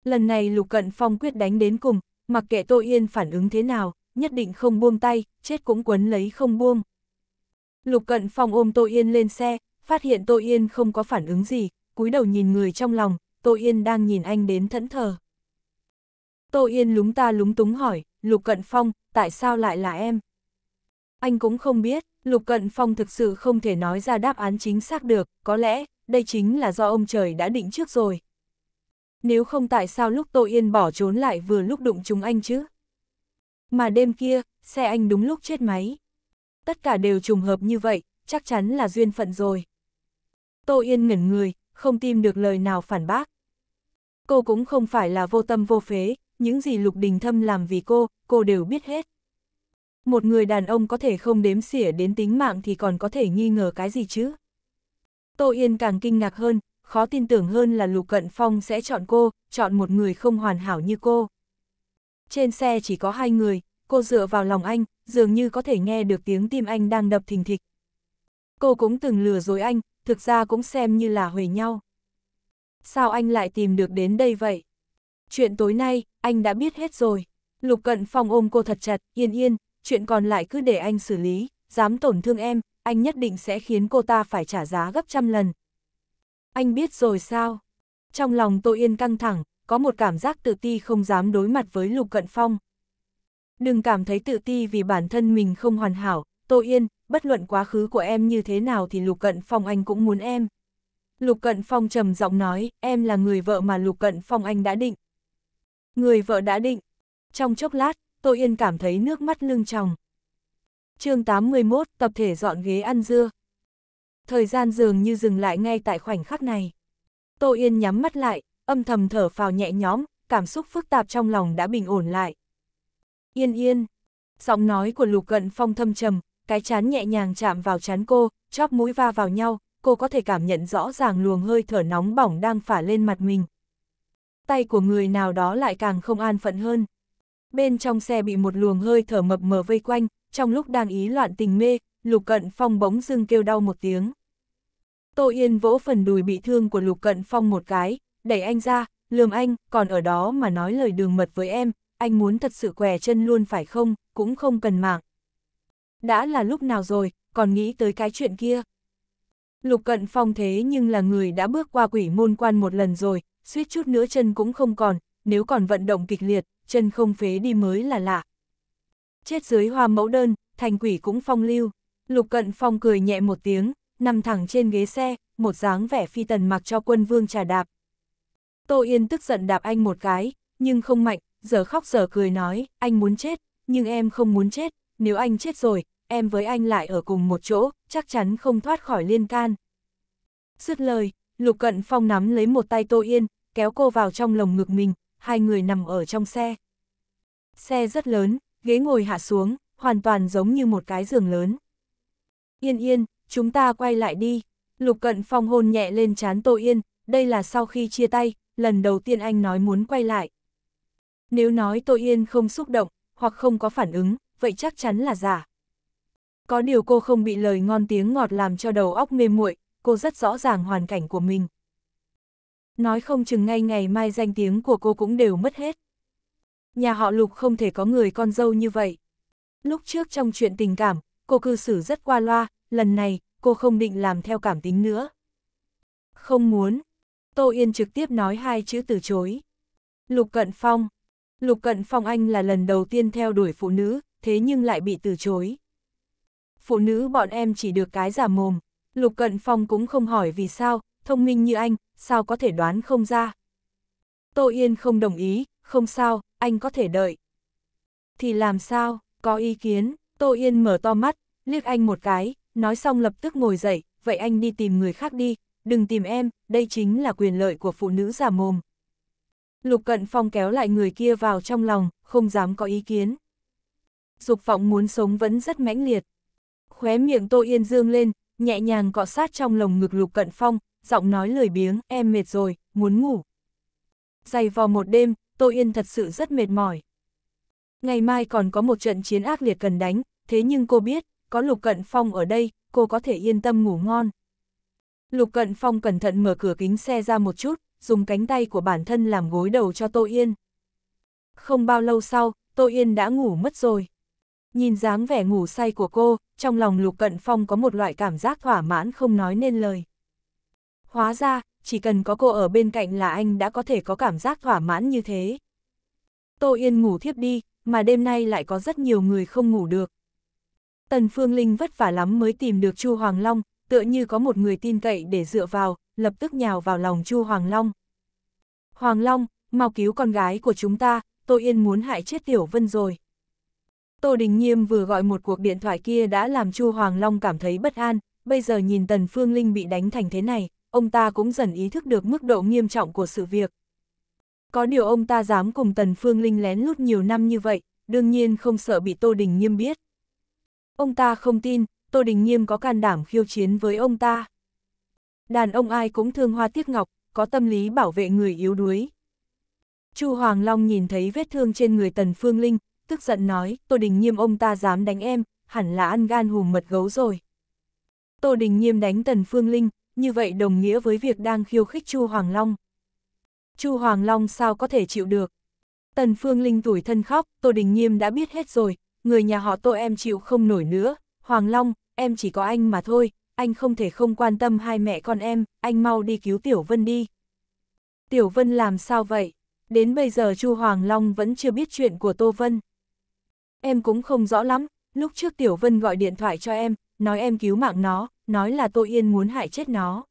Lần này Lục Cận Phong quyết đánh đến cùng, mặc kệ Tô Yên phản ứng thế nào, nhất định không buông tay, chết cũng quấn lấy không buông. Lục Cận Phong ôm Tô Yên lên xe, phát hiện Tô Yên không có phản ứng gì, cúi đầu nhìn người trong lòng, Tô Yên đang nhìn anh đến thẫn thờ. Tô Yên lúng ta lúng túng hỏi, Lục Cận Phong, tại sao lại là em? Anh cũng không biết, Lục Cận Phong thực sự không thể nói ra đáp án chính xác được, có lẽ, đây chính là do ông trời đã định trước rồi. Nếu không tại sao lúc Tô Yên bỏ trốn lại vừa lúc đụng chúng anh chứ? Mà đêm kia, xe anh đúng lúc chết máy. Tất cả đều trùng hợp như vậy, chắc chắn là duyên phận rồi. Tô Yên ngẩn người, không tìm được lời nào phản bác. Cô cũng không phải là vô tâm vô phế, những gì Lục Đình Thâm làm vì cô, cô đều biết hết. Một người đàn ông có thể không đếm xỉa đến tính mạng thì còn có thể nghi ngờ cái gì chứ? Tô Yên càng kinh ngạc hơn, khó tin tưởng hơn là Lục Cận Phong sẽ chọn cô, chọn một người không hoàn hảo như cô. Trên xe chỉ có hai người, cô dựa vào lòng anh, dường như có thể nghe được tiếng tim anh đang đập thình thịch. Cô cũng từng lừa dối anh, thực ra cũng xem như là huề nhau. Sao anh lại tìm được đến đây vậy? Chuyện tối nay, anh đã biết hết rồi. Lục cận phong ôm cô thật chặt, yên yên, chuyện còn lại cứ để anh xử lý, dám tổn thương em, anh nhất định sẽ khiến cô ta phải trả giá gấp trăm lần. Anh biết rồi sao? Trong lòng Tô Yên căng thẳng, có một cảm giác tự ti không dám đối mặt với Lục Cận Phong. Đừng cảm thấy tự ti vì bản thân mình không hoàn hảo, Tô Yên, bất luận quá khứ của em như thế nào thì Lục Cận Phong anh cũng muốn em. Lục Cận Phong trầm giọng nói, em là người vợ mà Lục Cận Phong anh đã định. Người vợ đã định. Trong chốc lát, Tô yên cảm thấy nước mắt lưng tròng. chương 81, tập thể dọn ghế ăn dưa. Thời gian dường như dừng lại ngay tại khoảnh khắc này. Tô Yên nhắm mắt lại, âm thầm thở phào nhẹ nhõm, cảm xúc phức tạp trong lòng đã bình ổn lại. Yên yên. Giọng nói của Lục Cận Phong thâm trầm, cái chán nhẹ nhàng chạm vào chán cô, chóp mũi va vào nhau, cô có thể cảm nhận rõ ràng luồng hơi thở nóng bỏng đang phả lên mặt mình. Tay của người nào đó lại càng không an phận hơn. Bên trong xe bị một luồng hơi thở mập mờ vây quanh, trong lúc đang ý loạn tình mê, Lục Cận Phong bỗng dưng kêu đau một tiếng. Tô Yên vỗ phần đùi bị thương của Lục Cận Phong một cái, đẩy anh ra, lườm anh, còn ở đó mà nói lời đường mật với em, anh muốn thật sự què chân luôn phải không, cũng không cần mạng. Đã là lúc nào rồi, còn nghĩ tới cái chuyện kia. Lục Cận Phong thế nhưng là người đã bước qua quỷ môn quan một lần rồi, suýt chút nữa chân cũng không còn, nếu còn vận động kịch liệt, chân không phế đi mới là lạ. Chết dưới hoa mẫu đơn, thành quỷ cũng phong lưu. Lục Cận Phong cười nhẹ một tiếng, nằm thẳng trên ghế xe, một dáng vẻ phi tần mặc cho quân vương trà đạp. Tô Yên tức giận đạp anh một cái, nhưng không mạnh, giờ khóc giờ cười nói, anh muốn chết, nhưng em không muốn chết, nếu anh chết rồi, em với anh lại ở cùng một chỗ, chắc chắn không thoát khỏi liên can. Dứt lời, Lục Cận Phong nắm lấy một tay Tô Yên, kéo cô vào trong lồng ngực mình, hai người nằm ở trong xe. Xe rất lớn, ghế ngồi hạ xuống, hoàn toàn giống như một cái giường lớn. Yên yên, chúng ta quay lại đi. Lục Cận Phong hôn nhẹ lên chán Tô Yên, đây là sau khi chia tay, lần đầu tiên anh nói muốn quay lại. Nếu nói Tô Yên không xúc động, hoặc không có phản ứng, vậy chắc chắn là giả. Có điều cô không bị lời ngon tiếng ngọt làm cho đầu óc mê muội, cô rất rõ ràng hoàn cảnh của mình. Nói không chừng ngay ngày mai danh tiếng của cô cũng đều mất hết. Nhà họ Lục không thể có người con dâu như vậy. Lúc trước trong chuyện tình cảm, cô cư xử rất qua loa, lần này, cô không định làm theo cảm tính nữa. Không muốn. Tô Yên trực tiếp nói hai chữ từ chối. Lục Cận Phong. Lục Cận Phong anh là lần đầu tiên theo đuổi phụ nữ, thế nhưng lại bị từ chối. Phụ nữ bọn em chỉ được cái giả mồm, Lục Cận Phong cũng không hỏi vì sao, thông minh như anh, sao có thể đoán không ra. Tô Yên không đồng ý, không sao, anh có thể đợi. Thì làm sao, có ý kiến, Tô Yên mở to mắt, liếc anh một cái, nói xong lập tức ngồi dậy, vậy anh đi tìm người khác đi, đừng tìm em, đây chính là quyền lợi của phụ nữ giả mồm. Lục Cận Phong kéo lại người kia vào trong lòng, không dám có ý kiến dục vọng muốn sống vẫn rất mãnh liệt. Khóe miệng Tô Yên dương lên, nhẹ nhàng cọ sát trong lồng ngực Lục Cận Phong, giọng nói lười biếng, em mệt rồi, muốn ngủ. Dày vò một đêm, Tô Yên thật sự rất mệt mỏi. Ngày mai còn có một trận chiến ác liệt cần đánh, thế nhưng cô biết, có Lục Cận Phong ở đây, cô có thể yên tâm ngủ ngon. Lục Cận Phong cẩn thận mở cửa kính xe ra một chút, dùng cánh tay của bản thân làm gối đầu cho Tô Yên. Không bao lâu sau, Tô Yên đã ngủ mất rồi. Nhìn dáng vẻ ngủ say của cô, trong lòng Lục Cận Phong có một loại cảm giác thỏa mãn không nói nên lời. Hóa ra, chỉ cần có cô ở bên cạnh là anh đã có thể có cảm giác thỏa mãn như thế. Tô Yên ngủ thiếp đi, mà đêm nay lại có rất nhiều người không ngủ được. Tần Phương Linh vất vả lắm mới tìm được Chu Hoàng Long, tựa như có một người tin cậy để dựa vào, lập tức nhào vào lòng Chu Hoàng Long. Hoàng Long, mau cứu con gái của chúng ta, Tô Yên muốn hại chết Tiểu Vân rồi. Tô Đình Nhiêm vừa gọi một cuộc điện thoại kia đã làm Chu Hoàng Long cảm thấy bất an, bây giờ nhìn Tần Phương Linh bị đánh thành thế này, ông ta cũng dần ý thức được mức độ nghiêm trọng của sự việc. Có điều ông ta dám cùng Tần Phương Linh lén lút nhiều năm như vậy, đương nhiên không sợ bị Tô Đình Nghiêm biết. Ông ta không tin, Tô Đình Nghiêm có can đảm khiêu chiến với ông ta. Đàn ông ai cũng thương hoa tiếc ngọc, có tâm lý bảo vệ người yếu đuối. Chu Hoàng Long nhìn thấy vết thương trên người Tần Phương Linh, tức giận nói, Tô Đình Nhiêm ông ta dám đánh em, hẳn là ăn gan hùm mật gấu rồi. Tô Đình Nhiêm đánh Tần Phương Linh, như vậy đồng nghĩa với việc đang khiêu khích Chu Hoàng Long. Chu Hoàng Long sao có thể chịu được? Tần Phương Linh tủi thân khóc, Tô Đình Nhiêm đã biết hết rồi, người nhà họ Tô em chịu không nổi nữa, Hoàng Long, em chỉ có anh mà thôi, anh không thể không quan tâm hai mẹ con em, anh mau đi cứu Tiểu Vân đi. Tiểu Vân làm sao vậy? Đến bây giờ Chu Hoàng Long vẫn chưa biết chuyện của Tô Vân. Em cũng không rõ lắm, lúc trước Tiểu Vân gọi điện thoại cho em, nói em cứu mạng nó, nói là Tô Yên muốn hại chết nó.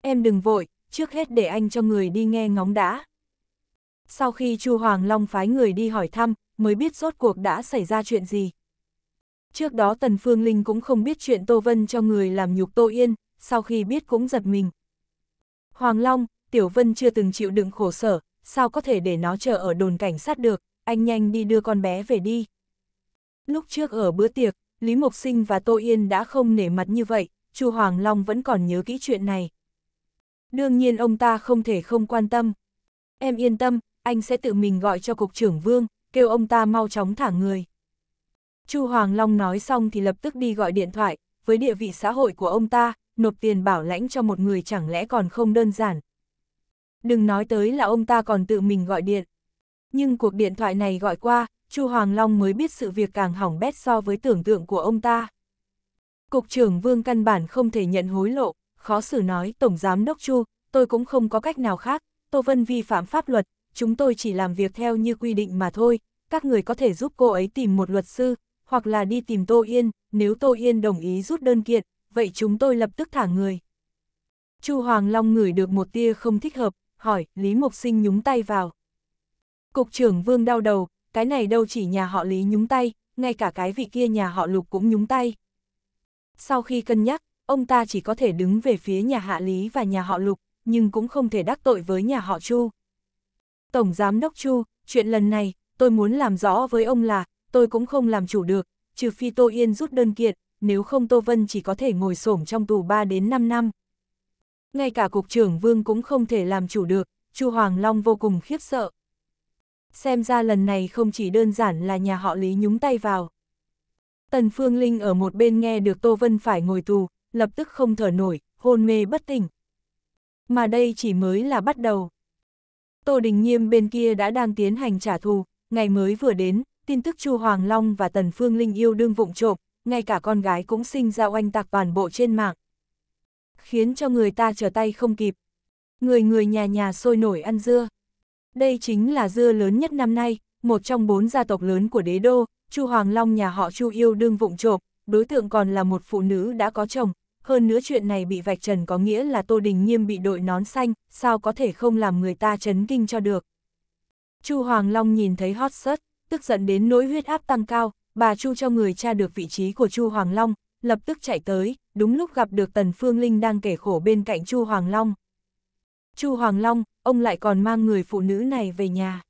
Em đừng vội, trước hết để anh cho người đi nghe ngóng đã. Sau khi Chu Hoàng Long phái người đi hỏi thăm, mới biết rốt cuộc đã xảy ra chuyện gì. Trước đó Tần Phương Linh cũng không biết chuyện Tô Vân cho người làm nhục Tô Yên, sau khi biết cũng giật mình. Hoàng Long, Tiểu Vân chưa từng chịu đựng khổ sở, sao có thể để nó chờ ở đồn cảnh sát được, anh nhanh đi đưa con bé về đi. Lúc trước ở bữa tiệc, Lý Mộc Sinh và Tô Yên đã không nể mặt như vậy, Chu Hoàng Long vẫn còn nhớ kỹ chuyện này. Đương nhiên ông ta không thể không quan tâm. Em yên tâm, anh sẽ tự mình gọi cho cục trưởng Vương, kêu ông ta mau chóng thả người. Chu Hoàng Long nói xong thì lập tức đi gọi điện thoại, với địa vị xã hội của ông ta, nộp tiền bảo lãnh cho một người chẳng lẽ còn không đơn giản. Đừng nói tới là ông ta còn tự mình gọi điện nhưng cuộc điện thoại này gọi qua, Chu Hoàng Long mới biết sự việc càng hỏng bét so với tưởng tượng của ông ta. Cục trưởng Vương căn bản không thể nhận hối lộ, khó xử nói Tổng Giám Đốc Chu, tôi cũng không có cách nào khác, Tô Vân vi phạm pháp luật, chúng tôi chỉ làm việc theo như quy định mà thôi, các người có thể giúp cô ấy tìm một luật sư, hoặc là đi tìm Tô Yên, nếu Tô Yên đồng ý rút đơn kiện, vậy chúng tôi lập tức thả người. Chu Hoàng Long ngửi được một tia không thích hợp, hỏi, Lý Mộc Sinh nhúng tay vào. Cục trưởng Vương đau đầu, cái này đâu chỉ nhà họ Lý nhúng tay, ngay cả cái vị kia nhà họ Lục cũng nhúng tay. Sau khi cân nhắc, ông ta chỉ có thể đứng về phía nhà hạ Lý và nhà họ Lục, nhưng cũng không thể đắc tội với nhà họ Chu. Tổng Giám Đốc Chu, chuyện lần này, tôi muốn làm rõ với ông là, tôi cũng không làm chủ được, trừ phi Tô Yên rút đơn kiện, nếu không Tô Vân chỉ có thể ngồi xổm trong tù 3 đến 5 năm. Ngay cả Cục trưởng Vương cũng không thể làm chủ được, Chu Hoàng Long vô cùng khiếp sợ, xem ra lần này không chỉ đơn giản là nhà họ Lý nhúng tay vào. Tần Phương Linh ở một bên nghe được Tô Vân phải ngồi tù, lập tức không thở nổi, hôn mê bất tỉnh. Mà đây chỉ mới là bắt đầu. Tô Đình Nghiêm bên kia đã đang tiến hành trả thù, ngày mới vừa đến, tin tức Chu Hoàng Long và Tần Phương Linh yêu đương vụng trộm, ngay cả con gái cũng sinh ra oanh tạc toàn bộ trên mạng. Khiến cho người ta trở tay không kịp. Người người nhà nhà sôi nổi ăn dưa. Đây chính là dưa lớn nhất năm nay, một trong bốn gia tộc lớn của đế đô, Chu Hoàng Long nhà họ Chu yêu đương vụng trộm, đối tượng còn là một phụ nữ đã có chồng, hơn nữa chuyện này bị vạch trần có nghĩa là Tô Đình Nghiêm bị đội nón xanh, sao có thể không làm người ta chấn kinh cho được. Chu Hoàng Long nhìn thấy hot search, tức giận đến nỗi huyết áp tăng cao, bà Chu cho người cha được vị trí của Chu Hoàng Long, lập tức chạy tới, đúng lúc gặp được Tần Phương Linh đang kể khổ bên cạnh Chu Hoàng Long. Chu Hoàng Long, ông lại còn mang người phụ nữ này về nhà.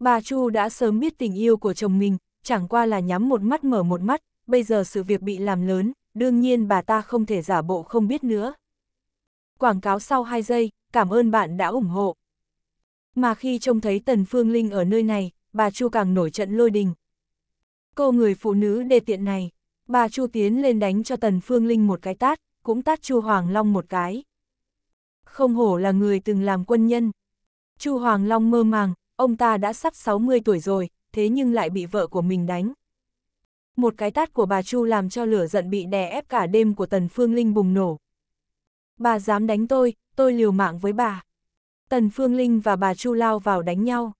Bà Chu đã sớm biết tình yêu của chồng mình, chẳng qua là nhắm một mắt mở một mắt, bây giờ sự việc bị làm lớn, đương nhiên bà ta không thể giả bộ không biết nữa. Quảng cáo sau 2 giây, cảm ơn bạn đã ủng hộ. Mà khi trông thấy Tần Phương Linh ở nơi này, bà Chu càng nổi trận lôi đình. Cô người phụ nữ đề tiện này, bà Chu tiến lên đánh cho Tần Phương Linh một cái tát, cũng tát Chu Hoàng Long một cái không hổ là người từng làm quân nhân. Chu Hoàng Long mơ màng, ông ta đã sắp 60 tuổi rồi, thế nhưng lại bị vợ của mình đánh. Một cái tát của bà Chu làm cho lửa giận bị đè ép cả đêm của Tần Phương Linh bùng nổ. Bà dám đánh tôi, tôi liều mạng với bà. Tần Phương Linh và bà Chu lao vào đánh nhau.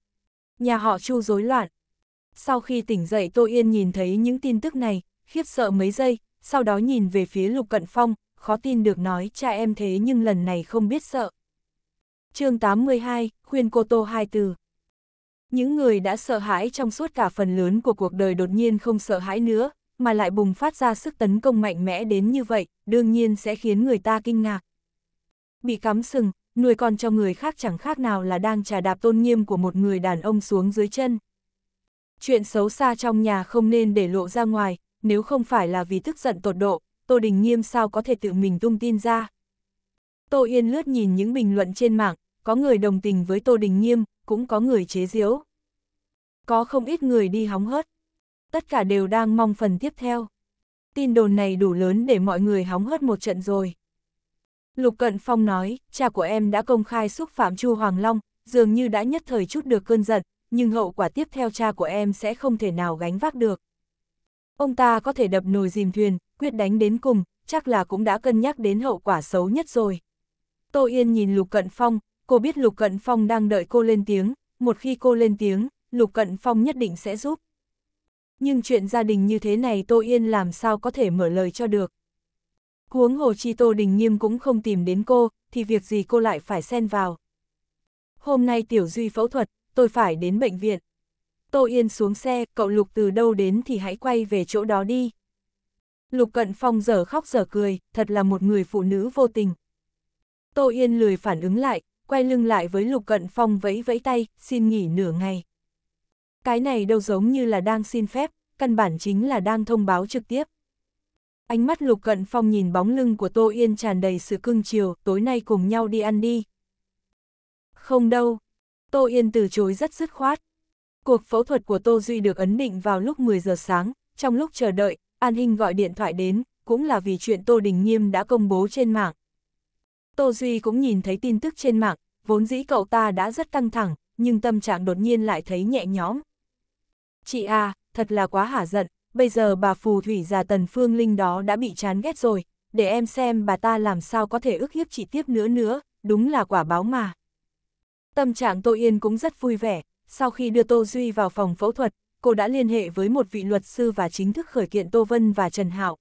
Nhà họ Chu rối loạn. Sau khi tỉnh dậy Tô Yên nhìn thấy những tin tức này, khiếp sợ mấy giây, sau đó nhìn về phía Lục Cận Phong, khó tin được nói cha em thế nhưng lần này không biết sợ. chương 82, khuyên cô Tô hai từ. Những người đã sợ hãi trong suốt cả phần lớn của cuộc đời đột nhiên không sợ hãi nữa, mà lại bùng phát ra sức tấn công mạnh mẽ đến như vậy, đương nhiên sẽ khiến người ta kinh ngạc. Bị cắm sừng, nuôi con cho người khác chẳng khác nào là đang trà đạp tôn nghiêm của một người đàn ông xuống dưới chân. Chuyện xấu xa trong nhà không nên để lộ ra ngoài, nếu không phải là vì tức giận tột độ, Tô Đình Nghiêm sao có thể tự mình tung tin ra. Tô Yên lướt nhìn những bình luận trên mạng, có người đồng tình với Tô Đình Nghiêm, cũng có người chế giễu. Có không ít người đi hóng hớt. Tất cả đều đang mong phần tiếp theo. Tin đồn này đủ lớn để mọi người hóng hớt một trận rồi. Lục Cận Phong nói, cha của em đã công khai xúc phạm Chu Hoàng Long, dường như đã nhất thời chút được cơn giận, nhưng hậu quả tiếp theo cha của em sẽ không thể nào gánh vác được ông ta có thể đập nồi dìm thuyền, quyết đánh đến cùng, chắc là cũng đã cân nhắc đến hậu quả xấu nhất rồi. Tô Yên nhìn Lục Cận Phong, cô biết Lục Cận Phong đang đợi cô lên tiếng, một khi cô lên tiếng, Lục Cận Phong nhất định sẽ giúp. Nhưng chuyện gia đình như thế này Tô Yên làm sao có thể mở lời cho được. Huống hồ chi Tô Đình Nghiêm cũng không tìm đến cô, thì việc gì cô lại phải xen vào. Hôm nay Tiểu Duy phẫu thuật, tôi phải đến bệnh viện. Tô Yên xuống xe, cậu Lục từ đâu đến thì hãy quay về chỗ đó đi. Lục Cận Phong dở khóc dở cười, thật là một người phụ nữ vô tình. Tô Yên lười phản ứng lại, quay lưng lại với Lục Cận Phong vẫy vẫy tay, xin nghỉ nửa ngày. Cái này đâu giống như là đang xin phép, căn bản chính là đang thông báo trực tiếp. Ánh mắt Lục Cận Phong nhìn bóng lưng của Tô Yên tràn đầy sự cưng chiều, tối nay cùng nhau đi ăn đi. Không đâu, Tô Yên từ chối rất dứt khoát. Cuộc phẫu thuật của Tô Duy được ấn định vào lúc 10 giờ sáng, trong lúc chờ đợi, An Hinh gọi điện thoại đến, cũng là vì chuyện Tô Đình Nghiêm đã công bố trên mạng. Tô Duy cũng nhìn thấy tin tức trên mạng, vốn dĩ cậu ta đã rất căng thẳng, nhưng tâm trạng đột nhiên lại thấy nhẹ nhõm. Chị a, à, thật là quá hả giận, bây giờ bà phù thủy già tần phương linh đó đã bị chán ghét rồi, để em xem bà ta làm sao có thể ức hiếp chị tiếp nữa nữa, đúng là quả báo mà. Tâm trạng Tô Yên cũng rất vui vẻ, sau khi đưa Tô Duy vào phòng phẫu thuật, cô đã liên hệ với một vị luật sư và chính thức khởi kiện Tô Vân và Trần Hạo.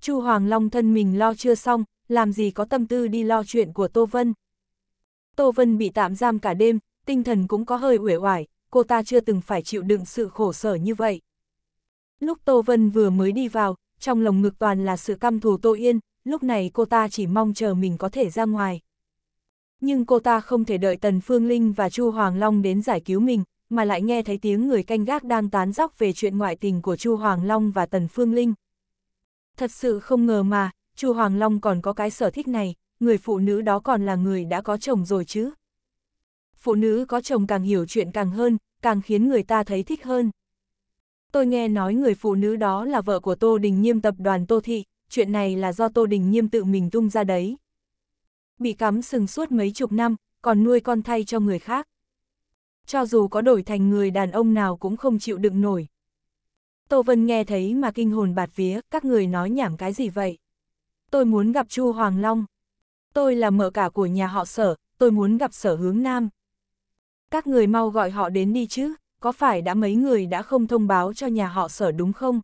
Chu Hoàng Long thân mình lo chưa xong, làm gì có tâm tư đi lo chuyện của Tô Vân. Tô Vân bị tạm giam cả đêm, tinh thần cũng có hơi uể oải, cô ta chưa từng phải chịu đựng sự khổ sở như vậy. Lúc Tô Vân vừa mới đi vào, trong lòng ngực toàn là sự căm thù Tô Yên, lúc này cô ta chỉ mong chờ mình có thể ra ngoài nhưng cô ta không thể đợi Tần Phương Linh và Chu Hoàng Long đến giải cứu mình, mà lại nghe thấy tiếng người canh gác đang tán dóc về chuyện ngoại tình của Chu Hoàng Long và Tần Phương Linh. Thật sự không ngờ mà, Chu Hoàng Long còn có cái sở thích này, người phụ nữ đó còn là người đã có chồng rồi chứ. Phụ nữ có chồng càng hiểu chuyện càng hơn, càng khiến người ta thấy thích hơn. Tôi nghe nói người phụ nữ đó là vợ của Tô Đình Nhiêm tập đoàn Tô Thị, chuyện này là do Tô Đình Nhiêm tự mình tung ra đấy bị cắm sừng suốt mấy chục năm, còn nuôi con thay cho người khác. Cho dù có đổi thành người đàn ông nào cũng không chịu đựng nổi. Tô Vân nghe thấy mà kinh hồn bạt vía, các người nói nhảm cái gì vậy? Tôi muốn gặp Chu Hoàng Long. Tôi là mợ cả của nhà họ sở, tôi muốn gặp sở hướng nam. Các người mau gọi họ đến đi chứ, có phải đã mấy người đã không thông báo cho nhà họ sở đúng không?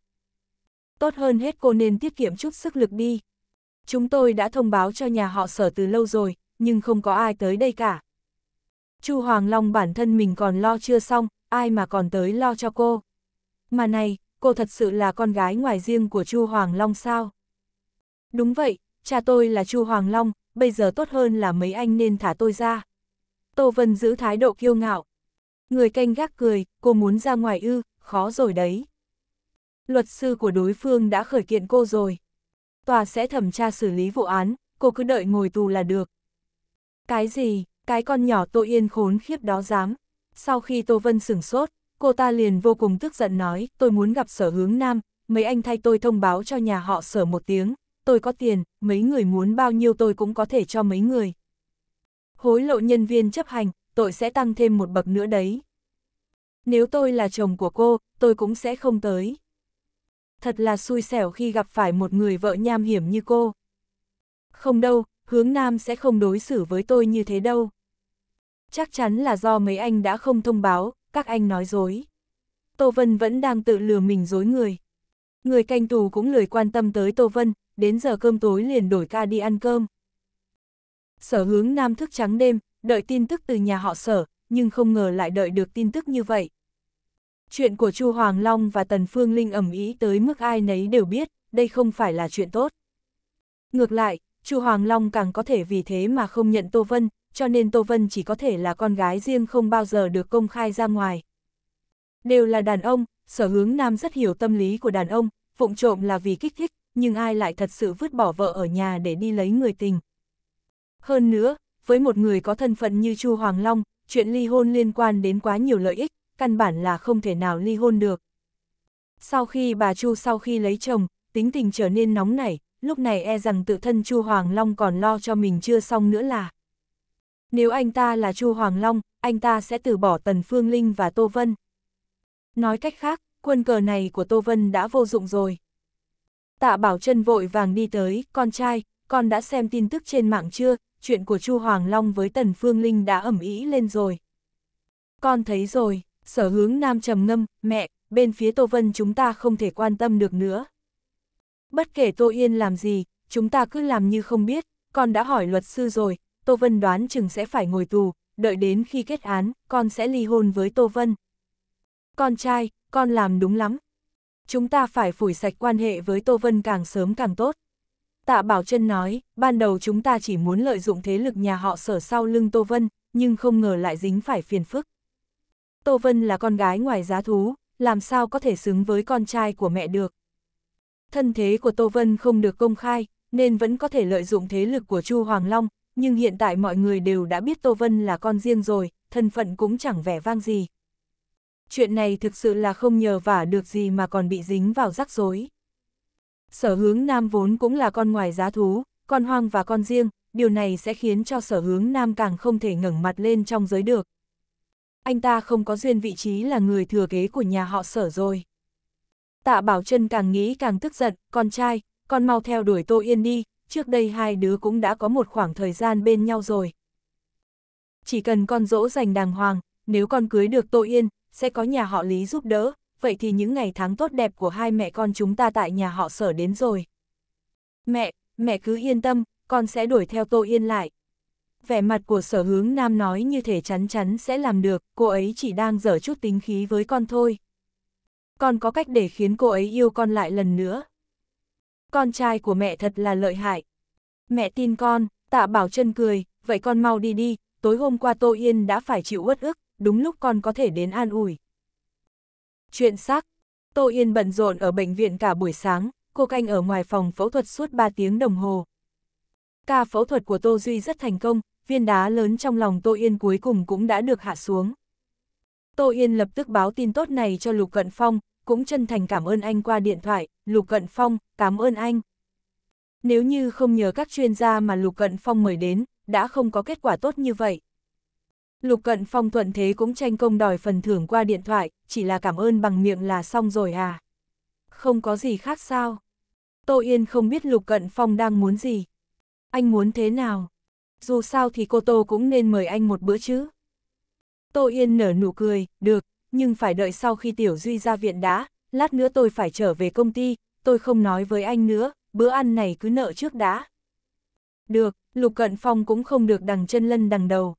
Tốt hơn hết cô nên tiết kiệm chút sức lực đi. Chúng tôi đã thông báo cho nhà họ sở từ lâu rồi, nhưng không có ai tới đây cả. Chu Hoàng Long bản thân mình còn lo chưa xong, ai mà còn tới lo cho cô. Mà này, cô thật sự là con gái ngoài riêng của Chu Hoàng Long sao? Đúng vậy, cha tôi là Chu Hoàng Long, bây giờ tốt hơn là mấy anh nên thả tôi ra. Tô Vân giữ thái độ kiêu ngạo. Người canh gác cười, cô muốn ra ngoài ư, khó rồi đấy. Luật sư của đối phương đã khởi kiện cô rồi tòa sẽ thẩm tra xử lý vụ án, cô cứ đợi ngồi tù là được. Cái gì, cái con nhỏ Tô Yên khốn khiếp đó dám. Sau khi Tô Vân sửng sốt, cô ta liền vô cùng tức giận nói, tôi muốn gặp sở hướng nam, mấy anh thay tôi thông báo cho nhà họ sở một tiếng, tôi có tiền, mấy người muốn bao nhiêu tôi cũng có thể cho mấy người. Hối lộ nhân viên chấp hành, tội sẽ tăng thêm một bậc nữa đấy. Nếu tôi là chồng của cô, tôi cũng sẽ không tới thật là xui xẻo khi gặp phải một người vợ nham hiểm như cô. Không đâu, hướng nam sẽ không đối xử với tôi như thế đâu. Chắc chắn là do mấy anh đã không thông báo, các anh nói dối. Tô Vân vẫn đang tự lừa mình dối người. Người canh tù cũng lười quan tâm tới Tô Vân, đến giờ cơm tối liền đổi ca đi ăn cơm. Sở hướng nam thức trắng đêm, đợi tin tức từ nhà họ sở, nhưng không ngờ lại đợi được tin tức như vậy. Chuyện của Chu Hoàng Long và Tần Phương Linh ẩm ý tới mức ai nấy đều biết, đây không phải là chuyện tốt. Ngược lại, Chu Hoàng Long càng có thể vì thế mà không nhận Tô Vân, cho nên Tô Vân chỉ có thể là con gái riêng không bao giờ được công khai ra ngoài. Đều là đàn ông, sở hướng nam rất hiểu tâm lý của đàn ông, Phụng trộm là vì kích thích, nhưng ai lại thật sự vứt bỏ vợ ở nhà để đi lấy người tình. Hơn nữa, với một người có thân phận như Chu Hoàng Long, chuyện ly hôn liên quan đến quá nhiều lợi ích, căn bản là không thể nào ly hôn được. Sau khi bà Chu sau khi lấy chồng, tính tình trở nên nóng nảy, lúc này e rằng tự thân Chu Hoàng Long còn lo cho mình chưa xong nữa là. Nếu anh ta là Chu Hoàng Long, anh ta sẽ từ bỏ Tần Phương Linh và Tô Vân. Nói cách khác, quân cờ này của Tô Vân đã vô dụng rồi. Tạ Bảo Trân vội vàng đi tới, con trai, con đã xem tin tức trên mạng chưa, chuyện của Chu Hoàng Long với Tần Phương Linh đã ẩm ý lên rồi. Con thấy rồi. Sở hướng nam trầm ngâm, mẹ, bên phía Tô Vân chúng ta không thể quan tâm được nữa. Bất kể Tô Yên làm gì, chúng ta cứ làm như không biết, con đã hỏi luật sư rồi, Tô Vân đoán chừng sẽ phải ngồi tù, đợi đến khi kết án, con sẽ ly hôn với Tô Vân. Con trai, con làm đúng lắm. Chúng ta phải phủi sạch quan hệ với Tô Vân càng sớm càng tốt. Tạ Bảo Trân nói, ban đầu chúng ta chỉ muốn lợi dụng thế lực nhà họ sở sau lưng Tô Vân, nhưng không ngờ lại dính phải phiền phức. Tô Vân là con gái ngoài giá thú, làm sao có thể xứng với con trai của mẹ được. Thân thế của Tô Vân không được công khai, nên vẫn có thể lợi dụng thế lực của Chu Hoàng Long, nhưng hiện tại mọi người đều đã biết Tô Vân là con riêng rồi, thân phận cũng chẳng vẻ vang gì. Chuyện này thực sự là không nhờ vả được gì mà còn bị dính vào rắc rối. Sở hướng nam vốn cũng là con ngoài giá thú, con hoang và con riêng, điều này sẽ khiến cho sở hướng nam càng không thể ngẩng mặt lên trong giới được, anh ta không có duyên vị trí là người thừa kế của nhà họ sở rồi. Tạ Bảo Trân càng nghĩ càng tức giận, con trai, con mau theo đuổi Tô Yên đi, trước đây hai đứa cũng đã có một khoảng thời gian bên nhau rồi. Chỉ cần con dỗ dành đàng hoàng, nếu con cưới được Tô Yên, sẽ có nhà họ Lý giúp đỡ, vậy thì những ngày tháng tốt đẹp của hai mẹ con chúng ta tại nhà họ sở đến rồi. Mẹ, mẹ cứ yên tâm, con sẽ đuổi theo Tô Yên lại vẻ mặt của sở hướng nam nói như thể chắn chắn sẽ làm được, cô ấy chỉ đang dở chút tính khí với con thôi. Con có cách để khiến cô ấy yêu con lại lần nữa. Con trai của mẹ thật là lợi hại. Mẹ tin con, tạ bảo chân cười, vậy con mau đi đi, tối hôm qua Tô Yên đã phải chịu uất ức, đúng lúc con có thể đến an ủi. Chuyện xác, Tô Yên bận rộn ở bệnh viện cả buổi sáng, cô canh ở ngoài phòng phẫu thuật suốt 3 tiếng đồng hồ. Ca phẫu thuật của Tô Duy rất thành công, viên đá lớn trong lòng Tô Yên cuối cùng cũng đã được hạ xuống. Tô Yên lập tức báo tin tốt này cho Lục Cận Phong, cũng chân thành cảm ơn anh qua điện thoại, Lục Cận Phong, cảm ơn anh. Nếu như không nhờ các chuyên gia mà Lục Cận Phong mời đến, đã không có kết quả tốt như vậy. Lục Cận Phong thuận thế cũng tranh công đòi phần thưởng qua điện thoại, chỉ là cảm ơn bằng miệng là xong rồi à. Không có gì khác sao. Tô Yên không biết Lục Cận Phong đang muốn gì. Anh muốn thế nào? dù sao thì cô Tô cũng nên mời anh một bữa chứ. Tô Yên nở nụ cười, được, nhưng phải đợi sau khi Tiểu Duy ra viện đã, lát nữa tôi phải trở về công ty, tôi không nói với anh nữa, bữa ăn này cứ nợ trước đã. Được, Lục Cận Phong cũng không được đằng chân lân đằng đầu.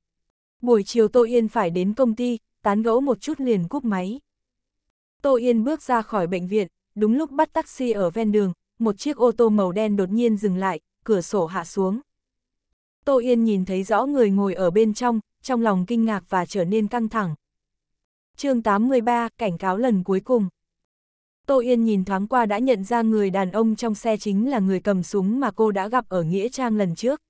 Buổi chiều Tô Yên phải đến công ty, tán gẫu một chút liền cúp máy. Tô Yên bước ra khỏi bệnh viện, đúng lúc bắt taxi ở ven đường, một chiếc ô tô màu đen đột nhiên dừng lại, cửa sổ hạ xuống. Tô Yên nhìn thấy rõ người ngồi ở bên trong, trong lòng kinh ngạc và trở nên căng thẳng. chương 83, cảnh cáo lần cuối cùng. Tô Yên nhìn thoáng qua đã nhận ra người đàn ông trong xe chính là người cầm súng mà cô đã gặp ở Nghĩa Trang lần trước.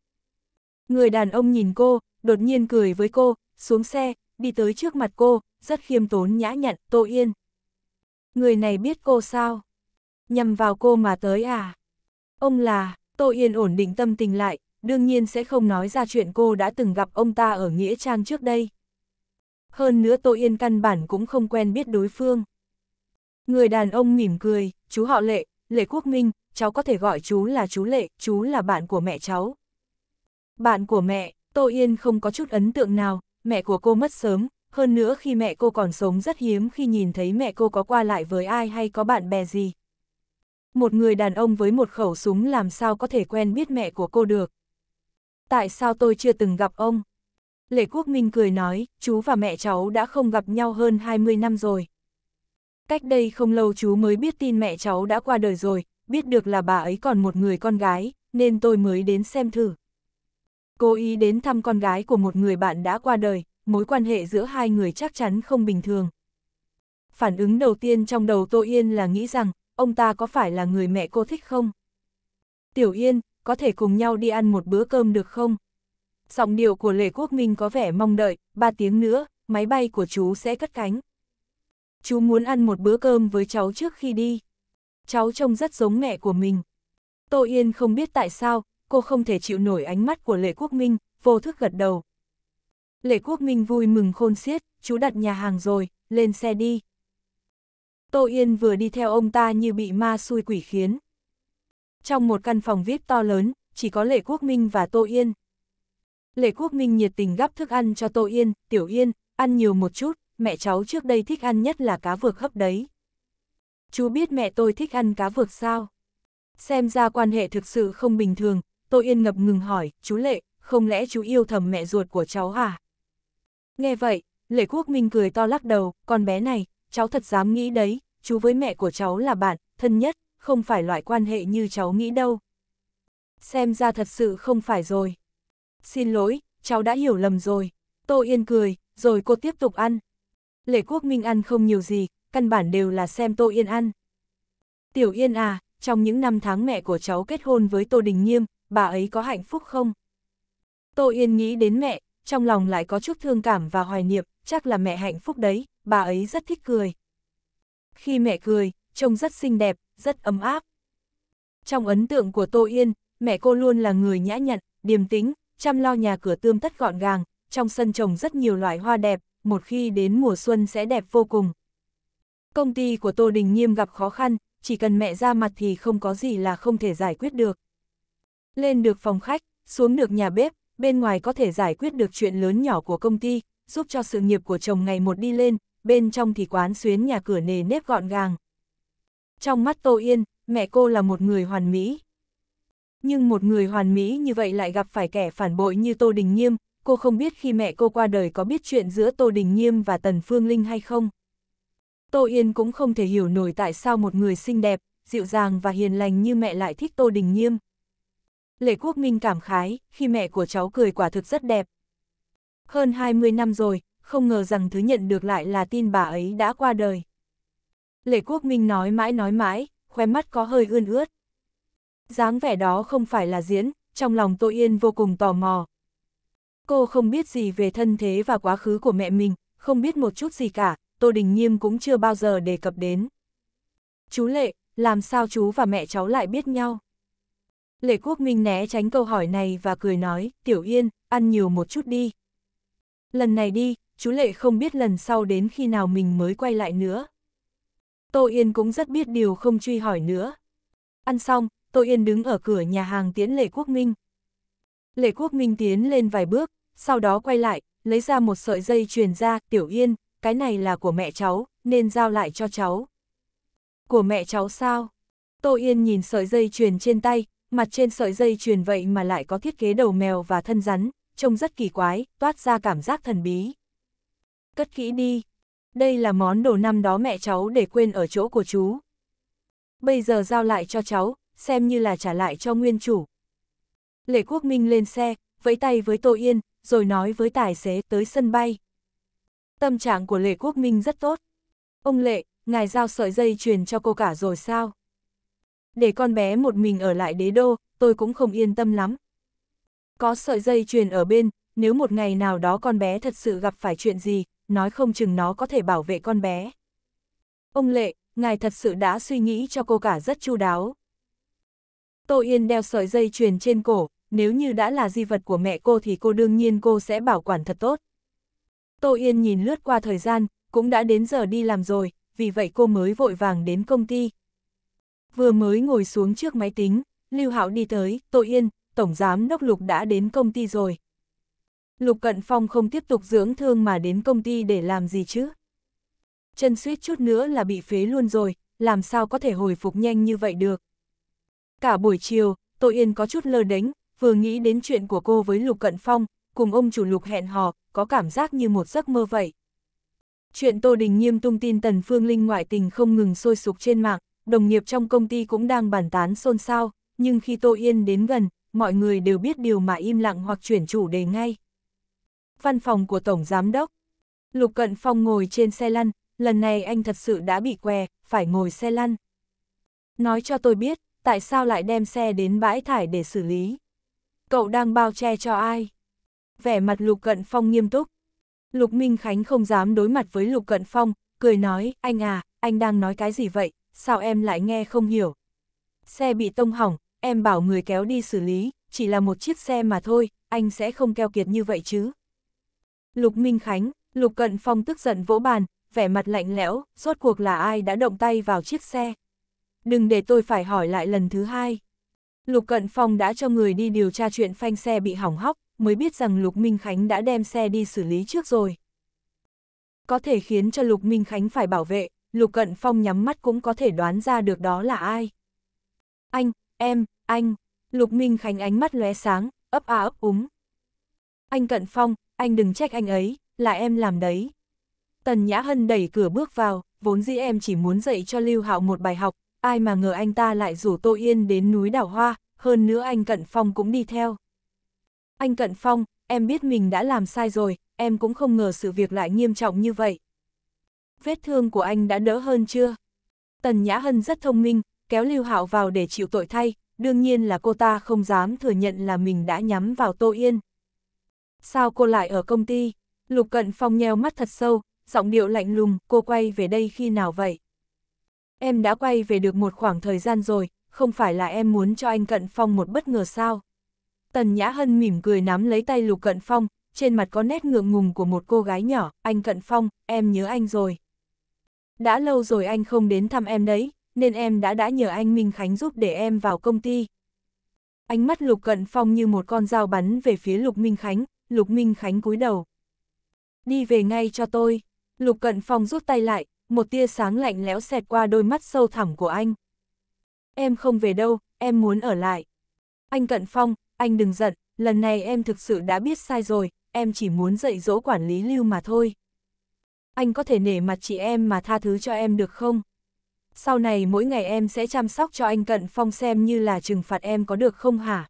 Người đàn ông nhìn cô, đột nhiên cười với cô, xuống xe, đi tới trước mặt cô, rất khiêm tốn nhã nhặn, Tô Yên. Người này biết cô sao? Nhằm vào cô mà tới à? Ông là, Tô Yên ổn định tâm tình lại, đương nhiên sẽ không nói ra chuyện cô đã từng gặp ông ta ở Nghĩa Trang trước đây. Hơn nữa Tô Yên căn bản cũng không quen biết đối phương. Người đàn ông mỉm cười, chú họ Lệ, Lệ Quốc Minh, cháu có thể gọi chú là chú Lệ, chú là bạn của mẹ cháu. Bạn của mẹ, Tô Yên không có chút ấn tượng nào, mẹ của cô mất sớm, hơn nữa khi mẹ cô còn sống rất hiếm khi nhìn thấy mẹ cô có qua lại với ai hay có bạn bè gì. Một người đàn ông với một khẩu súng làm sao có thể quen biết mẹ của cô được tại sao tôi chưa từng gặp ông? Lệ Quốc Minh cười nói, chú và mẹ cháu đã không gặp nhau hơn 20 năm rồi. Cách đây không lâu chú mới biết tin mẹ cháu đã qua đời rồi, biết được là bà ấy còn một người con gái, nên tôi mới đến xem thử. Cô ý đến thăm con gái của một người bạn đã qua đời, mối quan hệ giữa hai người chắc chắn không bình thường. Phản ứng đầu tiên trong đầu Tô Yên là nghĩ rằng, ông ta có phải là người mẹ cô thích không? Tiểu Yên, có thể cùng nhau đi ăn một bữa cơm được không? Giọng điệu của Lệ Quốc Minh có vẻ mong đợi, ba tiếng nữa, máy bay của chú sẽ cất cánh. Chú muốn ăn một bữa cơm với cháu trước khi đi. Cháu trông rất giống mẹ của mình. Tô Yên không biết tại sao, cô không thể chịu nổi ánh mắt của Lệ Quốc Minh, vô thức gật đầu. Lệ Quốc Minh vui mừng khôn xiết, chú đặt nhà hàng rồi, lên xe đi. Tô Yên vừa đi theo ông ta như bị ma xui quỷ khiến. Trong một căn phòng VIP to lớn, chỉ có Lệ Quốc Minh và Tô Yên. Lệ Quốc Minh nhiệt tình gắp thức ăn cho Tô Yên, Tiểu Yên, ăn nhiều một chút, mẹ cháu trước đây thích ăn nhất là cá vược hấp đấy. Chú biết mẹ tôi thích ăn cá vược sao? Xem ra quan hệ thực sự không bình thường, Tô Yên ngập ngừng hỏi, chú Lệ, không lẽ chú yêu thầm mẹ ruột của cháu hả? Nghe vậy, Lệ Quốc Minh cười to lắc đầu, con bé này, cháu thật dám nghĩ đấy, chú với mẹ của cháu là bạn, thân nhất, không phải loại quan hệ như cháu nghĩ đâu. Xem ra thật sự không phải rồi. Xin lỗi, cháu đã hiểu lầm rồi. Tô Yên cười, rồi cô tiếp tục ăn. Lệ Quốc Minh ăn không nhiều gì, căn bản đều là xem Tô Yên ăn. Tiểu Yên à, trong những năm tháng mẹ của cháu kết hôn với Tô Đình Nghiêm, bà ấy có hạnh phúc không? Tô Yên nghĩ đến mẹ, trong lòng lại có chút thương cảm và hoài niệm, chắc là mẹ hạnh phúc đấy, bà ấy rất thích cười. Khi mẹ cười, trông rất xinh đẹp, rất ấm áp. Trong ấn tượng của Tô Yên, mẹ cô luôn là người nhã nhặn, điềm tĩnh, chăm lo nhà cửa tươm tất gọn gàng, trong sân trồng rất nhiều loại hoa đẹp, một khi đến mùa xuân sẽ đẹp vô cùng. Công ty của Tô Đình Nghiêm gặp khó khăn, chỉ cần mẹ ra mặt thì không có gì là không thể giải quyết được. Lên được phòng khách, xuống được nhà bếp, bên ngoài có thể giải quyết được chuyện lớn nhỏ của công ty, giúp cho sự nghiệp của chồng ngày một đi lên, bên trong thì quán xuyến nhà cửa nề nếp gọn gàng trong mắt Tô Yên, mẹ cô là một người hoàn mỹ. Nhưng một người hoàn mỹ như vậy lại gặp phải kẻ phản bội như Tô Đình Nghiêm, cô không biết khi mẹ cô qua đời có biết chuyện giữa Tô Đình Nghiêm và Tần Phương Linh hay không. Tô Yên cũng không thể hiểu nổi tại sao một người xinh đẹp, dịu dàng và hiền lành như mẹ lại thích Tô Đình Nghiêm. Lệ Quốc Minh cảm khái, khi mẹ của cháu cười quả thực rất đẹp. Hơn 20 năm rồi, không ngờ rằng thứ nhận được lại là tin bà ấy đã qua đời. Lệ Quốc Minh nói mãi nói mãi, khóe mắt có hơi ươn ướt. dáng vẻ đó không phải là diễn, trong lòng Tô Yên vô cùng tò mò. Cô không biết gì về thân thế và quá khứ của mẹ mình, không biết một chút gì cả, Tô Đình Nhiêm cũng chưa bao giờ đề cập đến. Chú Lệ, làm sao chú và mẹ cháu lại biết nhau? Lệ Quốc Minh né tránh câu hỏi này và cười nói, Tiểu Yên, ăn nhiều một chút đi. Lần này đi, chú Lệ không biết lần sau đến khi nào mình mới quay lại nữa. Tô Yên cũng rất biết điều không truy hỏi nữa. Ăn xong, Tô Yên đứng ở cửa nhà hàng tiến Lệ Quốc Minh. Lệ Quốc Minh tiến lên vài bước, sau đó quay lại, lấy ra một sợi dây truyền ra, Tiểu Yên, cái này là của mẹ cháu, nên giao lại cho cháu. Của mẹ cháu sao? Tô Yên nhìn sợi dây truyền trên tay, mặt trên sợi dây truyền vậy mà lại có thiết kế đầu mèo và thân rắn, trông rất kỳ quái, toát ra cảm giác thần bí. Cất kỹ đi, đây là món đồ năm đó mẹ cháu để quên ở chỗ của chú. Bây giờ giao lại cho cháu, xem như là trả lại cho nguyên chủ. Lệ Quốc Minh lên xe, vẫy tay với Tô Yên, rồi nói với tài xế tới sân bay. Tâm trạng của Lệ Quốc Minh rất tốt. Ông Lệ, ngài giao sợi dây truyền cho cô cả rồi sao? Để con bé một mình ở lại đế đô, tôi cũng không yên tâm lắm. Có sợi dây truyền ở bên, nếu một ngày nào đó con bé thật sự gặp phải chuyện gì, nói không chừng nó có thể bảo vệ con bé. Ông Lệ, ngài thật sự đã suy nghĩ cho cô cả rất chu đáo. Tô Yên đeo sợi dây chuyền trên cổ, nếu như đã là di vật của mẹ cô thì cô đương nhiên cô sẽ bảo quản thật tốt. Tô Yên nhìn lướt qua thời gian, cũng đã đến giờ đi làm rồi, vì vậy cô mới vội vàng đến công ty. Vừa mới ngồi xuống trước máy tính, Lưu Hạo đi tới, Tô Yên, Tổng Giám Đốc Lục đã đến công ty rồi, Lục Cận Phong không tiếp tục dưỡng thương mà đến công ty để làm gì chứ? Chân suýt chút nữa là bị phế luôn rồi, làm sao có thể hồi phục nhanh như vậy được? Cả buổi chiều, Tô Yên có chút lơ đánh, vừa nghĩ đến chuyện của cô với Lục Cận Phong, cùng ông chủ Lục hẹn hò, có cảm giác như một giấc mơ vậy. Chuyện Tô Đình Nghiêm tung tin Tần Phương Linh ngoại tình không ngừng sôi sục trên mạng, đồng nghiệp trong công ty cũng đang bàn tán xôn xao, nhưng khi Tô Yên đến gần, mọi người đều biết điều mà im lặng hoặc chuyển chủ đề ngay văn phòng của Tổng Giám Đốc. Lục Cận Phong ngồi trên xe lăn, lần này anh thật sự đã bị què, phải ngồi xe lăn. Nói cho tôi biết, tại sao lại đem xe đến bãi thải để xử lý? Cậu đang bao che cho ai? Vẻ mặt Lục Cận Phong nghiêm túc. Lục Minh Khánh không dám đối mặt với Lục Cận Phong, cười nói, anh à, anh đang nói cái gì vậy, sao em lại nghe không hiểu? Xe bị tông hỏng, em bảo người kéo đi xử lý, chỉ là một chiếc xe mà thôi, anh sẽ không keo kiệt như vậy chứ. Lục Minh Khánh, Lục Cận Phong tức giận vỗ bàn, vẻ mặt lạnh lẽo, rốt cuộc là ai đã động tay vào chiếc xe. Đừng để tôi phải hỏi lại lần thứ hai. Lục Cận Phong đã cho người đi điều tra chuyện phanh xe bị hỏng hóc, mới biết rằng Lục Minh Khánh đã đem xe đi xử lý trước rồi. Có thể khiến cho Lục Minh Khánh phải bảo vệ, Lục Cận Phong nhắm mắt cũng có thể đoán ra được đó là ai. Anh, em, anh, Lục Minh Khánh ánh mắt lóe sáng, ấp a ấp úng. Anh Cận Phong, anh đừng trách anh ấy, là em làm đấy. Tần Nhã Hân đẩy cửa bước vào, vốn dĩ em chỉ muốn dạy cho Lưu Hạo một bài học, ai mà ngờ anh ta lại rủ Tô Yên đến núi đảo hoa, hơn nữa anh Cận Phong cũng đi theo. Anh Cận Phong, em biết mình đã làm sai rồi, em cũng không ngờ sự việc lại nghiêm trọng như vậy. Vết thương của anh đã đỡ hơn chưa? Tần Nhã Hân rất thông minh, kéo Lưu Hạo vào để chịu tội thay, đương nhiên là cô ta không dám thừa nhận là mình đã nhắm vào Tô Yên. Sao cô lại ở công ty? Lục Cận Phong nheo mắt thật sâu, giọng điệu lạnh lùng, cô quay về đây khi nào vậy? Em đã quay về được một khoảng thời gian rồi, không phải là em muốn cho anh Cận Phong một bất ngờ sao? Tần Nhã Hân mỉm cười nắm lấy tay Lục Cận Phong, trên mặt có nét ngượng ngùng của một cô gái nhỏ, anh Cận Phong, em nhớ anh rồi. Đã lâu rồi anh không đến thăm em đấy, nên em đã đã nhờ anh Minh Khánh giúp để em vào công ty. Ánh mắt Lục Cận Phong như một con dao bắn về phía Lục Minh Khánh, Lục Minh Khánh cúi đầu. Đi về ngay cho tôi. Lục Cận Phong rút tay lại, một tia sáng lạnh lẽo xẹt qua đôi mắt sâu thẳm của anh. Em không về đâu, em muốn ở lại. Anh Cận Phong, anh đừng giận, lần này em thực sự đã biết sai rồi, em chỉ muốn dạy dỗ quản lý lưu mà thôi. Anh có thể nể mặt chị em mà tha thứ cho em được không? Sau này mỗi ngày em sẽ chăm sóc cho anh Cận Phong xem như là trừng phạt em có được không hả?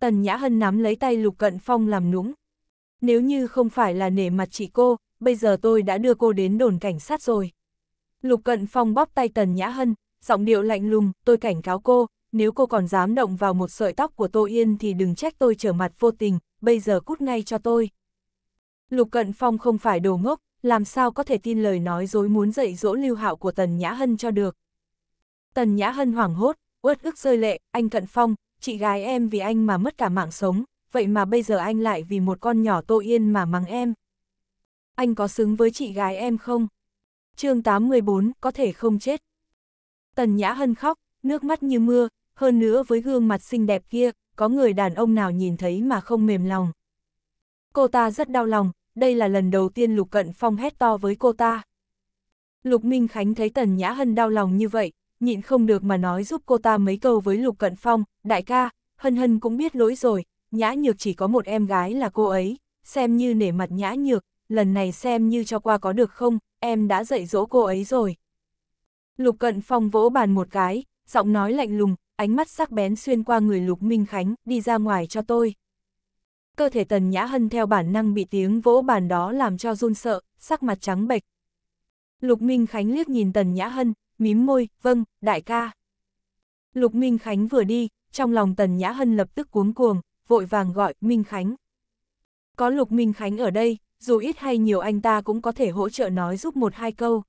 Tần Nhã Hân nắm lấy tay Lục Cận Phong làm nũng, nếu như không phải là nể mặt chị cô, bây giờ tôi đã đưa cô đến đồn cảnh sát rồi. Lục Cận Phong bóp tay Tần Nhã Hân, giọng điệu lạnh lùng, tôi cảnh cáo cô, nếu cô còn dám động vào một sợi tóc của Tô Yên thì đừng trách tôi trở mặt vô tình, bây giờ cút ngay cho tôi. Lục Cận Phong không phải đồ ngốc, làm sao có thể tin lời nói dối muốn dạy dỗ lưu hạo của Tần Nhã Hân cho được. Tần Nhã Hân hoảng hốt, uất ức rơi lệ, anh Cận Phong, chị gái em vì anh mà mất cả mạng sống, vậy mà bây giờ anh lại vì một con nhỏ Tô Yên mà mắng em. Anh có xứng với chị gái em không? chương 814, có thể không chết. Tần Nhã Hân khóc, nước mắt như mưa, hơn nữa với gương mặt xinh đẹp kia, có người đàn ông nào nhìn thấy mà không mềm lòng. Cô ta rất đau lòng, đây là lần đầu tiên Lục Cận Phong hét to với cô ta. Lục Minh Khánh thấy Tần Nhã Hân đau lòng như vậy, nhịn không được mà nói giúp cô ta mấy câu với Lục Cận Phong, đại ca, Hân Hân cũng biết lỗi rồi, Nhã Nhược chỉ có một em gái là cô ấy, xem như nể mặt Nhã Nhược, lần này xem như cho qua có được không, em đã dạy dỗ cô ấy rồi. Lục Cận Phong vỗ bàn một cái, giọng nói lạnh lùng, ánh mắt sắc bén xuyên qua người Lục Minh Khánh, đi ra ngoài cho tôi. Cơ thể Tần Nhã Hân theo bản năng bị tiếng vỗ bàn đó làm cho run sợ, sắc mặt trắng bệch. Lục Minh Khánh liếc nhìn Tần Nhã Hân, mím môi, vâng, đại ca. Lục Minh Khánh vừa đi, trong lòng Tần Nhã Hân lập tức cuống cuồng, vội vàng gọi Minh Khánh. Có Lục Minh Khánh ở đây, dù ít hay nhiều anh ta cũng có thể hỗ trợ nói giúp một hai câu.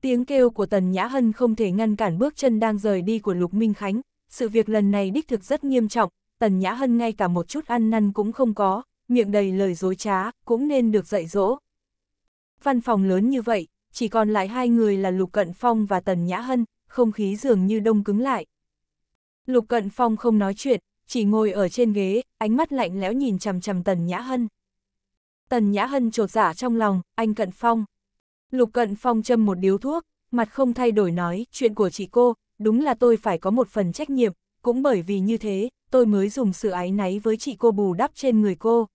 Tiếng kêu của Tần Nhã Hân không thể ngăn cản bước chân đang rời đi của Lục Minh Khánh, sự việc lần này đích thực rất nghiêm trọng, Tần Nhã Hân ngay cả một chút ăn năn cũng không có, miệng đầy lời dối trá, cũng nên được dạy dỗ. Văn phòng lớn như vậy, chỉ còn lại hai người là Lục Cận Phong và Tần Nhã Hân, không khí dường như đông cứng lại. Lục Cận Phong không nói chuyện, chỉ ngồi ở trên ghế, ánh mắt lạnh lẽo nhìn chằm chằm Tần Nhã Hân. Tần Nhã Hân trột giả dạ trong lòng, anh Cận Phong. Lục Cận Phong châm một điếu thuốc, mặt không thay đổi nói, chuyện của chị cô, đúng là tôi phải có một phần trách nhiệm, cũng bởi vì như thế, tôi mới dùng sự ái náy với chị cô bù đắp trên người cô.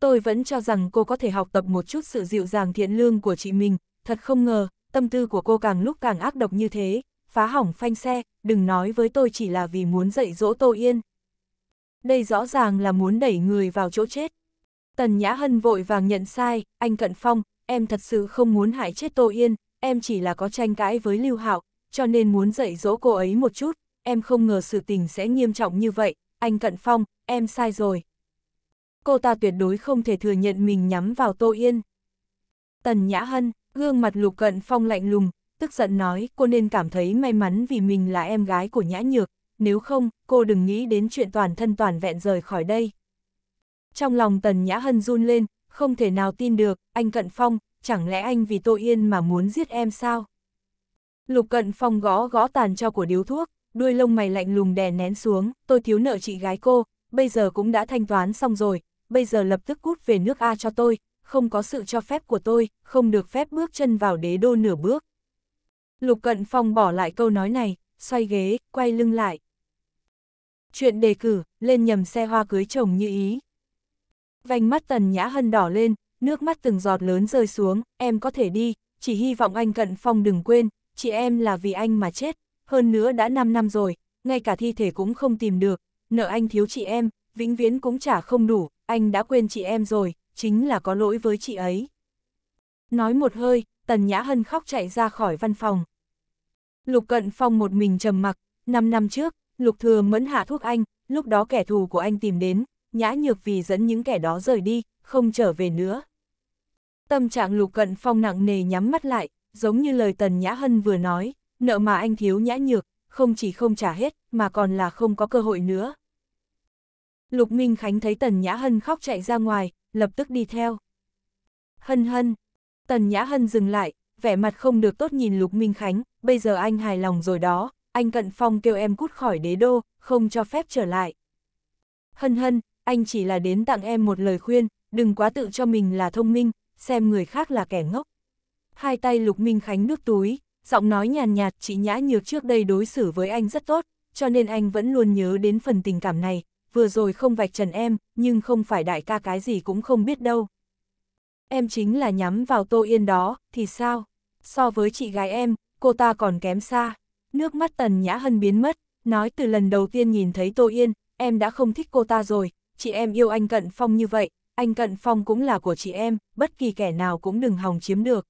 Tôi vẫn cho rằng cô có thể học tập một chút sự dịu dàng thiện lương của chị mình, thật không ngờ, tâm tư của cô càng lúc càng ác độc như thế, phá hỏng phanh xe, đừng nói với tôi chỉ là vì muốn dạy dỗ Tô Yên. Đây rõ ràng là muốn đẩy người vào chỗ chết. Tần Nhã Hân vội vàng nhận sai, anh Cận Phong, em thật sự không muốn hại chết Tô Yên, em chỉ là có tranh cãi với Lưu Hạo, cho nên muốn dạy dỗ cô ấy một chút, em không ngờ sự tình sẽ nghiêm trọng như vậy, anh Cận Phong, em sai rồi. Cô ta tuyệt đối không thể thừa nhận mình nhắm vào Tô Yên. Tần Nhã Hân, gương mặt Lục Cận Phong lạnh lùng, tức giận nói cô nên cảm thấy may mắn vì mình là em gái của nhã nhược, nếu không, cô đừng nghĩ đến chuyện toàn thân toàn vẹn rời khỏi đây. Trong lòng Tần Nhã Hân run lên, không thể nào tin được, anh Cận Phong, chẳng lẽ anh vì tội Yên mà muốn giết em sao? Lục Cận Phong gõ gõ tàn cho của điếu thuốc, đuôi lông mày lạnh lùng đè nén xuống, tôi thiếu nợ chị gái cô, bây giờ cũng đã thanh toán xong rồi, bây giờ lập tức cút về nước A cho tôi, không có sự cho phép của tôi, không được phép bước chân vào đế đô nửa bước. Lục Cận Phong bỏ lại câu nói này, xoay ghế, quay lưng lại. Chuyện đề cử, lên nhầm xe hoa cưới chồng như ý. Vành mắt Tần Nhã Hân đỏ lên, nước mắt từng giọt lớn rơi xuống, em có thể đi, chỉ hy vọng anh Cận Phong đừng quên, chị em là vì anh mà chết, hơn nữa đã 5 năm rồi, ngay cả thi thể cũng không tìm được, nợ anh thiếu chị em, vĩnh viễn cũng trả không đủ, anh đã quên chị em rồi, chính là có lỗi với chị ấy. Nói một hơi, Tần Nhã Hân khóc chạy ra khỏi văn phòng. Lục Cận Phong một mình trầm mặc, 5 năm trước, Lục Thừa Mẫn hạ thuốc anh, lúc đó kẻ thù của anh tìm đến, nhã nhược vì dẫn những kẻ đó rời đi, không trở về nữa. Tâm trạng Lục Cận Phong nặng nề nhắm mắt lại, giống như lời Tần Nhã Hân vừa nói, nợ mà anh thiếu nhã nhược, không chỉ không trả hết, mà còn là không có cơ hội nữa. Lục Minh Khánh thấy Tần Nhã Hân khóc chạy ra ngoài, lập tức đi theo. Hân hân, Tần Nhã Hân dừng lại, vẻ mặt không được tốt nhìn Lục Minh Khánh, bây giờ anh hài lòng rồi đó, anh Cận Phong kêu em cút khỏi đế đô, không cho phép trở lại. Hân hân, anh chỉ là đến tặng em một lời khuyên, đừng quá tự cho mình là thông minh, xem người khác là kẻ ngốc. Hai tay Lục Minh Khánh nước túi, giọng nói nhàn nhạt chị Nhã Nhược trước đây đối xử với anh rất tốt, cho nên anh vẫn luôn nhớ đến phần tình cảm này, vừa rồi không vạch trần em, nhưng không phải đại ca cái gì cũng không biết đâu. Em chính là nhắm vào Tô Yên đó, thì sao? so với chị gái em, cô ta còn kém xa. Nước mắt Tần Nhã Hân biến mất, nói từ lần đầu tiên nhìn thấy Tô Yên, em đã không thích cô ta rồi, chị em yêu anh Cận Phong như vậy, anh Cận Phong cũng là của chị em, bất kỳ kẻ nào cũng đừng hòng chiếm được.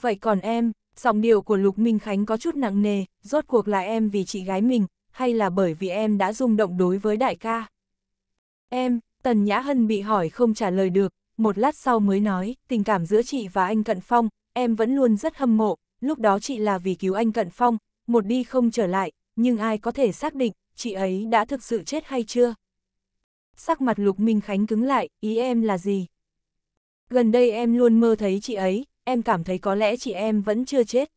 Vậy còn em, giọng điệu của Lục Minh Khánh có chút nặng nề, rốt cuộc là em vì chị gái mình, hay là bởi vì em đã rung động đối với đại ca? Em, Tần Nhã Hân bị hỏi không trả lời được, một lát sau mới nói, tình cảm giữa chị và anh Cận Phong, em vẫn luôn rất hâm mộ, lúc đó chị là vì cứu anh Cận Phong, một đi không trở lại, nhưng ai có thể xác định, chị ấy đã thực sự chết hay chưa? Sắc mặt Lục Minh Khánh cứng lại, ý em là gì? Gần đây em luôn mơ thấy chị ấy, em cảm thấy có lẽ chị em vẫn chưa chết.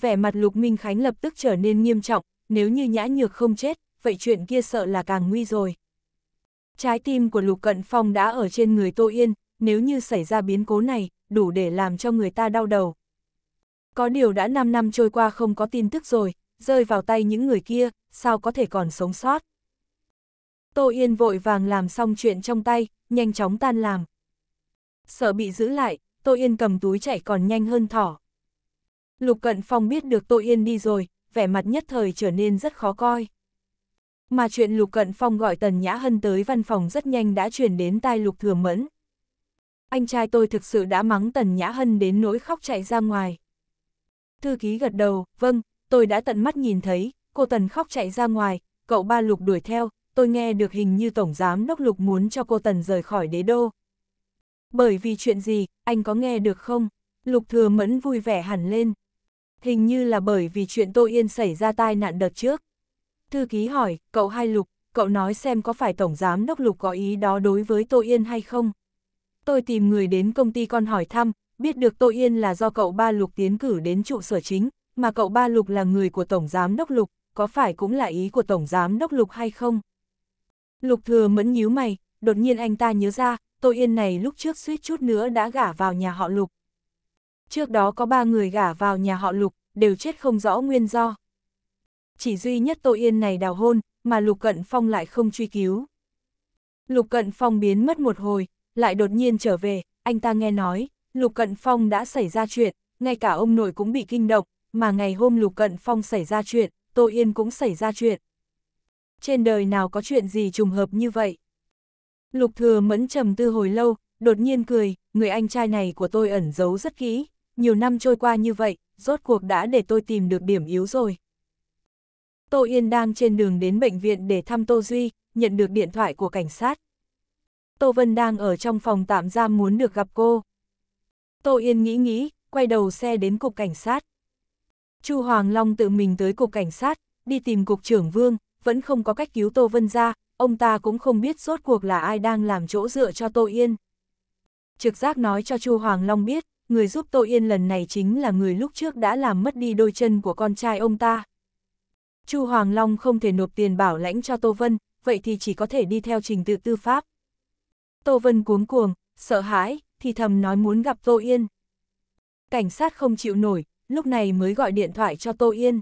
Vẻ mặt Lục Minh Khánh lập tức trở nên nghiêm trọng, nếu như nhã nhược không chết, vậy chuyện kia sợ là càng nguy rồi. Trái tim của Lục Cận Phong đã ở trên người Tô Yên, nếu như xảy ra biến cố này, đủ để làm cho người ta đau đầu. Có điều đã 5 năm trôi qua không có tin tức rồi, rơi vào tay những người kia, sao có thể còn sống sót. Tô Yên vội vàng làm xong chuyện trong tay, nhanh chóng tan làm. Sợ bị giữ lại, Tô Yên cầm túi chạy còn nhanh hơn thỏ. Lục Cận Phong biết được Tô Yên đi rồi, vẻ mặt nhất thời trở nên rất khó coi. Mà chuyện Lục Cận Phong gọi Tần Nhã Hân tới văn phòng rất nhanh đã truyền đến tai Lục Thừa Mẫn anh trai tôi thực sự đã mắng Tần Nhã Hân đến nỗi khóc chạy ra ngoài. Thư ký gật đầu, vâng, tôi đã tận mắt nhìn thấy, cô Tần khóc chạy ra ngoài, cậu ba lục đuổi theo, tôi nghe được hình như Tổng Giám Đốc Lục muốn cho cô Tần rời khỏi đế đô. Bởi vì chuyện gì, anh có nghe được không? Lục thừa mẫn vui vẻ hẳn lên. Hình như là bởi vì chuyện Tô Yên xảy ra tai nạn đợt trước. Thư ký hỏi, cậu hai Lục, cậu nói xem có phải Tổng Giám Đốc Lục có ý đó đối với Tô Yên hay không? tôi tìm người đến công ty con hỏi thăm, biết được Tô Yên là do cậu ba Lục tiến cử đến trụ sở chính, mà cậu ba Lục là người của Tổng Giám Đốc Lục, có phải cũng là ý của Tổng Giám Đốc Lục hay không? Lục thừa mẫn nhíu mày, đột nhiên anh ta nhớ ra, Tô Yên này lúc trước suýt chút nữa đã gả vào nhà họ Lục. Trước đó có ba người gả vào nhà họ Lục, đều chết không rõ nguyên do. Chỉ duy nhất Tô Yên này đào hôn, mà Lục Cận Phong lại không truy cứu. Lục Cận Phong biến mất một hồi, lại đột nhiên trở về, anh ta nghe nói, Lục Cận Phong đã xảy ra chuyện, ngay cả ông nội cũng bị kinh động, mà ngày hôm Lục Cận Phong xảy ra chuyện, Tô Yên cũng xảy ra chuyện. Trên đời nào có chuyện gì trùng hợp như vậy? Lục Thừa Mẫn trầm tư hồi lâu, đột nhiên cười, người anh trai này của tôi ẩn giấu rất kỹ, nhiều năm trôi qua như vậy, rốt cuộc đã để tôi tìm được điểm yếu rồi. Tô Yên đang trên đường đến bệnh viện để thăm Tô Duy, nhận được điện thoại của cảnh sát. Tô Vân đang ở trong phòng tạm giam muốn được gặp cô. Tô Yên nghĩ nghĩ, quay đầu xe đến cục cảnh sát. Chu Hoàng Long tự mình tới cục cảnh sát, đi tìm cục trưởng Vương, vẫn không có cách cứu Tô Vân ra, ông ta cũng không biết rốt cuộc là ai đang làm chỗ dựa cho Tô Yên. Trực giác nói cho Chu Hoàng Long biết, người giúp Tô Yên lần này chính là người lúc trước đã làm mất đi đôi chân của con trai ông ta. Chu Hoàng Long không thể nộp tiền bảo lãnh cho Tô Vân, vậy thì chỉ có thể đi theo trình tự tư pháp. Tô Vân cuống cuồng, sợ hãi, thì thầm nói muốn gặp Tô Yên. Cảnh sát không chịu nổi, lúc này mới gọi điện thoại cho Tô Yên.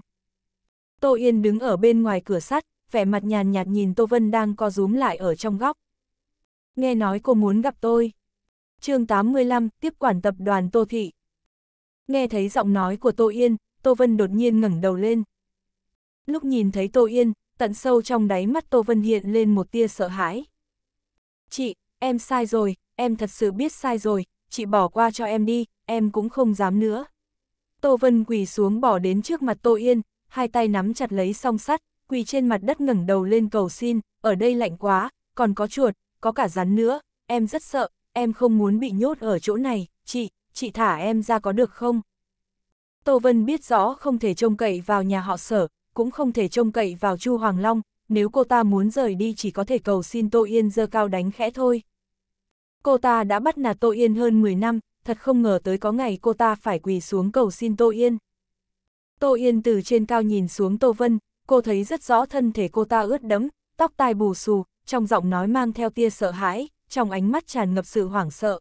Tô Yên đứng ở bên ngoài cửa sắt, vẻ mặt nhàn nhạt nhìn Tô Vân đang co rúm lại ở trong góc. Nghe nói cô muốn gặp tôi. chương 85, tiếp quản tập đoàn Tô Thị. Nghe thấy giọng nói của Tô Yên, Tô Vân đột nhiên ngẩng đầu lên. Lúc nhìn thấy Tô Yên, tận sâu trong đáy mắt Tô Vân hiện lên một tia sợ hãi. Chị, em sai rồi, em thật sự biết sai rồi, chị bỏ qua cho em đi, em cũng không dám nữa. Tô Vân quỳ xuống bỏ đến trước mặt Tô Yên, hai tay nắm chặt lấy song sắt, quỳ trên mặt đất ngẩng đầu lên cầu xin, ở đây lạnh quá, còn có chuột, có cả rắn nữa, em rất sợ, em không muốn bị nhốt ở chỗ này, chị, chị thả em ra có được không? Tô Vân biết rõ không thể trông cậy vào nhà họ sở, cũng không thể trông cậy vào Chu Hoàng Long, nếu cô ta muốn rời đi chỉ có thể cầu xin Tô Yên dơ cao đánh khẽ thôi. Cô ta đã bắt nạt Tô Yên hơn 10 năm, thật không ngờ tới có ngày cô ta phải quỳ xuống cầu xin Tô Yên. Tô Yên từ trên cao nhìn xuống Tô Vân, cô thấy rất rõ thân thể cô ta ướt đẫm, tóc tai bù xù, trong giọng nói mang theo tia sợ hãi, trong ánh mắt tràn ngập sự hoảng sợ.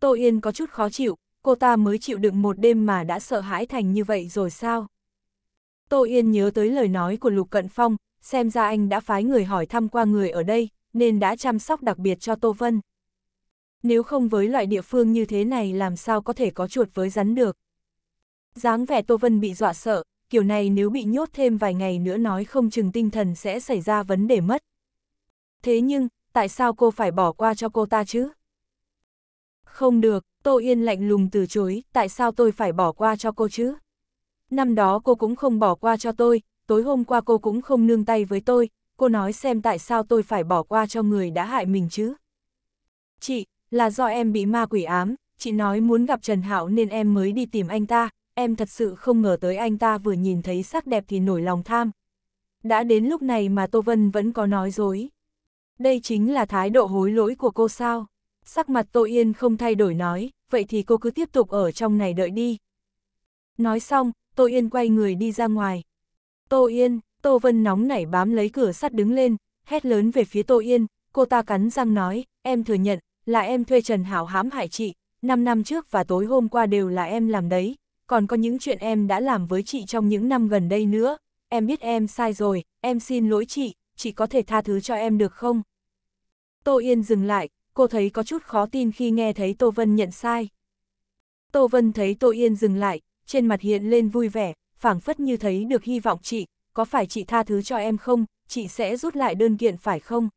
Tô Yên có chút khó chịu, cô ta mới chịu đựng một đêm mà đã sợ hãi thành như vậy rồi sao? Tô Yên nhớ tới lời nói của Lục Cận Phong, xem ra anh đã phái người hỏi thăm qua người ở đây, nên đã chăm sóc đặc biệt cho Tô Vân. Nếu không với loại địa phương như thế này làm sao có thể có chuột với rắn được. dáng vẻ Tô Vân bị dọa sợ, kiểu này nếu bị nhốt thêm vài ngày nữa nói không chừng tinh thần sẽ xảy ra vấn đề mất. Thế nhưng, tại sao cô phải bỏ qua cho cô ta chứ? Không được, Tô Yên lạnh lùng từ chối, tại sao tôi phải bỏ qua cho cô chứ? Năm đó cô cũng không bỏ qua cho tôi, tối hôm qua cô cũng không nương tay với tôi, cô nói xem tại sao tôi phải bỏ qua cho người đã hại mình chứ? Chị, là do em bị ma quỷ ám, chị nói muốn gặp Trần Hạo nên em mới đi tìm anh ta, em thật sự không ngờ tới anh ta vừa nhìn thấy sắc đẹp thì nổi lòng tham. Đã đến lúc này mà Tô Vân vẫn có nói dối. Đây chính là thái độ hối lỗi của cô sao? Sắc mặt Tô Yên không thay đổi nói, vậy thì cô cứ tiếp tục ở trong này đợi đi. Nói xong, Tô Yên quay người đi ra ngoài. Tô Yên, Tô Vân nóng nảy bám lấy cửa sắt đứng lên, hét lớn về phía Tô Yên, cô ta cắn răng nói, em thừa nhận, là em thuê Trần Hảo hãm hại chị, 5 năm trước và tối hôm qua đều là em làm đấy, còn có những chuyện em đã làm với chị trong những năm gần đây nữa, em biết em sai rồi, em xin lỗi chị, chị có thể tha thứ cho em được không? Tô Yên dừng lại, cô thấy có chút khó tin khi nghe thấy Tô Vân nhận sai. Tô Vân thấy Tô Yên dừng lại, trên mặt hiện lên vui vẻ, phảng phất như thấy được hy vọng chị, có phải chị tha thứ cho em không, chị sẽ rút lại đơn kiện phải không?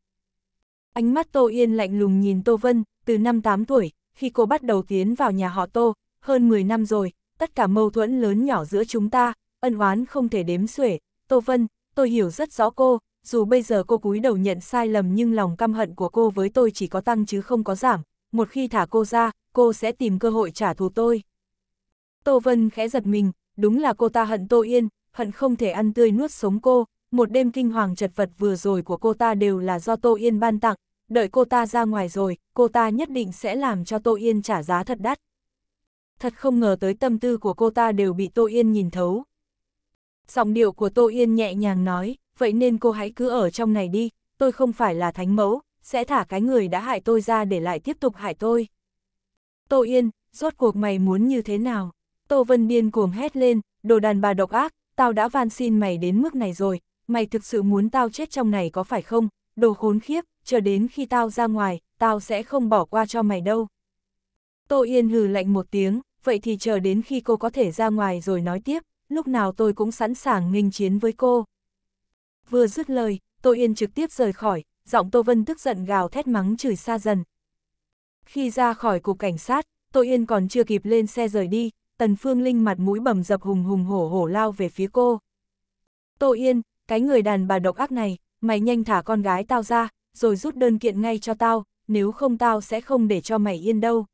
Ánh mắt Tô Yên lạnh lùng nhìn Tô Vân, từ năm 8 tuổi, khi cô bắt đầu tiến vào nhà họ Tô, hơn 10 năm rồi, tất cả mâu thuẫn lớn nhỏ giữa chúng ta, ân oán không thể đếm xuể. Tô Vân, tôi hiểu rất rõ cô, dù bây giờ cô cúi đầu nhận sai lầm nhưng lòng căm hận của cô với tôi chỉ có tăng chứ không có giảm, một khi thả cô ra, cô sẽ tìm cơ hội trả thù tôi. Tô Vân khẽ giật mình, đúng là cô ta hận Tô Yên, hận không thể ăn tươi nuốt sống cô, một đêm kinh hoàng chật vật vừa rồi của cô ta đều là do Tô Yên ban tặng, đợi cô ta ra ngoài rồi, cô ta nhất định sẽ làm cho Tô Yên trả giá thật đắt. Thật không ngờ tới tâm tư của cô ta đều bị Tô Yên nhìn thấu. Giọng điệu của Tô Yên nhẹ nhàng nói, vậy nên cô hãy cứ ở trong này đi, tôi không phải là thánh mẫu, sẽ thả cái người đã hại tôi ra để lại tiếp tục hại tôi. Tô Yên, rốt cuộc mày muốn như thế nào? Tô Vân Điên cuồng hét lên, đồ đàn bà độc ác, tao đã van xin mày đến mức này rồi, mày thực sự muốn tao chết trong này có phải không, đồ khốn khiếp chờ đến khi tao ra ngoài, tao sẽ không bỏ qua cho mày đâu. Tô Yên hừ lạnh một tiếng, vậy thì chờ đến khi cô có thể ra ngoài rồi nói tiếp, lúc nào tôi cũng sẵn sàng nghênh chiến với cô. Vừa dứt lời, Tô Yên trực tiếp rời khỏi, giọng Tô Vân tức giận gào thét mắng chửi xa dần. Khi ra khỏi cục cảnh sát, Tô Yên còn chưa kịp lên xe rời đi, Tần Phương Linh mặt mũi bầm dập hùng hùng hổ hổ lao về phía cô. Tô Yên, cái người đàn bà độc ác này, mày nhanh thả con gái tao ra, rồi rút đơn kiện ngay cho tao, nếu không tao sẽ không để cho mày yên đâu.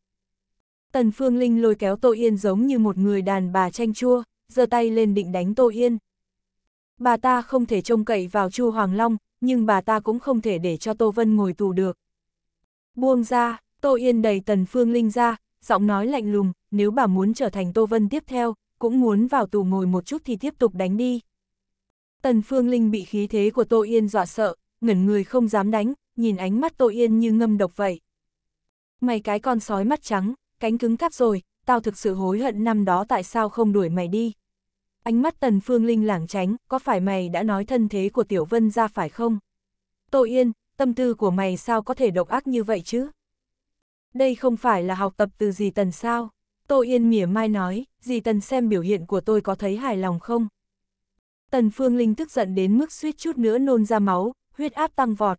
Tần Phương Linh lôi kéo Tô Yên giống như một người đàn bà chanh chua, giơ tay lên định đánh Tô Yên. Bà ta không thể trông cậy vào Chu Hoàng Long, nhưng bà ta cũng không thể để cho Tô Vân ngồi tù được. Buông ra, Tô Yên đẩy Tần Phương Linh ra, giọng nói lạnh lùng, nếu bà muốn trở thành Tô Vân tiếp theo, cũng muốn vào tù ngồi một chút thì tiếp tục đánh đi. Tần Phương Linh bị khí thế của Tô Yên dọa sợ, ngẩn người không dám đánh, nhìn ánh mắt Tô Yên như ngâm độc vậy. Mày cái con sói mắt trắng, cánh cứng cáp rồi, tao thực sự hối hận năm đó tại sao không đuổi mày đi. Ánh mắt Tần Phương Linh lảng tránh, có phải mày đã nói thân thế của Tiểu Vân ra phải không? Tô Yên, tâm tư của mày sao có thể độc ác như vậy chứ? Đây không phải là học tập từ gì Tần sao? Tô Yên mỉa mai nói, gì Tần xem biểu hiện của tôi có thấy hài lòng không? Tần Phương Linh tức giận đến mức suýt chút nữa nôn ra máu, huyết áp tăng vọt.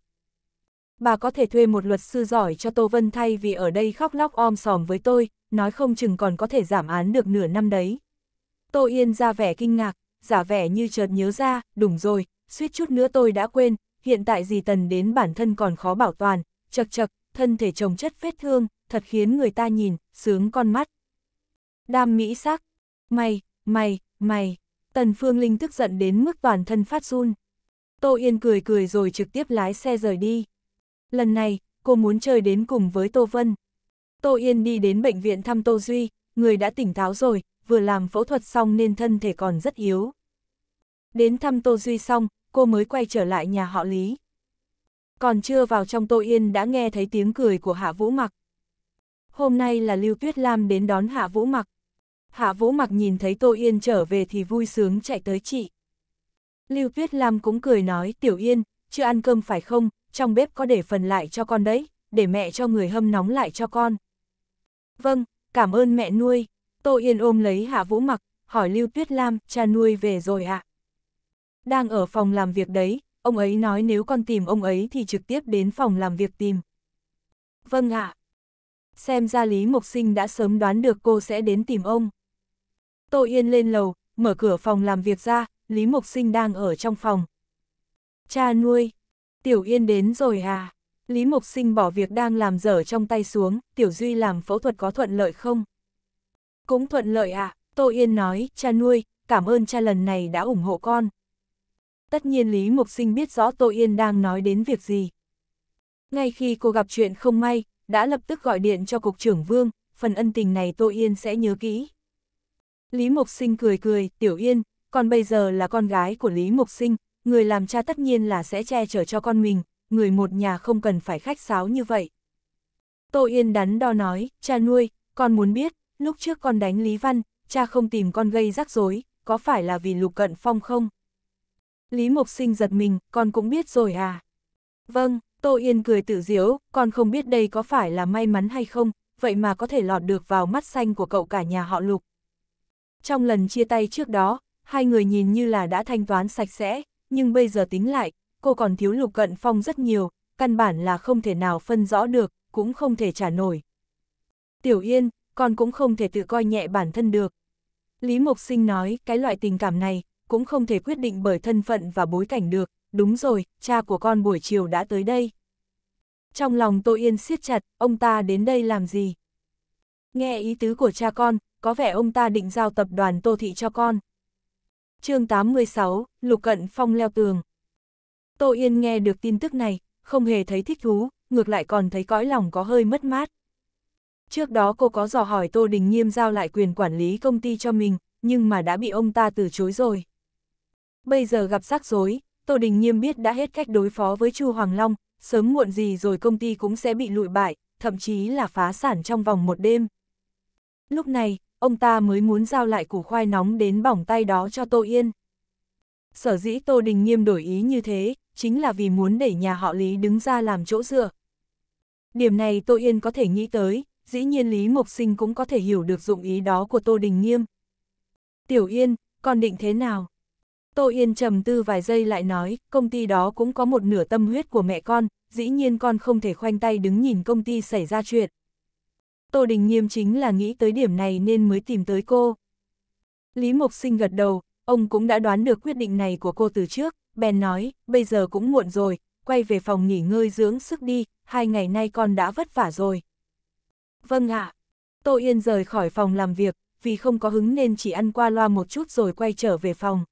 Bà có thể thuê một luật sư giỏi cho Tô Vân thay vì ở đây khóc lóc om sòm với tôi, nói không chừng còn có thể giảm án được nửa năm đấy. Tô Yên ra vẻ kinh ngạc, giả vẻ như chợt nhớ ra, đúng rồi, suýt chút nữa tôi đã quên, hiện tại gì Tần đến bản thân còn khó bảo toàn, chật chật, thân thể trồng chất vết thương, thật khiến người ta nhìn, sướng con mắt. Đam mỹ sắc, mày, mày, mày, Tần Phương Linh tức giận đến mức toàn thân phát run. Tô Yên cười cười rồi trực tiếp lái xe rời đi. Lần này, cô muốn chơi đến cùng với Tô Vân. Tô Yên đi đến bệnh viện thăm Tô Duy, người đã tỉnh táo rồi, vừa làm phẫu thuật xong nên thân thể còn rất yếu. Đến thăm Tô Duy xong, cô mới quay trở lại nhà họ Lý. Còn chưa vào trong Tô Yên đã nghe thấy tiếng cười của Hạ Vũ Mặc. Hôm nay là Lưu Tuyết Lam đến đón Hạ Vũ Mặc. Hạ Vũ Mặc nhìn thấy Tô Yên trở về thì vui sướng chạy tới chị. Lưu Tuyết Lam cũng cười nói, Tiểu Yên, chưa ăn cơm phải không, trong bếp có để phần lại cho con đấy, để mẹ cho người hâm nóng lại cho con. Vâng, cảm ơn mẹ nuôi. Tô Yên ôm lấy Hạ Vũ Mặc, hỏi Lưu Tuyết Lam, cha nuôi về rồi ạ. À? Đang ở phòng làm việc đấy, ông ấy nói nếu con tìm ông ấy thì trực tiếp đến phòng làm việc tìm. Vâng ạ. Xem ra Lý Mộc Sinh đã sớm đoán được cô sẽ đến tìm ông. Tô Yên lên lầu, mở cửa phòng làm việc ra, Lý Mộc Sinh đang ở trong phòng. Cha nuôi, Tiểu Yên đến rồi à? Lý Mộc Sinh bỏ việc đang làm dở trong tay xuống, Tiểu Duy làm phẫu thuật có thuận lợi không? Cũng thuận lợi à, Tô Yên nói, cha nuôi, cảm ơn cha lần này đã ủng hộ con. Tất nhiên Lý Mộc Sinh biết rõ Tô Yên đang nói đến việc gì. Ngay khi cô gặp chuyện không may, đã lập tức gọi điện cho Cục trưởng Vương, phần ân tình này Tô Yên sẽ nhớ kỹ. Lý Mộc Sinh cười cười, Tiểu Yên, còn bây giờ là con gái của Lý Mục Sinh, người làm cha tất nhiên là sẽ che chở cho con mình, người một nhà không cần phải khách sáo như vậy. Tô Yên đắn đo nói, cha nuôi, con muốn biết, lúc trước con đánh Lý Văn, cha không tìm con gây rắc rối, có phải là vì Lục Cận Phong không? Lý mục Sinh giật mình, con cũng biết rồi à? Vâng, Tô Yên cười tự diếu, con không biết đây có phải là may mắn hay không, vậy mà có thể lọt được vào mắt xanh của cậu cả nhà họ Lục. Trong lần chia tay trước đó, hai người nhìn như là đã thanh toán sạch sẽ, nhưng bây giờ tính lại, cô còn thiếu lục cận phong rất nhiều, căn bản là không thể nào phân rõ được, cũng không thể trả nổi. Tiểu Yên, con cũng không thể tự coi nhẹ bản thân được. Lý Mộc Sinh nói, cái loại tình cảm này, cũng không thể quyết định bởi thân phận và bối cảnh được, đúng rồi, cha của con buổi chiều đã tới đây. Trong lòng Tô Yên siết chặt, ông ta đến đây làm gì? Nghe ý tứ của cha con, có vẻ ông ta định giao tập đoàn Tô Thị cho con chương 86, Lục Cận Phong leo tường. Tô Yên nghe được tin tức này, không hề thấy thích thú, ngược lại còn thấy cõi lòng có hơi mất mát. Trước đó cô có dò hỏi Tô Đình Nghiêm giao lại quyền quản lý công ty cho mình, nhưng mà đã bị ông ta từ chối rồi. Bây giờ gặp rắc rối, Tô Đình Nghiêm biết đã hết cách đối phó với Chu Hoàng Long, sớm muộn gì rồi công ty cũng sẽ bị lụi bại, thậm chí là phá sản trong vòng một đêm. Lúc này, ông ta mới muốn giao lại củ khoai nóng đến bỏng tay đó cho Tô Yên. Sở dĩ Tô Đình Nghiêm đổi ý như thế, chính là vì muốn để nhà họ Lý đứng ra làm chỗ dựa. Điểm này Tô Yên có thể nghĩ tới, dĩ nhiên Lý Mộc Sinh cũng có thể hiểu được dụng ý đó của Tô Đình Nghiêm. Tiểu Yên, con định thế nào? Tô Yên trầm tư vài giây lại nói, công ty đó cũng có một nửa tâm huyết của mẹ con, dĩ nhiên con không thể khoanh tay đứng nhìn công ty xảy ra chuyện. Tô Đình Nghiêm chính là nghĩ tới điểm này nên mới tìm tới cô. Lý Mộc Sinh gật đầu, ông cũng đã đoán được quyết định này của cô từ trước, bèn nói, bây giờ cũng muộn rồi, quay về phòng nghỉ ngơi dưỡng sức đi, hai ngày nay con đã vất vả rồi. Vâng ạ. À. Tô Yên rời khỏi phòng làm việc, vì không có hứng nên chỉ ăn qua loa một chút rồi quay trở về phòng.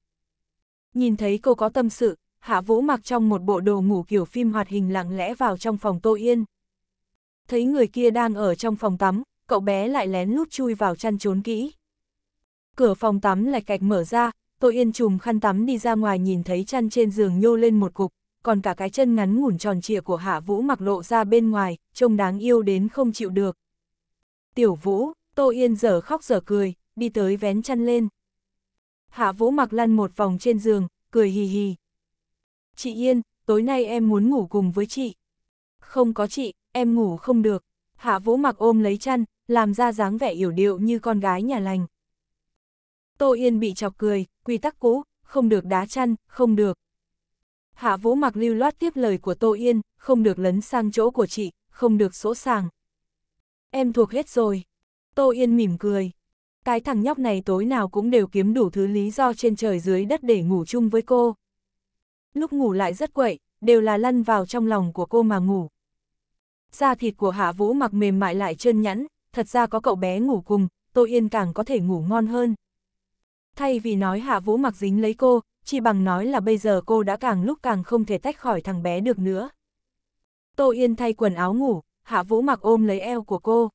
Nhìn thấy cô có tâm sự, Hạ Vũ mặc trong một bộ đồ ngủ kiểu phim hoạt hình lặng lẽ vào trong phòng Tô Yên thấy người kia đang ở trong phòng tắm, cậu bé lại lén lút chui vào chăn trốn kỹ. Cửa phòng tắm lại cạch mở ra, Tô Yên chùm khăn tắm đi ra ngoài nhìn thấy chăn trên giường nhô lên một cục, còn cả cái chân ngắn ngủn tròn trịa của Hạ Vũ mặc lộ ra bên ngoài, trông đáng yêu đến không chịu được. Tiểu Vũ, Tô Yên giờ khóc giờ cười, đi tới vén chăn lên. Hạ Vũ mặc lăn một vòng trên giường, cười hì hì. Chị Yên, tối nay em muốn ngủ cùng với chị. Không có chị, em ngủ không được. Hạ Vũ mặc ôm lấy chăn, làm ra dáng vẻ yểu điệu như con gái nhà lành. Tô Yên bị chọc cười, quy tắc cũ, không được đá chăn, không được. Hạ Vũ mặc lưu loát tiếp lời của Tô Yên, không được lấn sang chỗ của chị, không được sỗ sàng. Em thuộc hết rồi. Tô Yên mỉm cười. Cái thằng nhóc này tối nào cũng đều kiếm đủ thứ lý do trên trời dưới đất để ngủ chung với cô. Lúc ngủ lại rất quậy, đều là lăn vào trong lòng của cô mà ngủ da thịt của Hạ Vũ mặc mềm mại lại chân nhẵn, thật ra có cậu bé ngủ cùng, Tô Yên càng có thể ngủ ngon hơn. Thay vì nói Hạ Vũ mặc dính lấy cô, chỉ bằng nói là bây giờ cô đã càng lúc càng không thể tách khỏi thằng bé được nữa. Tô Yên thay quần áo ngủ, Hạ Vũ mặc ôm lấy eo của cô.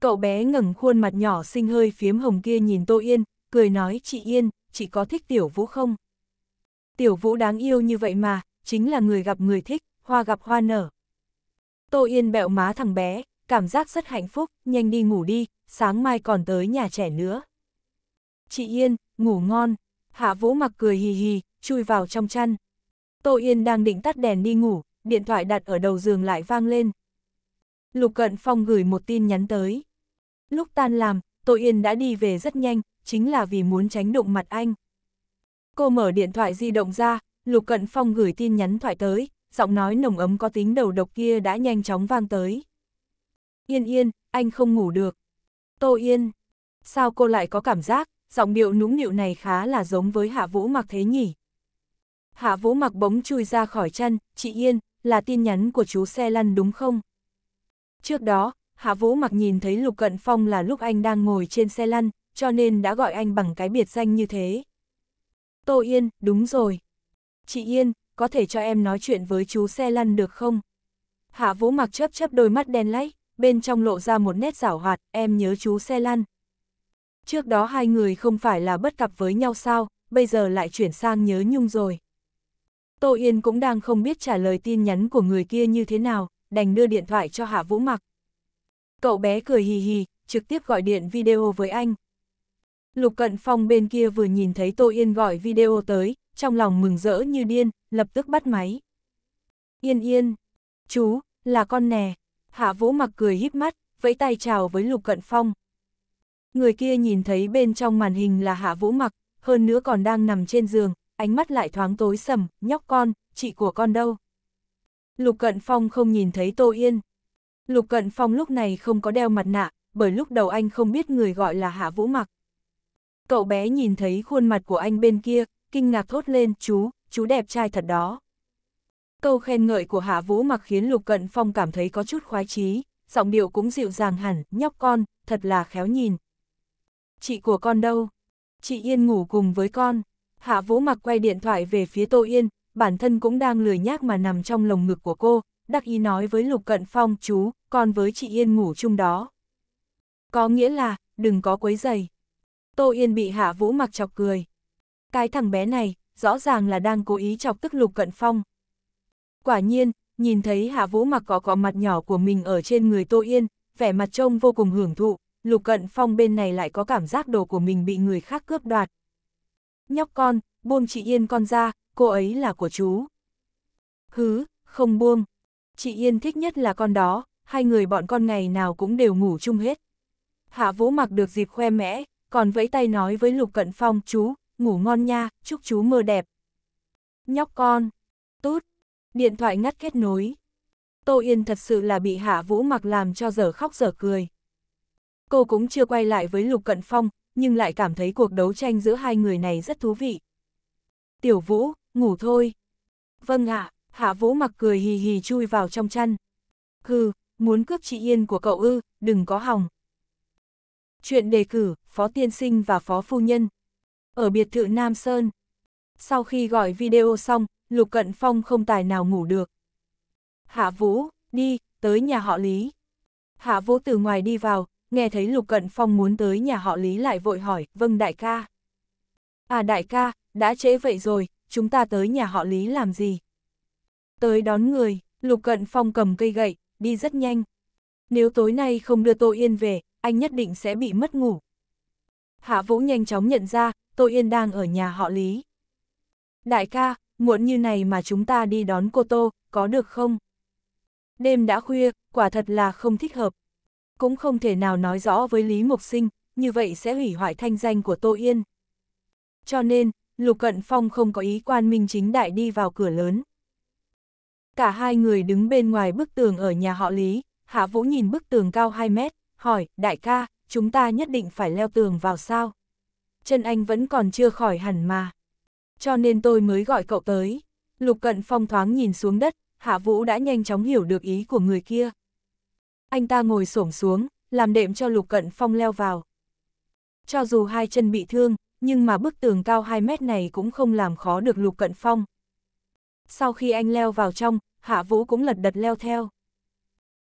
Cậu bé ngẩng khuôn mặt nhỏ xinh hơi phiếm hồng kia nhìn Tô Yên, cười nói chị Yên, chị có thích Tiểu Vũ không? Tiểu Vũ đáng yêu như vậy mà, chính là người gặp người thích, hoa gặp hoa nở. Tô Yên bẹo má thằng bé, cảm giác rất hạnh phúc, nhanh đi ngủ đi, sáng mai còn tới nhà trẻ nữa. Chị Yên, ngủ ngon, Hạ Vũ mặc cười hì hì, chui vào trong chăn. Tô Yên đang định tắt đèn đi ngủ, điện thoại đặt ở đầu giường lại vang lên. Lục Cận Phong gửi một tin nhắn tới. Lúc tan làm, Tô Yên đã đi về rất nhanh, chính là vì muốn tránh đụng mặt anh. Cô mở điện thoại di động ra, Lục Cận Phong gửi tin nhắn thoại tới, giọng nói nồng ấm có tính đầu độc kia đã nhanh chóng vang tới. Yên yên, anh không ngủ được. Tô yên, sao cô lại có cảm giác, giọng điệu nũng nịu này khá là giống với hạ vũ mặc thế nhỉ? Hạ vũ mặc bóng chui ra khỏi chân chị yên, là tin nhắn của chú xe lăn đúng không? Trước đó, hạ vũ mặc nhìn thấy Lục Cận Phong là lúc anh đang ngồi trên xe lăn, cho nên đã gọi anh bằng cái biệt danh như thế. Tô Yên, đúng rồi. Chị Yên, có thể cho em nói chuyện với chú xe lăn được không? Hạ vũ mặc chớp chớp đôi mắt đen láy, bên trong lộ ra một nét giảo hoạt, em nhớ chú xe lăn. Trước đó hai người không phải là bất cặp với nhau sao, bây giờ lại chuyển sang nhớ nhung rồi. Tô Yên cũng đang không biết trả lời tin nhắn của người kia như thế nào, đành đưa điện thoại cho Hạ Vũ Mặc. Cậu bé cười hì hì, trực tiếp gọi điện video với anh. Lục Cận Phong bên kia vừa nhìn thấy Tô Yên gọi video tới, trong lòng mừng rỡ như điên, lập tức bắt máy. Yên yên, chú, là con nè. Hạ Vũ mặc cười híp mắt, vẫy tay chào với Lục Cận Phong. Người kia nhìn thấy bên trong màn hình là Hạ Vũ mặc, hơn nữa còn đang nằm trên giường, ánh mắt lại thoáng tối sầm, nhóc con, chị của con đâu. Lục Cận Phong không nhìn thấy Tô Yên. Lục Cận Phong lúc này không có đeo mặt nạ, bởi lúc đầu anh không biết người gọi là Hạ Vũ mặc. Cậu bé nhìn thấy khuôn mặt của anh bên kia, kinh ngạc thốt lên chú, chú đẹp trai thật đó. Câu khen ngợi của Hạ Vũ mặc khiến Lục Cận Phong cảm thấy có chút khoái chí, giọng điệu cũng dịu dàng hẳn, nhóc con, thật là khéo nhìn. Chị của con đâu? Chị Yên ngủ cùng với con. Hạ Vũ mặc quay điện thoại về phía Tô Yên, bản thân cũng đang lười nhác mà nằm trong lồng ngực của cô, đắc ý nói với Lục Cận Phong chú, con với chị Yên ngủ chung đó. Có nghĩa là, đừng có quấy giày. Tô Yên bị Hạ Vũ mặc chọc cười. Cái thằng bé này, rõ ràng là đang cố ý chọc tức lục cận phong. Quả nhiên, nhìn thấy Hạ Vũ mặc có cọ mặt nhỏ của mình ở trên người Tô Yên, vẻ mặt trông vô cùng hưởng thụ, lục cận phong bên này lại có cảm giác đồ của mình bị người khác cướp đoạt. Nhóc con, buông chị Yên con ra, cô ấy là của chú. Hứ, không buông. Chị Yên thích nhất là con đó, hai người bọn con ngày nào cũng đều ngủ chung hết. Hạ Vũ mặc được dịp khoe mẽ, còn vẫy tay nói với Lục Cận Phong, chú, ngủ ngon nha, chúc chú mơ đẹp. Nhóc con, tút, điện thoại ngắt kết nối. Tô Yên thật sự là bị Hạ Vũ mặc làm cho dở khóc dở cười. Cô cũng chưa quay lại với Lục Cận Phong, nhưng lại cảm thấy cuộc đấu tranh giữa hai người này rất thú vị. Tiểu Vũ, ngủ thôi. Vâng ạ, à, Hạ Vũ mặc cười hì hì chui vào trong chăn. Hừ, muốn cướp chị Yên của cậu ư, đừng có hòng Chuyện đề cử, Phó Tiên Sinh và Phó Phu Nhân, ở biệt thự Nam Sơn. Sau khi gọi video xong, Lục Cận Phong không tài nào ngủ được. Hạ Vũ, đi, tới nhà họ Lý. Hạ Vũ từ ngoài đi vào, nghe thấy Lục Cận Phong muốn tới nhà họ Lý lại vội hỏi, vâng đại ca. À đại ca, đã trễ vậy rồi, chúng ta tới nhà họ Lý làm gì? Tới đón người, Lục Cận Phong cầm cây gậy, đi rất nhanh. Nếu tối nay không đưa Tô Yên về, anh nhất định sẽ bị mất ngủ. Hạ Vũ nhanh chóng nhận ra, Tô Yên đang ở nhà họ Lý. Đại ca, muộn như này mà chúng ta đi đón cô Tô, có được không? Đêm đã khuya, quả thật là không thích hợp. Cũng không thể nào nói rõ với Lý Mộc Sinh, như vậy sẽ hủy hoại thanh danh của Tô Yên. Cho nên, Lục Cận Phong không có ý quan minh chính đại đi vào cửa lớn. Cả hai người đứng bên ngoài bức tường ở nhà họ Lý, Hạ Vũ nhìn bức tường cao 2 mét, hỏi, đại ca, chúng ta nhất định phải leo tường vào sao. Chân anh vẫn còn chưa khỏi hẳn mà. Cho nên tôi mới gọi cậu tới. Lục cận phong thoáng nhìn xuống đất, Hạ Vũ đã nhanh chóng hiểu được ý của người kia. Anh ta ngồi xổm xuống, làm đệm cho lục cận phong leo vào. Cho dù hai chân bị thương, nhưng mà bức tường cao 2 mét này cũng không làm khó được lục cận phong. Sau khi anh leo vào trong, Hạ Vũ cũng lật đật leo theo.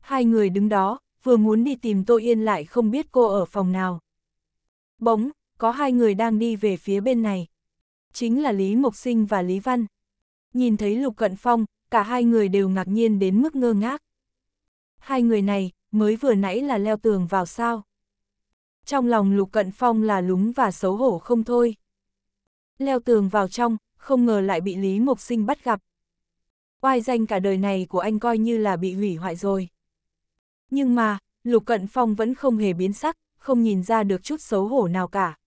Hai người đứng đó, vừa muốn đi tìm Tô Yên lại không biết cô ở phòng nào. Bỗng, có hai người đang đi về phía bên này. Chính là Lý Mộc Sinh và Lý Văn. Nhìn thấy Lục Cận Phong, cả hai người đều ngạc nhiên đến mức ngơ ngác. Hai người này, mới vừa nãy là leo tường vào sao. Trong lòng Lục Cận Phong là lúng và xấu hổ không thôi. Leo tường vào trong, không ngờ lại bị Lý Mộc Sinh bắt gặp. Oai danh cả đời này của anh coi như là bị hủy hoại rồi. Nhưng mà, Lục Cận Phong vẫn không hề biến sắc, không nhìn ra được chút xấu hổ nào cả.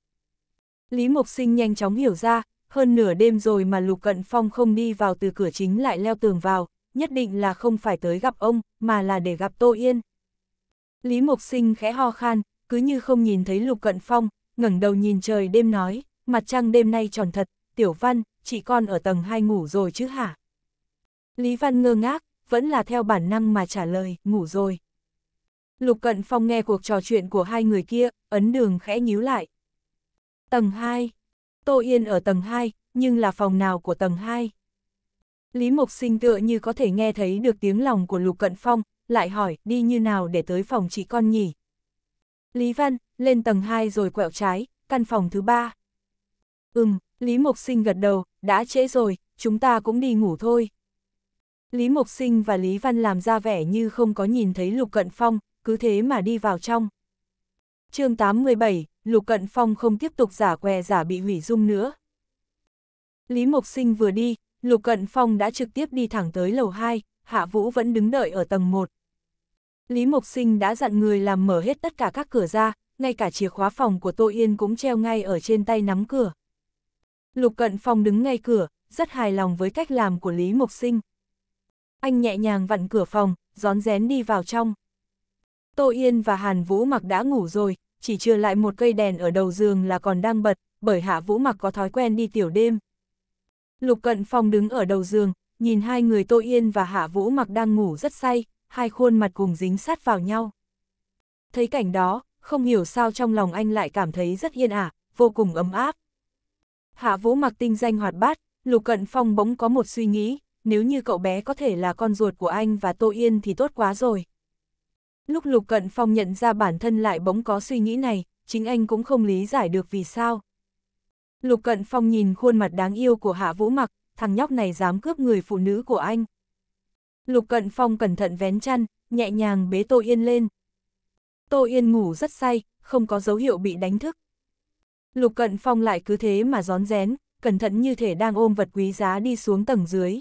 Lý Mộc Sinh nhanh chóng hiểu ra, hơn nửa đêm rồi mà Lục Cận Phong không đi vào từ cửa chính lại leo tường vào, nhất định là không phải tới gặp ông, mà là để gặp Tô Yên. Lý Mộc Sinh khẽ ho khan, cứ như không nhìn thấy Lục Cận Phong, ngẩng đầu nhìn trời đêm nói, mặt trăng đêm nay tròn thật, Tiểu Văn, chị con ở tầng 2 ngủ rồi chứ hả? Lý Văn ngơ ngác, vẫn là theo bản năng mà trả lời, ngủ rồi. Lục Cận Phong nghe cuộc trò chuyện của hai người kia, ấn đường khẽ nhíu lại. Tầng 2. Tô Yên ở tầng 2, nhưng là phòng nào của tầng 2? Lý Mộc Sinh tựa như có thể nghe thấy được tiếng lòng của Lục Cận Phong, lại hỏi đi như nào để tới phòng chị con nhỉ? Lý Văn, lên tầng 2 rồi quẹo trái, căn phòng thứ 3. Ừm, Lý Mộc Sinh gật đầu, đã trễ rồi, chúng ta cũng đi ngủ thôi. Lý Mộc Sinh và Lý Văn làm ra vẻ như không có nhìn thấy Lục Cận Phong, cứ thế mà đi vào trong. chương 87, Lục Cận Phong không tiếp tục giả què giả bị hủy dung nữa. Lý Mộc Sinh vừa đi, Lục Cận Phong đã trực tiếp đi thẳng tới lầu 2, Hạ Vũ vẫn đứng đợi ở tầng 1. Lý Mộc Sinh đã dặn người làm mở hết tất cả các cửa ra, ngay cả chìa khóa phòng của Tô Yên cũng treo ngay ở trên tay nắm cửa. Lục Cận Phong đứng ngay cửa, rất hài lòng với cách làm của Lý Mộc Sinh. Anh nhẹ nhàng vặn cửa phòng, rón rén đi vào trong. Tô Yên và Hàn Vũ Mặc đã ngủ rồi, chỉ trừ lại một cây đèn ở đầu giường là còn đang bật, bởi Hạ Vũ Mặc có thói quen đi tiểu đêm. Lục Cận Phong đứng ở đầu giường, nhìn hai người Tô Yên và Hạ Vũ Mặc đang ngủ rất say, hai khuôn mặt cùng dính sát vào nhau. Thấy cảnh đó, không hiểu sao trong lòng anh lại cảm thấy rất yên ả, vô cùng ấm áp. Hạ Vũ Mặc tinh danh hoạt bát, Lục Cận Phong bỗng có một suy nghĩ, nếu như cậu bé có thể là con ruột của anh và Tô Yên thì tốt quá rồi. Lúc Lục Cận Phong nhận ra bản thân lại bỗng có suy nghĩ này, chính anh cũng không lý giải được vì sao. Lục Cận Phong nhìn khuôn mặt đáng yêu của Hạ Vũ Mặc, thằng nhóc này dám cướp người phụ nữ của anh. Lục Cận Phong cẩn thận vén chăn, nhẹ nhàng bế Tô Yên lên. Tô Yên ngủ rất say, không có dấu hiệu bị đánh thức. Lục Cận Phong lại cứ thế mà gión rén, cẩn thận như thể đang ôm vật quý giá đi xuống tầng dưới.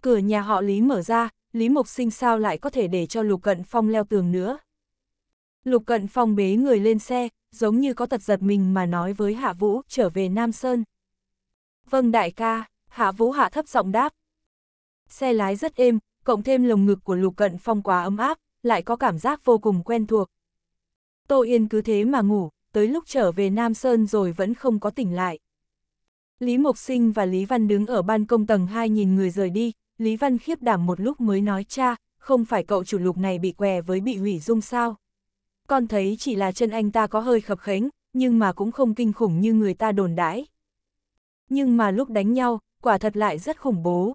Cửa nhà họ Lý mở ra, Lý Mộc Sinh sao lại có thể để cho Lục Cận Phong leo tường nữa. Lục Cận Phong bế người lên xe, giống như có tật giật mình mà nói với Hạ Vũ trở về Nam Sơn. Vâng đại ca, Hạ Vũ hạ thấp giọng đáp. Xe lái rất êm, cộng thêm lồng ngực của Lục Cận Phong quá ấm áp, lại có cảm giác vô cùng quen thuộc. Tô Yên cứ thế mà ngủ, tới lúc trở về Nam Sơn rồi vẫn không có tỉnh lại. Lý Mộc Sinh và Lý Văn đứng ở ban công tầng 2 nhìn người rời đi, Lý Văn khiếp đảm một lúc mới nói cha, không phải cậu chủ lục này bị què với bị hủy dung sao. Con thấy chỉ là chân anh ta có hơi khập khánh, nhưng mà cũng không kinh khủng như người ta đồn đãi. Nhưng mà lúc đánh nhau, quả thật lại rất khủng bố.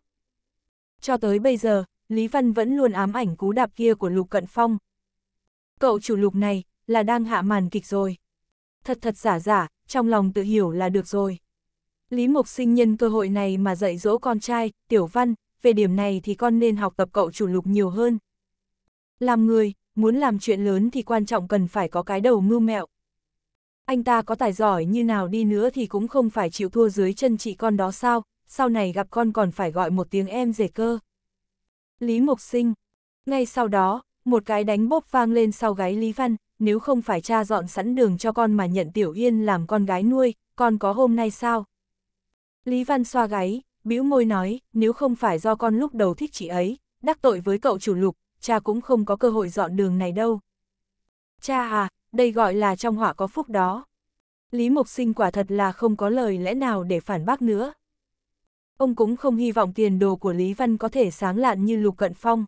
Cho tới bây giờ, Lý Văn vẫn luôn ám ảnh cú đạp kia của Lục Cận Phong. Cậu chủ lục này, là đang hạ màn kịch rồi. Thật thật giả giả, trong lòng tự hiểu là được rồi. Lý Mộc Sinh nhân cơ hội này mà dạy dỗ con trai, Tiểu Văn, về điểm này thì con nên học tập cậu chủ lục nhiều hơn. Làm người, muốn làm chuyện lớn thì quan trọng cần phải có cái đầu mưu mẹo. Anh ta có tài giỏi như nào đi nữa thì cũng không phải chịu thua dưới chân chị con đó sao, sau này gặp con còn phải gọi một tiếng em rể cơ. Lý Mộc Sinh Ngay sau đó, một cái đánh bốp vang lên sau gái Lý Văn, nếu không phải cha dọn sẵn đường cho con mà nhận Tiểu Yên làm con gái nuôi, con có hôm nay sao? Lý Văn xoa gáy, bĩu môi nói, nếu không phải do con lúc đầu thích chị ấy, đắc tội với cậu chủ lục, cha cũng không có cơ hội dọn đường này đâu. Cha à, đây gọi là trong họa có phúc đó. Lý Mộc Sinh quả thật là không có lời lẽ nào để phản bác nữa. Ông cũng không hy vọng tiền đồ của Lý Văn có thể sáng lạn như Lục Cận Phong.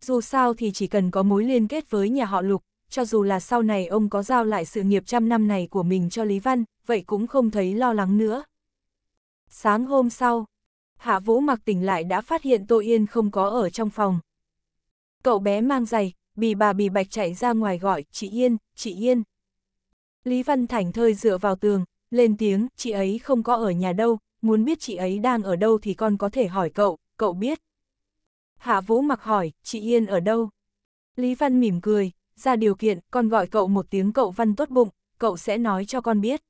Dù sao thì chỉ cần có mối liên kết với nhà họ Lục, cho dù là sau này ông có giao lại sự nghiệp trăm năm này của mình cho Lý Văn, vậy cũng không thấy lo lắng nữa. Sáng hôm sau, Hạ Vũ mặc tỉnh lại đã phát hiện Tô Yên không có ở trong phòng. Cậu bé mang giày, bì bà bì bạch chạy ra ngoài gọi, chị Yên, chị Yên. Lý Văn Thành thơi dựa vào tường, lên tiếng, chị ấy không có ở nhà đâu, muốn biết chị ấy đang ở đâu thì con có thể hỏi cậu, cậu biết. Hạ Vũ mặc hỏi, chị Yên ở đâu? Lý Văn mỉm cười, ra điều kiện, con gọi cậu một tiếng cậu Văn tốt bụng, cậu sẽ nói cho con biết.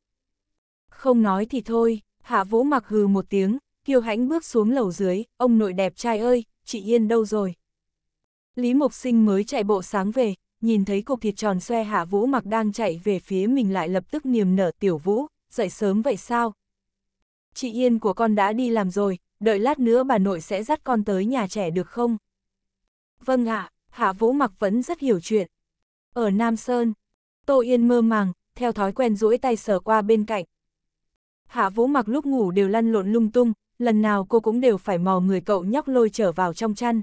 Không nói thì thôi. Hạ Vũ mặc hừ một tiếng, kiêu hãnh bước xuống lầu dưới, ông nội đẹp trai ơi, chị Yên đâu rồi? Lý Mộc Sinh mới chạy bộ sáng về, nhìn thấy cục thịt tròn xoe Hạ Vũ mặc đang chạy về phía mình lại lập tức niềm nở tiểu Vũ, dậy sớm vậy sao? Chị Yên của con đã đi làm rồi, đợi lát nữa bà nội sẽ dắt con tới nhà trẻ được không? Vâng ạ, Hạ Vũ mặc vẫn rất hiểu chuyện. Ở Nam Sơn, Tô Yên mơ màng, theo thói quen duỗi tay sờ qua bên cạnh, Hạ Vũ mặc lúc ngủ đều lăn lộn lung tung, lần nào cô cũng đều phải mò người cậu nhóc lôi trở vào trong chăn.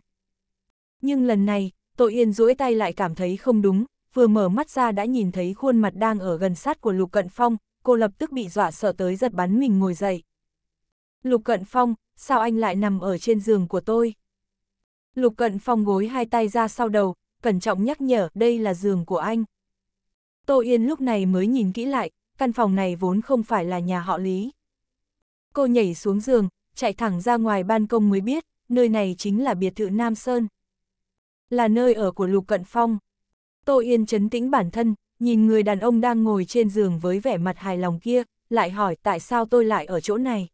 Nhưng lần này, Tội Yên duỗi tay lại cảm thấy không đúng, vừa mở mắt ra đã nhìn thấy khuôn mặt đang ở gần sát của Lục Cận Phong, cô lập tức bị dọa sợ tới giật bắn mình ngồi dậy. Lục Cận Phong, sao anh lại nằm ở trên giường của tôi? Lục Cận Phong gối hai tay ra sau đầu, cẩn trọng nhắc nhở đây là giường của anh. Tô Yên lúc này mới nhìn kỹ lại, căn phòng này vốn không phải là nhà họ Lý. Cô nhảy xuống giường, chạy thẳng ra ngoài ban công mới biết, nơi này chính là biệt thự Nam Sơn. Là nơi ở của Lục Cận Phong. Tô Yên chấn tĩnh bản thân, nhìn người đàn ông đang ngồi trên giường với vẻ mặt hài lòng kia, lại hỏi tại sao tôi lại ở chỗ này.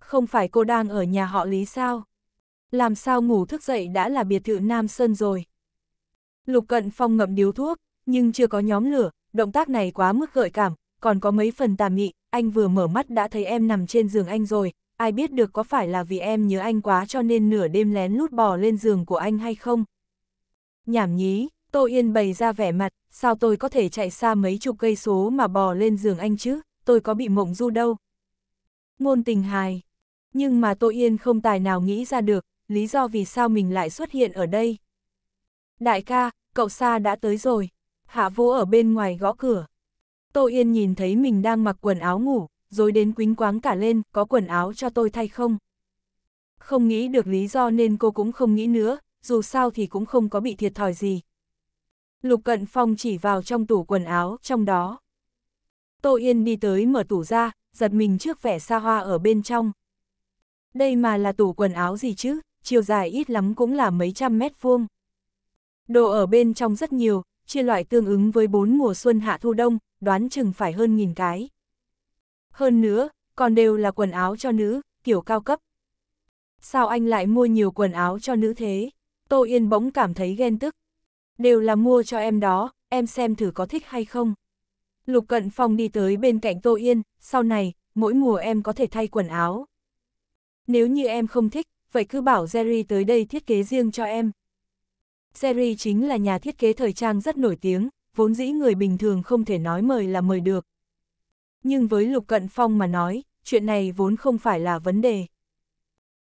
Không phải cô đang ở nhà họ Lý sao? Làm sao ngủ thức dậy đã là biệt thự Nam Sơn rồi? Lục Cận Phong ngậm điếu thuốc, nhưng chưa có nhóm lửa, động tác này quá mức gợi cảm, còn có mấy phần tà mị, anh vừa mở mắt đã thấy em nằm trên giường anh rồi, ai biết được có phải là vì em nhớ anh quá cho nên nửa đêm lén lút bò lên giường của anh hay không. Nhảm nhí, Tô Yên bày ra vẻ mặt, sao tôi có thể chạy xa mấy chục cây số mà bò lên giường anh chứ, tôi có bị mộng du đâu. Ngôn tình hài, nhưng mà Tô Yên không tài nào nghĩ ra được, lý do vì sao mình lại xuất hiện ở đây. Đại ca, cậu xa đã tới rồi. Hạ Vũ ở bên ngoài gõ cửa. Tô Yên nhìn thấy mình đang mặc quần áo ngủ, rồi đến quính quáng cả lên, có quần áo cho tôi thay không? Không nghĩ được lý do nên cô cũng không nghĩ nữa, dù sao thì cũng không có bị thiệt thòi gì. Lục Cận Phong chỉ vào trong tủ quần áo, trong đó. Tô Yên đi tới mở tủ ra, giật mình trước vẻ xa hoa ở bên trong. Đây mà là tủ quần áo gì chứ, chiều dài ít lắm cũng là mấy trăm mét vuông. Đồ ở bên trong rất nhiều, chia loại tương ứng với bốn mùa xuân hạ thu đông, đoán chừng phải hơn nghìn cái. Hơn nữa, còn đều là quần áo cho nữ, kiểu cao cấp. Sao anh lại mua nhiều quần áo cho nữ thế? Tô Yên bỗng cảm thấy ghen tức. Đều là mua cho em đó, em xem thử có thích hay không. Lục Cận Phong đi tới bên cạnh Tô Yên, sau này, mỗi mùa em có thể thay quần áo. Nếu như em không thích, vậy cứ bảo Jerry tới đây thiết kế riêng cho em. Seri chính là nhà thiết kế thời trang rất nổi tiếng, vốn dĩ người bình thường không thể nói mời là mời được. Nhưng với Lục Cận Phong mà nói, chuyện này vốn không phải là vấn đề.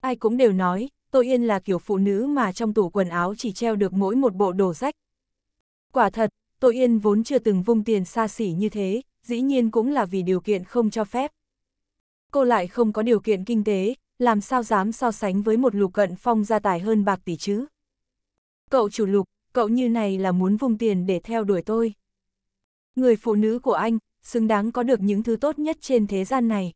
Ai cũng đều nói, Tô Yên là kiểu phụ nữ mà trong tủ quần áo chỉ treo được mỗi một bộ đồ rách. Quả thật, Tô Yên vốn chưa từng vung tiền xa xỉ như thế, dĩ nhiên cũng là vì điều kiện không cho phép. Cô lại không có điều kiện kinh tế, làm sao dám so sánh với một lục cận phong gia tài hơn bạc tỷ chứ? Cậu chủ lục, cậu như này là muốn vung tiền để theo đuổi tôi. Người phụ nữ của anh, xứng đáng có được những thứ tốt nhất trên thế gian này.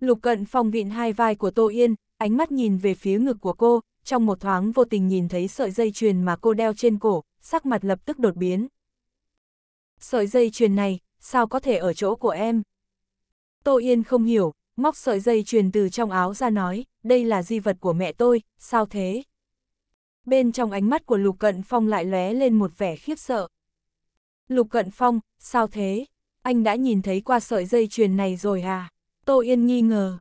Lục cận phong vịn hai vai của Tô Yên, ánh mắt nhìn về phía ngực của cô, trong một thoáng vô tình nhìn thấy sợi dây chuyền mà cô đeo trên cổ, sắc mặt lập tức đột biến. Sợi dây chuyền này, sao có thể ở chỗ của em? Tô Yên không hiểu, móc sợi dây chuyền từ trong áo ra nói, đây là di vật của mẹ tôi, sao thế? bên trong ánh mắt của Lục Cận Phong lại lóe lên một vẻ khiếp sợ. Lục Cận Phong, sao thế? Anh đã nhìn thấy qua sợi dây chuyền này rồi à? Tô Yên nghi ngờ.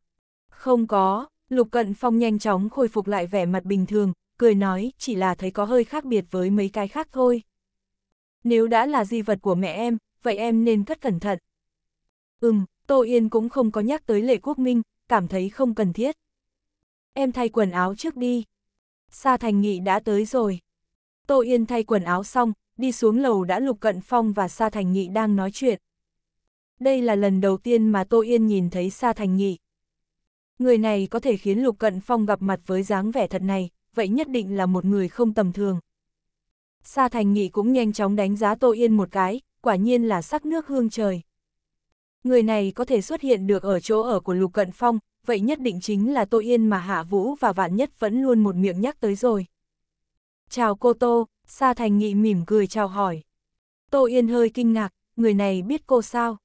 Không có, Lục Cận Phong nhanh chóng khôi phục lại vẻ mặt bình thường, cười nói chỉ là thấy có hơi khác biệt với mấy cái khác thôi. Nếu đã là di vật của mẹ em, vậy em nên cất cẩn thận. Ừm, Tô Yên cũng không có nhắc tới lệ quốc minh, cảm thấy không cần thiết. Em thay quần áo trước đi, Sa Thành Nghị đã tới rồi. Tô Yên thay quần áo xong, đi xuống lầu đã Lục Cận Phong và Sa Thành Nghị đang nói chuyện. Đây là lần đầu tiên mà Tô Yên nhìn thấy Sa Thành Nghị. Người này có thể khiến Lục Cận Phong gặp mặt với dáng vẻ thật này, vậy nhất định là một người không tầm thường. Sa Thành Nghị cũng nhanh chóng đánh giá Tô Yên một cái, quả nhiên là sắc nước hương trời. Người này có thể xuất hiện được ở chỗ ở của Lục Cận Phong, vậy nhất định chính là Tô Yên mà Hạ Vũ và Vạn Nhất vẫn luôn một miệng nhắc tới rồi. Chào cô Tô, Sa Thành Nghị mỉm cười chào hỏi. Tô Yên hơi kinh ngạc, người này biết cô sao?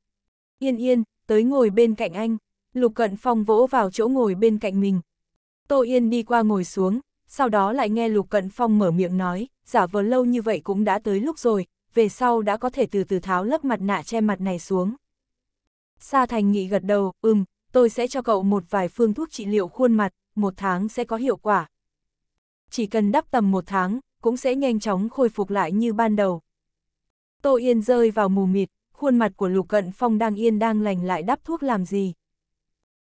Yên yên, tới ngồi bên cạnh anh, Lục Cận Phong vỗ vào chỗ ngồi bên cạnh mình. Tô Yên đi qua ngồi xuống, sau đó lại nghe Lục Cận Phong mở miệng nói, giả vờ lâu như vậy cũng đã tới lúc rồi, về sau đã có thể từ từ tháo lớp mặt nạ che mặt này xuống. Sa Thành Nghị gật đầu, ừm, tôi sẽ cho cậu một vài phương thuốc trị liệu khuôn mặt, một tháng sẽ có hiệu quả. Chỉ cần đắp tầm một tháng, cũng sẽ nhanh chóng khôi phục lại như ban đầu. Tô Yên rơi vào mù mịt, khuôn mặt của Lục Cận Phong đang yên đang lành lại đắp thuốc làm gì.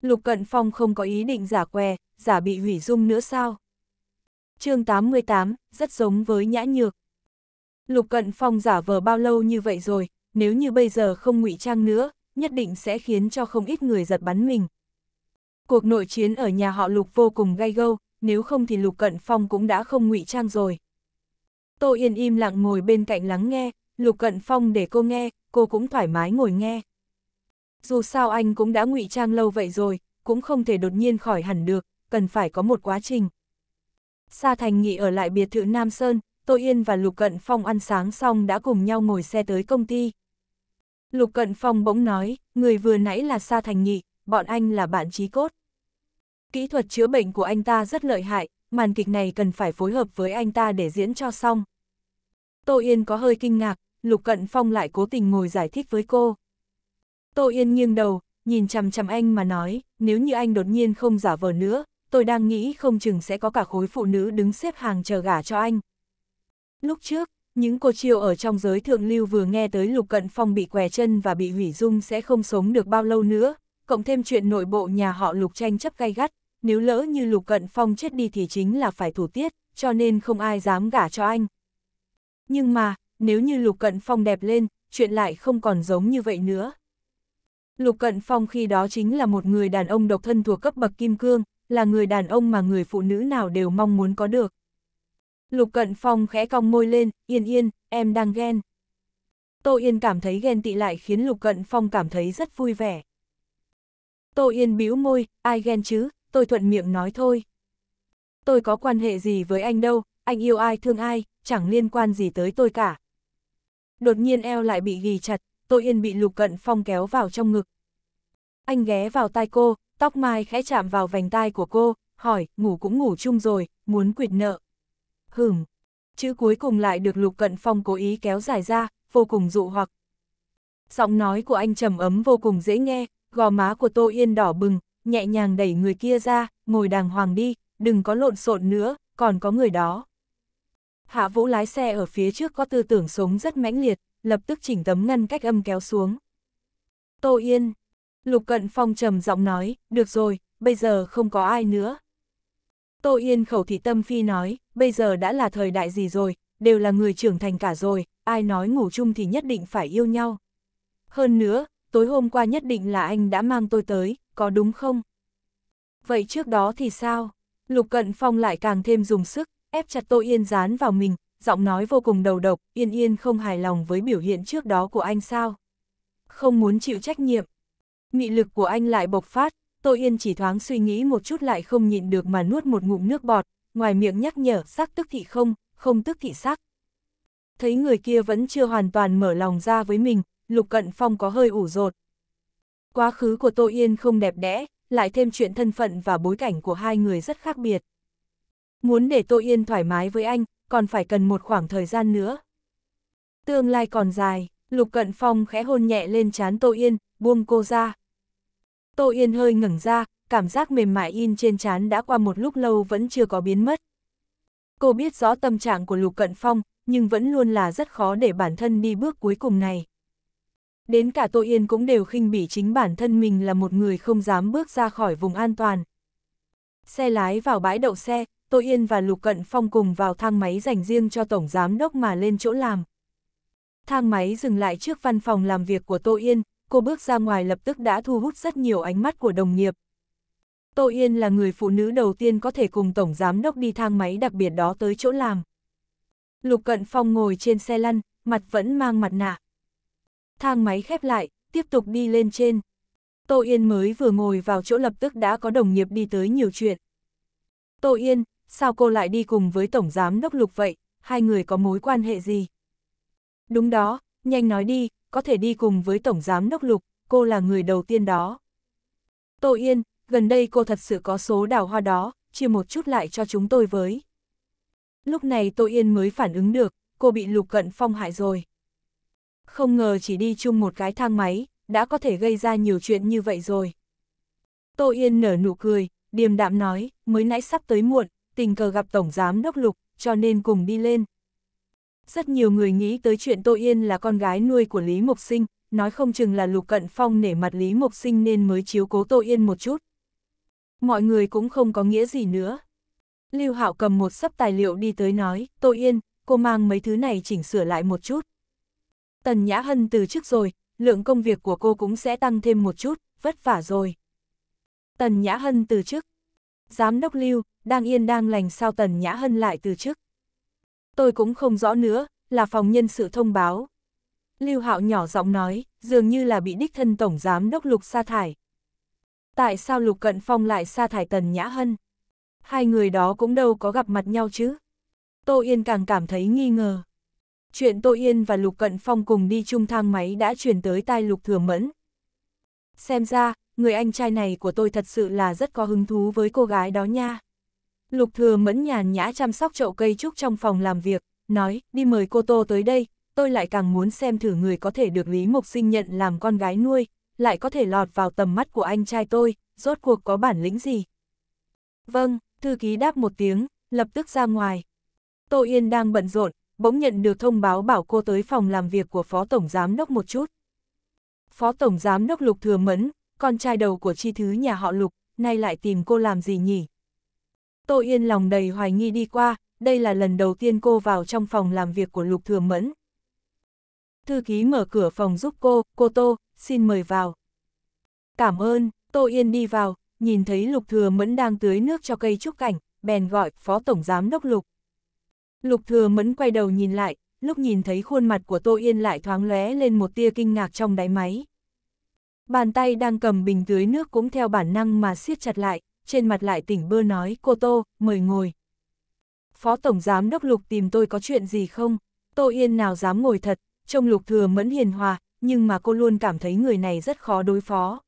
Lục Cận Phong không có ý định giả què, giả bị hủy dung nữa sao? chương 88, rất giống với nhã nhược. Lục Cận Phong giả vờ bao lâu như vậy rồi, nếu như bây giờ không ngụy trang nữa, nhất định sẽ khiến cho không ít người giật bắn mình. Cuộc nội chiến ở nhà họ Lục vô cùng gay gâu, nếu không thì Lục Cận Phong cũng đã không ngụy trang rồi. Tô Yên im lặng ngồi bên cạnh lắng nghe, Lục Cận Phong để cô nghe, cô cũng thoải mái ngồi nghe. Dù sao anh cũng đã ngụy trang lâu vậy rồi, cũng không thể đột nhiên khỏi hẳn được, cần phải có một quá trình. Sa Thành nghỉ ở lại biệt thự Nam Sơn, Tô Yên và Lục Cận Phong ăn sáng xong đã cùng nhau ngồi xe tới công ty. Lục Cận Phong bỗng nói, người vừa nãy là Sa Thành Nhị, bọn anh là bạn trí cốt. Kỹ thuật chữa bệnh của anh ta rất lợi hại, màn kịch này cần phải phối hợp với anh ta để diễn cho xong. Tô Yên có hơi kinh ngạc, Lục Cận Phong lại cố tình ngồi giải thích với cô. Tô Yên nghiêng đầu, nhìn chằm chằm anh mà nói, nếu như anh đột nhiên không giả vờ nữa, tôi đang nghĩ không chừng sẽ có cả khối phụ nữ đứng xếp hàng chờ gả cho anh. Lúc trước, những cô chiêu ở trong giới thượng lưu vừa nghe tới Lục Cận Phong bị què chân và bị hủy dung sẽ không sống được bao lâu nữa, cộng thêm chuyện nội bộ nhà họ Lục tranh chấp gay gắt, nếu lỡ như Lục Cận Phong chết đi thì chính là phải thủ tiết, cho nên không ai dám gả cho anh. Nhưng mà, nếu như Lục Cận Phong đẹp lên, chuyện lại không còn giống như vậy nữa. Lục Cận Phong khi đó chính là một người đàn ông độc thân thuộc cấp bậc kim cương, là người đàn ông mà người phụ nữ nào đều mong muốn có được. Lục Cận Phong khẽ cong môi lên, yên yên, em đang ghen. Tô Yên cảm thấy ghen tị lại khiến Lục Cận Phong cảm thấy rất vui vẻ. Tô Yên bĩu môi, ai ghen chứ, tôi thuận miệng nói thôi. Tôi có quan hệ gì với anh đâu, anh yêu ai thương ai, chẳng liên quan gì tới tôi cả. Đột nhiên eo lại bị ghi chặt, Tô Yên bị Lục Cận Phong kéo vào trong ngực. Anh ghé vào tai cô, tóc mai khẽ chạm vào vành tai của cô, hỏi, ngủ cũng ngủ chung rồi, muốn quyệt nợ hửng. Chữ cuối cùng lại được Lục Cận Phong cố ý kéo dài ra, vô cùng dụ hoặc. Giọng nói của anh trầm ấm vô cùng dễ nghe, gò má của Tô Yên đỏ bừng, nhẹ nhàng đẩy người kia ra, ngồi đàng hoàng đi, đừng có lộn xộn nữa, còn có người đó. Hạ Vũ lái xe ở phía trước có tư tưởng sống rất mãnh liệt, lập tức chỉnh tấm ngăn cách âm kéo xuống. Tô Yên, Lục Cận Phong trầm giọng nói, được rồi, bây giờ không có ai nữa, Tô Yên khẩu thị tâm phi nói, bây giờ đã là thời đại gì rồi, đều là người trưởng thành cả rồi, ai nói ngủ chung thì nhất định phải yêu nhau. Hơn nữa, tối hôm qua nhất định là anh đã mang tôi tới, có đúng không? Vậy trước đó thì sao? Lục Cận Phong lại càng thêm dùng sức, ép chặt Tô Yên dán vào mình, giọng nói vô cùng đầu độc, Yên Yên không hài lòng với biểu hiện trước đó của anh sao? Không muốn chịu trách nhiệm. Nghị lực của anh lại bộc phát, Tô Yên chỉ thoáng suy nghĩ một chút lại không nhịn được mà nuốt một ngụm nước bọt, ngoài miệng nhắc nhở sắc tức thị không, không tức thị sắc. Thấy người kia vẫn chưa hoàn toàn mở lòng ra với mình, Lục Cận Phong có hơi ủ rột. Quá khứ của Tô Yên không đẹp đẽ, lại thêm chuyện thân phận và bối cảnh của hai người rất khác biệt. Muốn để Tô Yên thoải mái với anh, còn phải cần một khoảng thời gian nữa. Tương lai còn dài, Lục Cận Phong khẽ hôn nhẹ lên trán Tô Yên, buông cô ra. Tô Yên hơi ngẩng ra, cảm giác mềm mại in trên trán đã qua một lúc lâu vẫn chưa có biến mất. Cô biết rõ tâm trạng của Lục Cận Phong, nhưng vẫn luôn là rất khó để bản thân đi bước cuối cùng này. Đến cả Tô Yên cũng đều khinh bỉ chính bản thân mình là một người không dám bước ra khỏi vùng an toàn. Xe lái vào bãi đậu xe, Tô Yên và Lục Cận Phong cùng vào thang máy dành riêng cho Tổng Giám Đốc mà lên chỗ làm. Thang máy dừng lại trước văn phòng làm việc của Tô Yên, cô bước ra ngoài lập tức đã thu hút rất nhiều ánh mắt của đồng nghiệp. Tô Yên là người phụ nữ đầu tiên có thể cùng Tổng Giám Đốc đi thang máy đặc biệt đó tới chỗ làm. Lục Cận Phong ngồi trên xe lăn, mặt vẫn mang mặt nạ. Thang máy khép lại, tiếp tục đi lên trên. Tô Yên mới vừa ngồi vào chỗ lập tức đã có đồng nghiệp đi tới nhiều chuyện. Tô Yên, sao cô lại đi cùng với Tổng Giám Đốc Lục vậy, hai người có mối quan hệ gì? Đúng đó, nhanh nói đi, có thể đi cùng với Tổng Giám Đốc Lục, cô là người đầu tiên đó. Tô Yên, gần đây cô thật sự có số đào hoa đó, chia một chút lại cho chúng tôi với. Lúc này Tô Yên mới phản ứng được, cô bị Lục Cận Phong hại rồi. Không ngờ chỉ đi chung một cái thang máy, đã có thể gây ra nhiều chuyện như vậy rồi. Tô Yên nở nụ cười, điềm đạm nói, mới nãy sắp tới muộn, tình cờ gặp Tổng Giám Đốc Lục, cho nên cùng đi lên. Rất nhiều người nghĩ tới chuyện Tô Yên là con gái nuôi của Lý Mộc Sinh, nói không chừng là Lục Cận Phong nể mặt Lý Mộc Sinh nên mới chiếu cố Tô Yên một chút. Mọi người cũng không có nghĩa gì nữa. Lưu Hạo cầm một sấp tài liệu đi tới nói, Tô Yên, cô mang mấy thứ này chỉnh sửa lại một chút. Tần Nhã Hân từ trước rồi, lượng công việc của cô cũng sẽ tăng thêm một chút, vất vả rồi. Tần Nhã Hân từ chức. Giám đốc Lưu, đang yên đang lành sao Tần Nhã Hân lại từ chức tôi cũng không rõ nữa, là phòng nhân sự thông báo. Lưu Hạo nhỏ giọng nói, dường như là bị đích thân tổng giám đốc Lục sa thải. Tại sao Lục Cận Phong lại sa thải Tần Nhã Hân? Hai người đó cũng đâu có gặp mặt nhau chứ? Tô Yên càng cảm thấy nghi ngờ. Chuyện Tô Yên và Lục Cận Phong cùng đi chung thang máy đã truyền tới tai Lục Thừa Mẫn. Xem ra, người anh trai này của tôi thật sự là rất có hứng thú với cô gái đó nha. Lục thừa mẫn nhàn nhã chăm sóc chậu cây trúc trong phòng làm việc, nói, đi mời cô Tô tới đây, tôi lại càng muốn xem thử người có thể được Lý Mộc Sinh nhận làm con gái nuôi, lại có thể lọt vào tầm mắt của anh trai tôi, rốt cuộc có bản lĩnh gì. Vâng, thư ký đáp một tiếng, lập tức ra ngoài. Tô Yên đang bận rộn, bỗng nhận được thông báo bảo cô tới phòng làm việc của Phó Tổng Giám Đốc một chút. Phó Tổng Giám Đốc Lục Thừa Mẫn, con trai đầu của chi thứ nhà họ Lục, nay lại tìm cô làm gì nhỉ? Tô Yên lòng đầy hoài nghi đi qua, đây là lần đầu tiên cô vào trong phòng làm việc của Lục Thừa Mẫn. Thư ký mở cửa phòng giúp cô, cô Tô, xin mời vào. Cảm ơn, Tô Yên đi vào, nhìn thấy Lục Thừa Mẫn đang tưới nước cho cây trúc cảnh, bèn gọi Phó Tổng Giám Đốc Lục. Lục Thừa Mẫn quay đầu nhìn lại, lúc nhìn thấy khuôn mặt của Tô Yên lại thoáng lóe lên một tia kinh ngạc trong đáy máy. Bàn tay đang cầm bình tưới nước cũng theo bản năng mà siết chặt lại, trên mặt lại tỉnh bơ nói cô Tô, mời ngồi. Phó Tổng Giám Đốc Lục tìm tôi có chuyện gì không? Tô Yên nào dám ngồi thật, trông Lục thừa mẫn hiền hòa, nhưng mà cô luôn cảm thấy người này rất khó đối phó.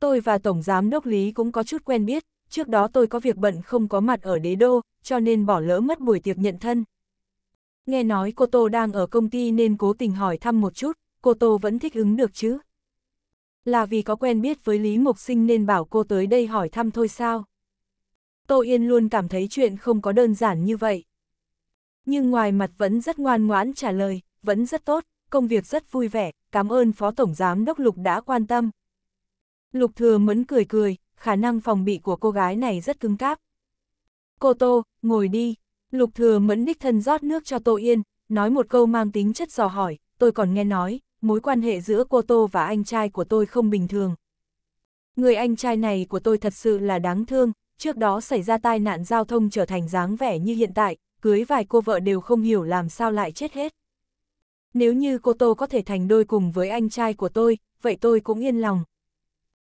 Tôi và Tổng Giám Đốc Lý cũng có chút quen biết, trước đó tôi có việc bận không có mặt ở đế đô, cho nên bỏ lỡ mất buổi tiệc nhận thân. Nghe nói cô Tô đang ở công ty nên cố tình hỏi thăm một chút, cô Tô vẫn thích ứng được chứ. Là vì có quen biết với Lý Mộc Sinh nên bảo cô tới đây hỏi thăm thôi sao? Tô Yên luôn cảm thấy chuyện không có đơn giản như vậy. Nhưng ngoài mặt vẫn rất ngoan ngoãn trả lời, vẫn rất tốt, công việc rất vui vẻ, cảm ơn Phó Tổng Giám Đốc Lục đã quan tâm. Lục thừa mẫn cười cười, khả năng phòng bị của cô gái này rất cứng cáp. Cô Tô, ngồi đi. Lục thừa mẫn đích thân rót nước cho Tô Yên, nói một câu mang tính chất dò hỏi, tôi còn nghe nói, mối quan hệ giữa cô Tô và anh trai của tôi không bình thường. Người anh trai này của tôi thật sự là đáng thương, trước đó xảy ra tai nạn giao thông trở thành dáng vẻ như hiện tại, cưới vài cô vợ đều không hiểu làm sao lại chết hết. Nếu như cô Tô có thể thành đôi cùng với anh trai của tôi, vậy tôi cũng yên lòng.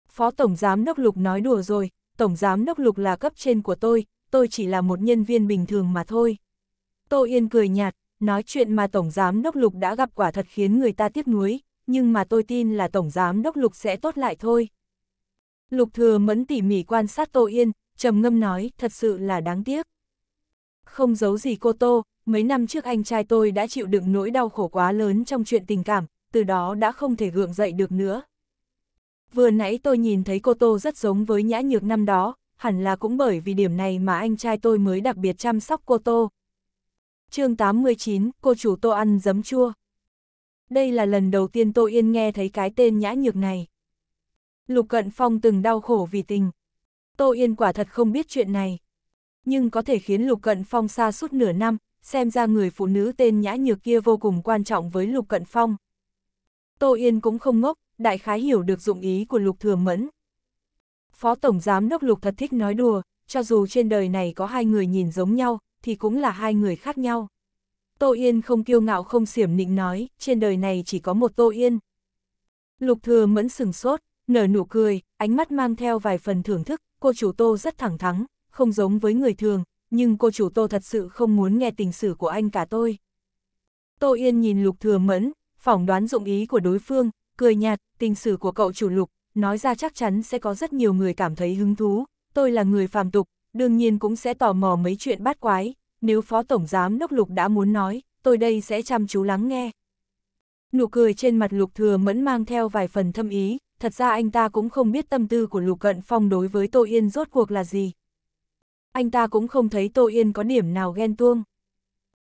Phó Tổng Giám Đốc Lục nói đùa rồi, Tổng Giám Đốc Lục là cấp trên của tôi, tôi chỉ là một nhân viên bình thường mà thôi. Tô Yên cười nhạt, Nói chuyện mà Tổng Giám Đốc Lục đã gặp quả thật khiến người ta tiếc nuối, nhưng mà tôi tin là Tổng Giám Đốc Lục sẽ tốt lại thôi. Lục Thừa Mẫn tỉ mỉ quan sát Tô Yên, trầm ngâm nói, thật sự là đáng tiếc. Không giấu gì cô Tô, mấy năm trước anh trai tôi đã chịu đựng nỗi đau khổ quá lớn trong chuyện tình cảm, từ đó đã không thể gượng dậy được nữa. Vừa nãy tôi nhìn thấy cô Tô rất giống với nhã nhược năm đó, hẳn là cũng bởi vì điểm này mà anh trai tôi mới đặc biệt chăm sóc cô Tô, chương 89, cô chủ Tô ăn giấm chua. Đây là lần đầu tiên Tô Yên nghe thấy cái tên nhã nhược này. Lục Cận Phong từng đau khổ vì tình. Tô Yên quả thật không biết chuyện này. Nhưng có thể khiến Lục Cận Phong xa suốt nửa năm, xem ra người phụ nữ tên nhã nhược kia vô cùng quan trọng với Lục Cận Phong. Tô Yên cũng không ngốc, đại khái hiểu được dụng ý của Lục Thừa Mẫn. Phó Tổng Giám Đốc Lục thật thích nói đùa, cho dù trên đời này có hai người nhìn giống nhau, thì cũng là hai người khác nhau. Tô Yên không kiêu ngạo không xiểm nịnh nói, trên đời này chỉ có một Tô Yên. Lục thừa mẫn sừng sốt, nở nụ cười, ánh mắt mang theo vài phần thưởng thức, cô chủ Tô rất thẳng thắn, không giống với người thường, nhưng cô chủ Tô thật sự không muốn nghe tình sử của anh cả tôi. Tô Yên nhìn lục thừa mẫn, phỏng đoán dụng ý của đối phương, cười nhạt, tình sử của cậu chủ lục, nói ra chắc chắn sẽ có rất nhiều người cảm thấy hứng thú, tôi là người phàm tục, đương nhiên cũng sẽ tò mò mấy chuyện bát quái, nếu Phó Tổng Giám Đốc Lục đã muốn nói, tôi đây sẽ chăm chú lắng nghe. Nụ cười trên mặt Lục Thừa Mẫn mang theo vài phần thâm ý, thật ra anh ta cũng không biết tâm tư của Lục Cận Phong đối với Tô Yên rốt cuộc là gì. Anh ta cũng không thấy Tô Yên có điểm nào ghen tuông.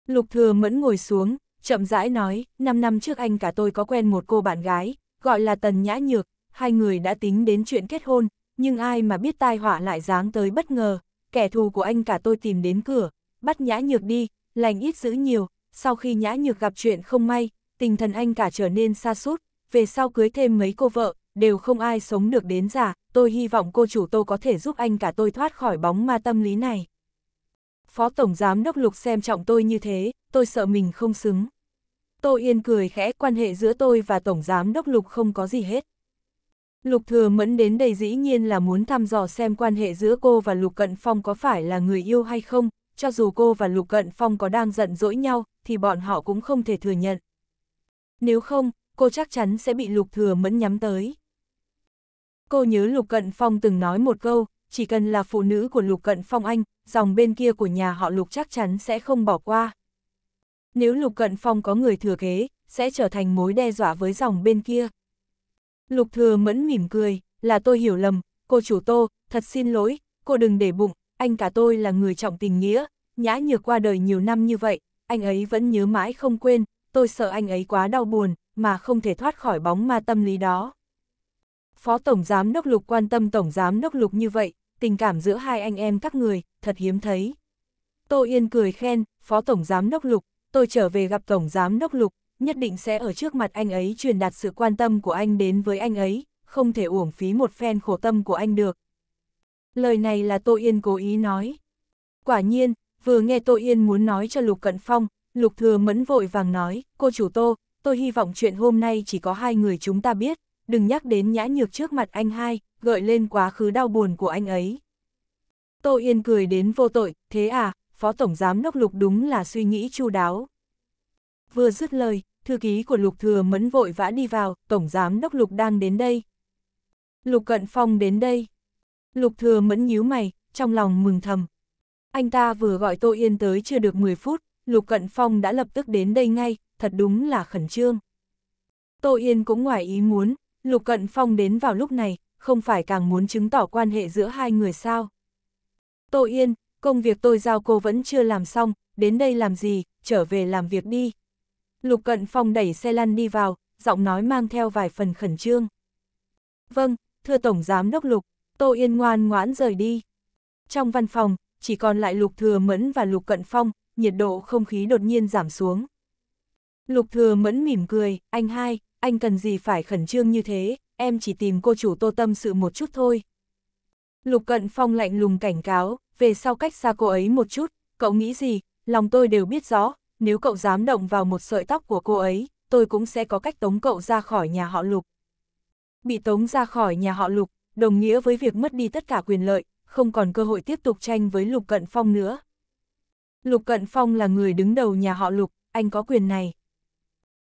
Lục Thừa Mẫn ngồi xuống, chậm rãi nói, 5 năm trước anh cả tôi có quen một cô bạn gái, gọi là Tần Nhã Nhược, hai người đã tính đến chuyện kết hôn, nhưng ai mà biết tai họa lại giáng tới bất ngờ, kẻ thù của anh cả tôi tìm đến cửa, bắt nhã nhược đi, lành ít giữ nhiều, sau khi nhã nhược gặp chuyện không may, tình thần anh cả trở nên xa sút về sau cưới thêm mấy cô vợ, đều không ai sống được đến già, tôi hy vọng cô chủ tô có thể giúp anh cả tôi thoát khỏi bóng ma tâm lý này. Phó Tổng Giám Đốc Lục xem trọng tôi như thế, tôi sợ mình không xứng. Tô Yên cười khẽ quan hệ giữa tôi và Tổng Giám Đốc Lục không có gì hết. Lục Thừa Mẫn đến đây dĩ nhiên là muốn thăm dò xem quan hệ giữa cô và Lục Cận Phong có phải là người yêu hay không, cho dù cô và Lục Cận Phong có đang giận dỗi nhau, thì bọn họ cũng không thể thừa nhận. Nếu không, cô chắc chắn sẽ bị Lục Thừa Mẫn nhắm tới. Cô nhớ Lục Cận Phong từng nói một câu, chỉ cần là phụ nữ của Lục Cận Phong Anh, dòng bên kia của nhà họ Lục chắc chắn sẽ không bỏ qua. Nếu Lục Cận Phong có người thừa kế, sẽ trở thành mối đe dọa với dòng bên kia. Lục thừa mẫn mỉm cười, là tôi hiểu lầm, cô chủ tô, thật xin lỗi, cô đừng để bụng, anh cả tôi là người trọng tình nghĩa, nhã nhược qua đời nhiều năm như vậy, anh ấy vẫn nhớ mãi không quên, tôi sợ anh ấy quá đau buồn, mà không thể thoát khỏi bóng ma tâm lý đó. Phó Tổng Giám Đốc Lục quan tâm Tổng Giám Đốc Lục như vậy, tình cảm giữa hai anh em các người, thật hiếm thấy. Tô Yên cười khen, Phó Tổng Giám Đốc Lục, tôi trở về gặp Tổng Giám Đốc Lục, nhất định sẽ ở trước mặt anh ấy truyền đạt sự quan tâm của anh đến với anh ấy, không thể uổng phí một phen khổ tâm của anh được. Lời này là Tô Yên cố ý nói. Quả nhiên, vừa nghe Tô Yên muốn nói cho Lục Cận Phong, Lục Thừa Mẫn vội vàng nói, cô chủ Tô, tôi hy vọng chuyện hôm nay chỉ có hai người chúng ta biết, đừng nhắc đến nhã nhược trước mặt anh hai, gợi lên quá khứ đau buồn của anh ấy. Tô Yên cười đến vô tội, thế à, Phó Tổng Giám Đốc Lục đúng là suy nghĩ chu đáo. Vừa dứt lời, thư ký của Lục Thừa Mẫn vội vã đi vào, Tổng Giám Đốc Lục đang đến đây. Lục Cận Phong đến đây. Lục Thừa Mẫn nhíu mày, trong lòng mừng thầm. Anh ta vừa gọi Tô Yên tới chưa được 10 phút, Lục Cận Phong đã lập tức đến đây ngay, thật đúng là khẩn trương. Tô Yên cũng ngoài ý muốn, Lục Cận Phong đến vào lúc này, không phải càng muốn chứng tỏ quan hệ giữa hai người sao. Tô Yên, công việc tôi giao cô vẫn chưa làm xong, đến đây làm gì, trở về làm việc đi, Lục Cận Phong đẩy xe lăn đi vào, giọng nói mang theo vài phần khẩn trương. Vâng, thưa Tổng Giám Đốc Lục, Tô Yên ngoan ngoãn rời đi. Trong văn phòng, chỉ còn lại Lục Thừa Mẫn và Lục Cận Phong, nhiệt độ không khí đột nhiên giảm xuống. Lục Thừa Mẫn mỉm cười, anh hai, anh cần gì phải khẩn trương như thế, em chỉ tìm cô chủ tô tâm sự một chút thôi. Lục Cận Phong lạnh lùng cảnh cáo, về sau cách xa cô ấy một chút, cậu nghĩ gì, lòng tôi đều biết rõ, nếu cậu dám động vào một sợi tóc của cô ấy, tôi cũng sẽ có cách tống cậu ra khỏi nhà họ lục. Bị tống ra khỏi nhà họ lục, đồng nghĩa với việc mất đi tất cả quyền lợi, không còn cơ hội tiếp tục tranh với Lục Cận Phong nữa. Lục Cận Phong là người đứng đầu nhà họ Lục, anh có quyền này.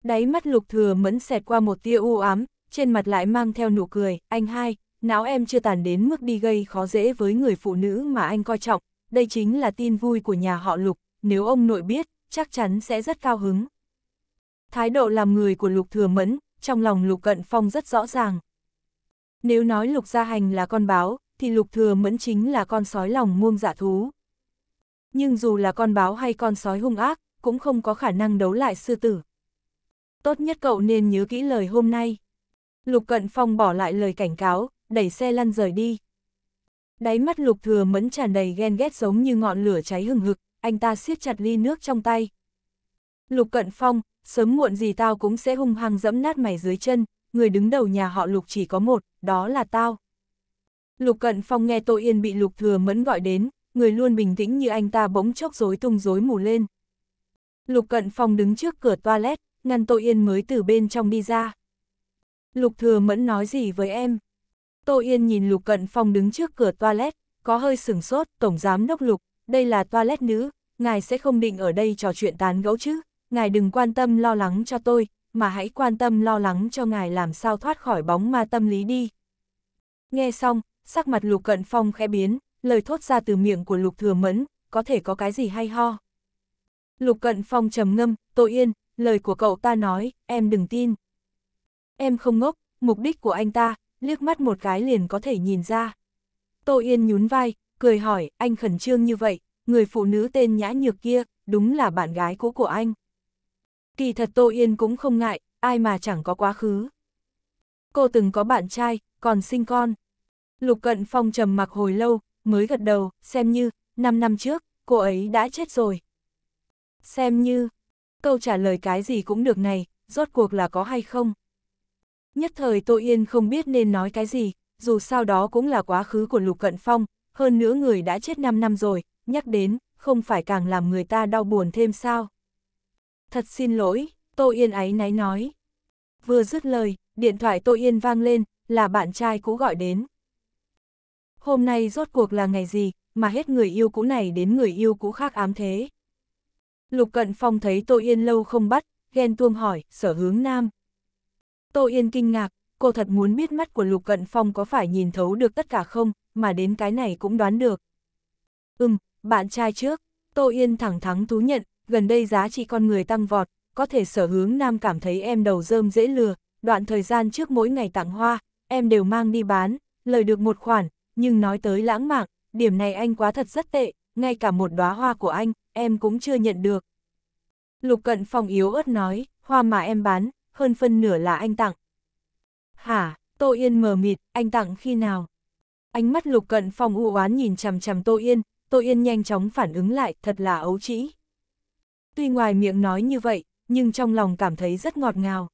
Đáy mắt Lục Thừa mẫn xẹt qua một tia u ám, trên mặt lại mang theo nụ cười, anh hai, não em chưa tàn đến mức đi gây khó dễ với người phụ nữ mà anh coi trọng, đây chính là tin vui của nhà họ Lục, nếu ông nội biết, chắc chắn sẽ rất cao hứng. Thái độ làm người của Lục Thừa Mẫn, trong lòng Lục Cận Phong rất rõ ràng. Nếu nói Lục Gia Hành là con báo, thì Lục Thừa Mẫn chính là con sói lòng muông giả dạ thú. Nhưng dù là con báo hay con sói hung ác, cũng không có khả năng đấu lại sư tử. Tốt nhất cậu nên nhớ kỹ lời hôm nay. Lục Cận Phong bỏ lại lời cảnh cáo, đẩy xe lăn rời đi. Đáy mắt Lục Thừa Mẫn tràn đầy ghen ghét giống như ngọn lửa cháy hừng hực, anh ta siết chặt ly nước trong tay. Lục Cận Phong, sớm muộn gì tao cũng sẽ hung hăng dẫm nát mày dưới chân, người đứng đầu nhà họ Lục chỉ có một, đó là tao. Lục Cận Phong nghe Tô Yên bị Lục Thừa Mẫn gọi đến, người luôn bình tĩnh như anh ta bỗng chốc rối tung rối mù lên. Lục Cận Phong đứng trước cửa toilet, ngăn Tô Yên mới từ bên trong đi ra. Lục Thừa Mẫn nói gì với em? Tô Yên nhìn Lục Cận Phong đứng trước cửa toilet, có hơi sửng sốt, Tổng Giám Đốc Lục, đây là toilet nữ, ngài sẽ không định ở đây trò chuyện tán gẫu chứ, ngài đừng quan tâm lo lắng cho tôi, mà hãy quan tâm lo lắng cho ngài làm sao thoát khỏi bóng ma tâm lý đi. Nghe xong, sắc mặt Lục Cận Phong khẽ biến, lời thốt ra từ miệng của Lục Thừa Mẫn, có thể có cái gì hay ho. Lục Cận Phong trầm ngâm, tội yên, lời của cậu ta nói, em đừng tin. Em không ngốc, mục đích của anh ta, liếc mắt một cái liền có thể nhìn ra. Tô Yên nhún vai, cười hỏi, anh khẩn trương như vậy, người phụ nữ tên nhã nhược kia, đúng là bạn gái cũ của anh. Kỳ thật Tô Yên cũng không ngại, ai mà chẳng có quá khứ. Cô từng có bạn trai, còn sinh con. Lục Cận Phong trầm mặc hồi lâu, mới gật đầu, xem như, 5 năm trước, cô ấy đã chết rồi. Xem như, câu trả lời cái gì cũng được này, rốt cuộc là có hay không. Nhất thời Tô Yên không biết nên nói cái gì, dù sao đó cũng là quá khứ của Lục Cận Phong, hơn nữa người đã chết 5 năm rồi, nhắc đến, không phải càng làm người ta đau buồn thêm sao. Thật xin lỗi, Tô Yên áy náy nói. Vừa dứt lời, điện thoại Tô Yên vang lên, là bạn trai cũ gọi đến. Hôm nay rốt cuộc là ngày gì, mà hết người yêu cũ này đến người yêu cũ khác ám thế. Lục Cận Phong thấy Tô Yên lâu không bắt, ghen tuông hỏi, sở hướng nam. Tô Yên kinh ngạc, cô thật muốn biết mắt của Lục Cận Phong có phải nhìn thấu được tất cả không, mà đến cái này cũng đoán được. Ừm, bạn trai trước, Tô Yên thẳng thắn thú nhận, gần đây giá trị con người tăng vọt, có thể sở hướng nam cảm thấy em đầu rơm dễ lừa, đoạn thời gian trước mỗi ngày tặng hoa, em đều mang đi bán, lời được một khoản, nhưng nói tới lãng mạn, điểm này anh quá thật rất tệ, ngay cả một đóa hoa của anh, em cũng chưa nhận được. Lục cận phòng yếu ớt nói, hoa mà em bán, hơn phân nửa là anh tặng. Hả, Tô Yên mờ mịt, anh tặng khi nào? Ánh mắt lục cận phong u oán nhìn chằm chằm Tô Yên, Tô Yên nhanh chóng phản ứng lại, thật là ấu trĩ. Tuy ngoài miệng nói như vậy, nhưng trong lòng cảm thấy rất ngọt ngào.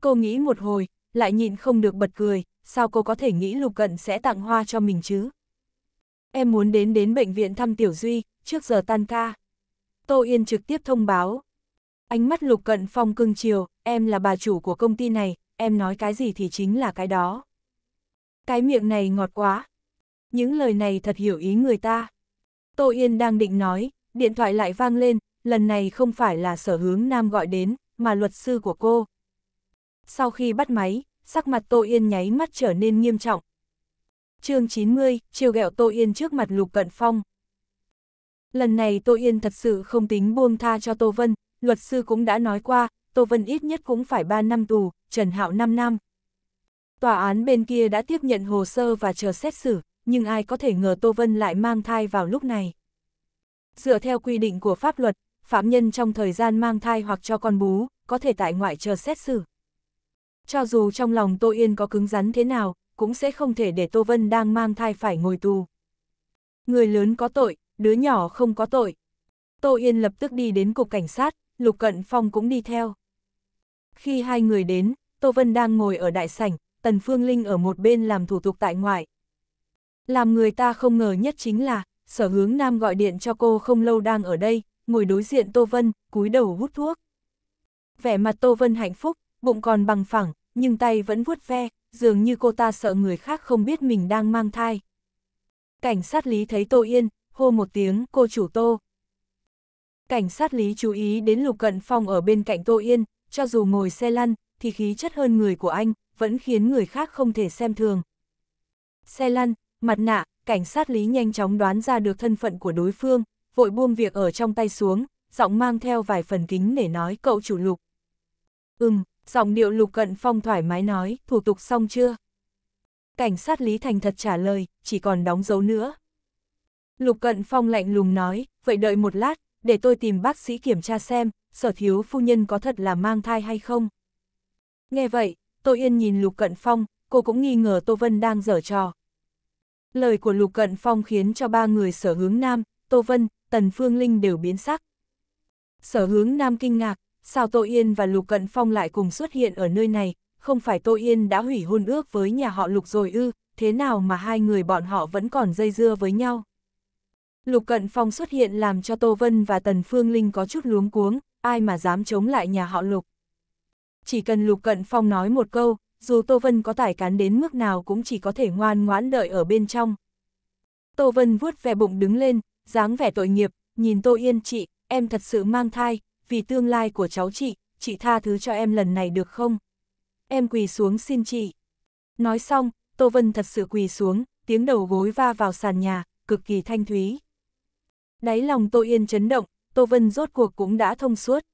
Cô nghĩ một hồi, lại nhịn không được bật cười, sao cô có thể nghĩ lục cận sẽ tặng hoa cho mình chứ? Em muốn đến đến bệnh viện thăm Tiểu Duy, trước giờ tan ca. Tô Yên trực tiếp thông báo. Ánh mắt lục cận phong cưng chiều, em là bà chủ của công ty này, em nói cái gì thì chính là cái đó cái miệng này ngọt quá. Những lời này thật hiểu ý người ta. Tô Yên đang định nói, điện thoại lại vang lên, lần này không phải là sở hướng nam gọi đến, mà luật sư của cô. Sau khi bắt máy, sắc mặt Tô Yên nháy mắt trở nên nghiêm trọng. chương 90, chiều gẹo Tô Yên trước mặt Lục Cận Phong. Lần này Tô Yên thật sự không tính buông tha cho Tô Vân, luật sư cũng đã nói qua, Tô Vân ít nhất cũng phải 3 năm tù, Trần Hạo 5 năm. Tòa án bên kia đã tiếp nhận hồ sơ và chờ xét xử, nhưng ai có thể ngờ Tô Vân lại mang thai vào lúc này. Dựa theo quy định của pháp luật, phạm nhân trong thời gian mang thai hoặc cho con bú, có thể tại ngoại chờ xét xử. Cho dù trong lòng Tô Yên có cứng rắn thế nào, cũng sẽ không thể để Tô Vân đang mang thai phải ngồi tù. Người lớn có tội, đứa nhỏ không có tội. Tô Yên lập tức đi đến cục cảnh sát, Lục Cận Phong cũng đi theo. Khi hai người đến, Tô Vân đang ngồi ở đại sảnh, Tần Phương Linh ở một bên làm thủ tục tại ngoại. Làm người ta không ngờ nhất chính là, sở hướng nam gọi điện cho cô không lâu đang ở đây, ngồi đối diện Tô Vân, cúi đầu hút thuốc. Vẻ mặt Tô Vân hạnh phúc, bụng còn bằng phẳng, nhưng tay vẫn vuốt ve, dường như cô ta sợ người khác không biết mình đang mang thai. Cảnh sát lý thấy Tô Yên, hô một tiếng cô chủ Tô. Cảnh sát lý chú ý đến Lục Cận phòng ở bên cạnh Tô Yên, cho dù ngồi xe lăn, thì khí chất hơn người của anh, vẫn khiến người khác không thể xem thường. Xe lăn, mặt nạ, cảnh sát lý nhanh chóng đoán ra được thân phận của đối phương, vội buông việc ở trong tay xuống, giọng mang theo vài phần kính để nói cậu chủ lục. Ừm, giọng điệu lục cận phong thoải mái nói, thủ tục xong chưa? Cảnh sát lý thành thật trả lời, chỉ còn đóng dấu nữa. Lục cận phong lạnh lùng nói, vậy đợi một lát, để tôi tìm bác sĩ kiểm tra xem, sở thiếu phu nhân có thật là mang thai hay không. Nghe vậy, Tô Yên nhìn Lục Cận Phong, cô cũng nghi ngờ Tô Vân đang dở trò. Lời của Lục Cận Phong khiến cho ba người sở hướng Nam, Tô Vân, Tần Phương Linh đều biến sắc. Sở hướng Nam kinh ngạc, sao Tô Yên và Lục Cận Phong lại cùng xuất hiện ở nơi này, không phải Tô Yên đã hủy hôn ước với nhà họ Lục rồi ư, thế nào mà hai người bọn họ vẫn còn dây dưa với nhau. Lục Cận Phong xuất hiện làm cho Tô Vân và Tần Phương Linh có chút luống cuống, ai mà dám chống lại nhà họ Lục chỉ cần Lục Cận Phong nói một câu, dù Tô Vân có tải cán đến mức nào cũng chỉ có thể ngoan ngoãn đợi ở bên trong. Tô Vân vuốt về bụng đứng lên, dáng vẻ tội nghiệp, nhìn Tô Yên chị, em thật sự mang thai, vì tương lai của cháu chị, chị tha thứ cho em lần này được không? Em quỳ xuống xin chị. Nói xong, Tô Vân thật sự quỳ xuống, tiếng đầu gối va vào sàn nhà, cực kỳ thanh thúy. Đáy lòng Tô Yên chấn động, Tô Vân rốt cuộc cũng đã thông suốt.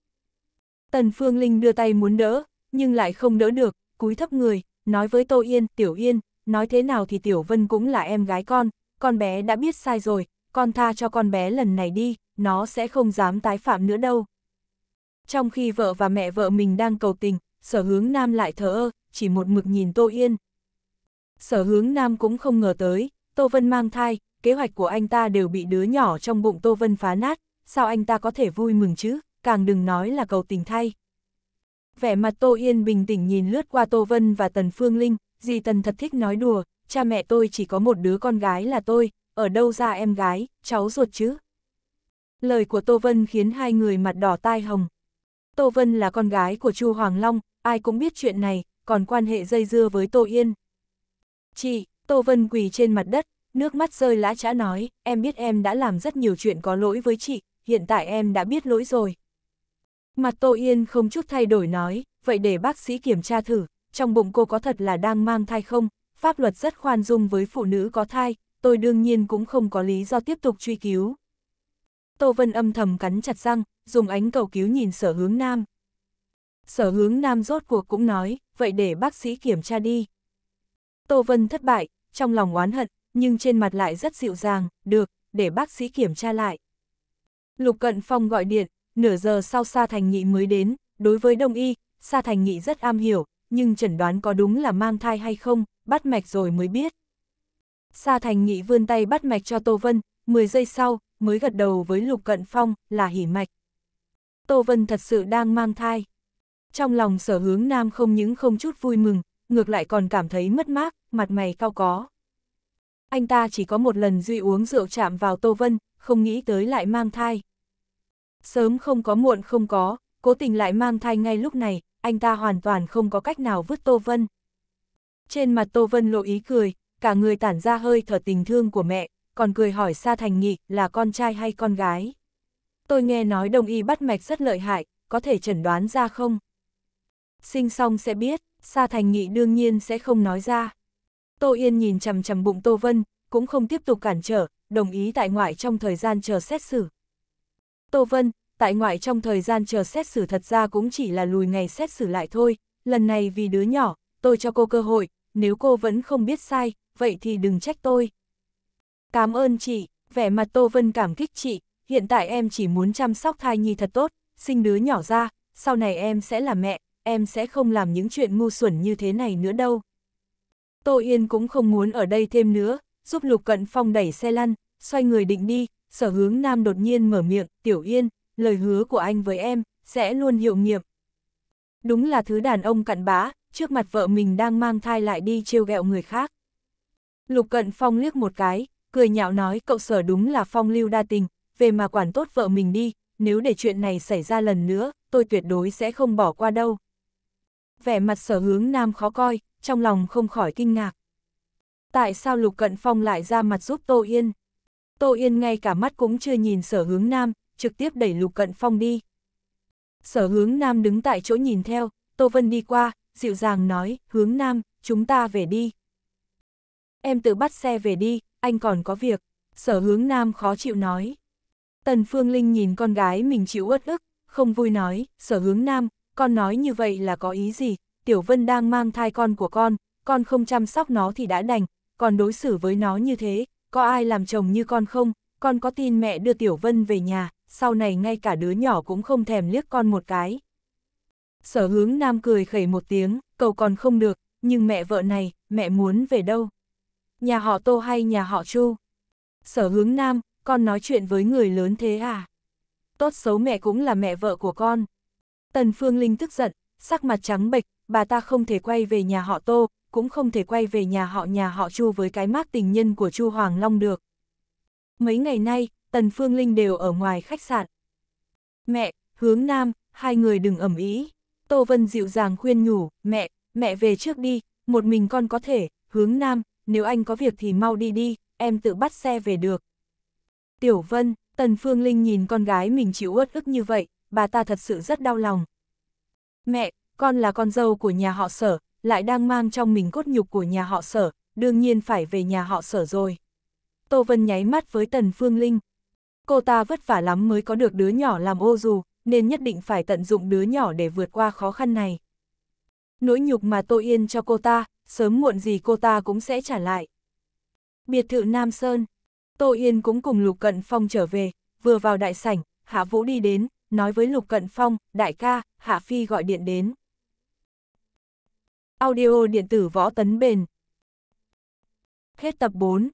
Tần Phương Linh đưa tay muốn đỡ, nhưng lại không đỡ được, cúi thấp người, nói với Tô Yên, Tiểu Yên, nói thế nào thì Tiểu Vân cũng là em gái con, con bé đã biết sai rồi, con tha cho con bé lần này đi, nó sẽ không dám tái phạm nữa đâu. Trong khi vợ và mẹ vợ mình đang cầu tình, sở hướng nam lại thở ơ, chỉ một mực nhìn Tô Yên. Sở hướng nam cũng không ngờ tới, Tô Vân mang thai, kế hoạch của anh ta đều bị đứa nhỏ trong bụng Tô Vân phá nát, sao anh ta có thể vui mừng chứ? càng đừng nói là cầu tình thay. Vẻ mặt Tô Yên bình tĩnh nhìn lướt qua Tô Vân và Tần Phương Linh, dì Tần thật thích nói đùa, cha mẹ tôi chỉ có một đứa con gái là tôi, ở đâu ra em gái, cháu ruột chứ. Lời của Tô Vân khiến hai người mặt đỏ tai hồng. Tô Vân là con gái của Chu Hoàng Long, ai cũng biết chuyện này, còn quan hệ dây dưa với Tô Yên. Chị, Tô Vân quỳ trên mặt đất, nước mắt rơi lã chả nói, em biết em đã làm rất nhiều chuyện có lỗi với chị, hiện tại em đã biết lỗi rồi. Mặt Tô Yên không chút thay đổi nói, vậy để bác sĩ kiểm tra thử, trong bụng cô có thật là đang mang thai không? Pháp luật rất khoan dung với phụ nữ có thai, tôi đương nhiên cũng không có lý do tiếp tục truy cứu. Tô Vân âm thầm cắn chặt răng, dùng ánh cầu cứu nhìn sở hướng nam. Sở hướng nam rốt cuộc cũng nói, vậy để bác sĩ kiểm tra đi. Tô Vân thất bại, trong lòng oán hận, nhưng trên mặt lại rất dịu dàng, được, để bác sĩ kiểm tra lại. Lục Cận Phong gọi điện, nửa giờ sau Sa Thành Nghị mới đến, đối với đông y, Sa Thành Nghị rất am hiểu, nhưng chẩn đoán có đúng là mang thai hay không, bắt mạch rồi mới biết. Sa Thành Nghị vươn tay bắt mạch cho Tô Vân, 10 giây sau, mới gật đầu với Lục Cận Phong, là hỉ mạch. Tô Vân thật sự đang mang thai. Trong lòng sở hướng nam không những không chút vui mừng, ngược lại còn cảm thấy mất mát, mặt mày cao có. Anh ta chỉ có một lần duy uống rượu chạm vào Tô Vân, không nghĩ tới lại mang thai. Sớm không có muộn không có, cố tình lại mang thai ngay lúc này, anh ta hoàn toàn không có cách nào vứt Tô Vân. Trên mặt Tô Vân lộ ý cười, cả người tản ra hơi thở tình thương của mẹ, còn cười hỏi Sa Thành Nghị là con trai hay con gái. Tôi nghe nói đồng y bắt mạch rất lợi hại, có thể chẩn đoán ra không? Sinh xong sẽ biết, Sa Thành Nghị đương nhiên sẽ không nói ra. Tô Yên nhìn chầm chầm bụng Tô Vân, cũng không tiếp tục cản trở, đồng ý tại ngoại trong thời gian chờ xét xử. Tô Vân, tại ngoại trong thời gian chờ xét xử thật ra cũng chỉ là lùi ngày xét xử lại thôi, lần này vì đứa nhỏ, tôi cho cô cơ hội, nếu cô vẫn không biết sai, vậy thì đừng trách tôi. Cảm ơn chị, vẻ mặt Tô Vân cảm kích chị, hiện tại em chỉ muốn chăm sóc thai nhi thật tốt, sinh đứa nhỏ ra, sau này em sẽ là mẹ, em sẽ không làm những chuyện ngu xuẩn như thế này nữa đâu. Tô Yên cũng không muốn ở đây thêm nữa, giúp Lục Cận Phong đẩy xe lăn, xoay người định đi, sở hướng nam đột nhiên mở miệng, tiểu yên, lời hứa của anh với em, sẽ luôn hiệu nghiệm. Đúng là thứ đàn ông cặn bã, trước mặt vợ mình đang mang thai lại đi trêu ghẹo người khác. Lục cận phong liếc một cái, cười nhạo nói cậu sở đúng là phong lưu đa tình, về mà quản tốt vợ mình đi, nếu để chuyện này xảy ra lần nữa, tôi tuyệt đối sẽ không bỏ qua đâu. Vẻ mặt sở hướng nam khó coi, trong lòng không khỏi kinh ngạc. Tại sao Lục Cận Phong lại ra mặt giúp Tô Yên? Tô Yên ngay cả mắt cũng chưa nhìn sở hướng nam, trực tiếp đẩy lục cận phong đi. Sở hướng nam đứng tại chỗ nhìn theo, Tô Vân đi qua, dịu dàng nói, hướng nam, chúng ta về đi. Em tự bắt xe về đi, anh còn có việc, sở hướng nam khó chịu nói. Tần Phương Linh nhìn con gái mình chịu uất ức, không vui nói, sở hướng nam, con nói như vậy là có ý gì, Tiểu Vân đang mang thai con của con, con không chăm sóc nó thì đã đành, còn đối xử với nó như thế, có ai làm chồng như con không, con có tin mẹ đưa Tiểu Vân về nhà, sau này ngay cả đứa nhỏ cũng không thèm liếc con một cái. Sở hướng nam cười khẩy một tiếng, cầu còn không được, nhưng mẹ vợ này, mẹ muốn về đâu? Nhà họ Tô hay nhà họ Chu? Sở hướng nam, con nói chuyện với người lớn thế à? Tốt xấu mẹ cũng là mẹ vợ của con. Tần Phương Linh tức giận, sắc mặt trắng bệch, bà ta không thể quay về nhà họ Tô, cũng không thể quay về nhà họ nhà họ Chu với cái mác tình nhân của Chu Hoàng Long được. Mấy ngày nay, Tần Phương Linh đều ở ngoài khách sạn. Mẹ, hướng nam, hai người đừng ẩm ý. Tô Vân dịu dàng khuyên nhủ, mẹ, mẹ về trước đi, một mình con có thể, hướng nam, nếu anh có việc thì mau đi đi, em tự bắt xe về được. Tiểu Vân, Tần Phương Linh nhìn con gái mình chịu uất ức như vậy, bà ta thật sự rất đau lòng. Mẹ, con là con dâu của nhà họ sở, lại đang mang trong mình cốt nhục của nhà họ sở, đương nhiên phải về nhà họ sở rồi. Tô Vân nháy mắt với Tần Phương Linh. Cô ta vất vả lắm mới có được đứa nhỏ làm ô dù, nên nhất định phải tận dụng đứa nhỏ để vượt qua khó khăn này. Nỗi nhục mà Tô Yên cho cô ta, sớm muộn gì cô ta cũng sẽ trả lại. Biệt thự Nam Sơn, Tô Yên cũng cùng Lục Cận Phong trở về, vừa vào đại sảnh, Hạ Vũ đi đến, nói với Lục Cận Phong, đại ca, Hạ Phi gọi điện đến. Audio điện tử võ tấn bền. Hết tập 4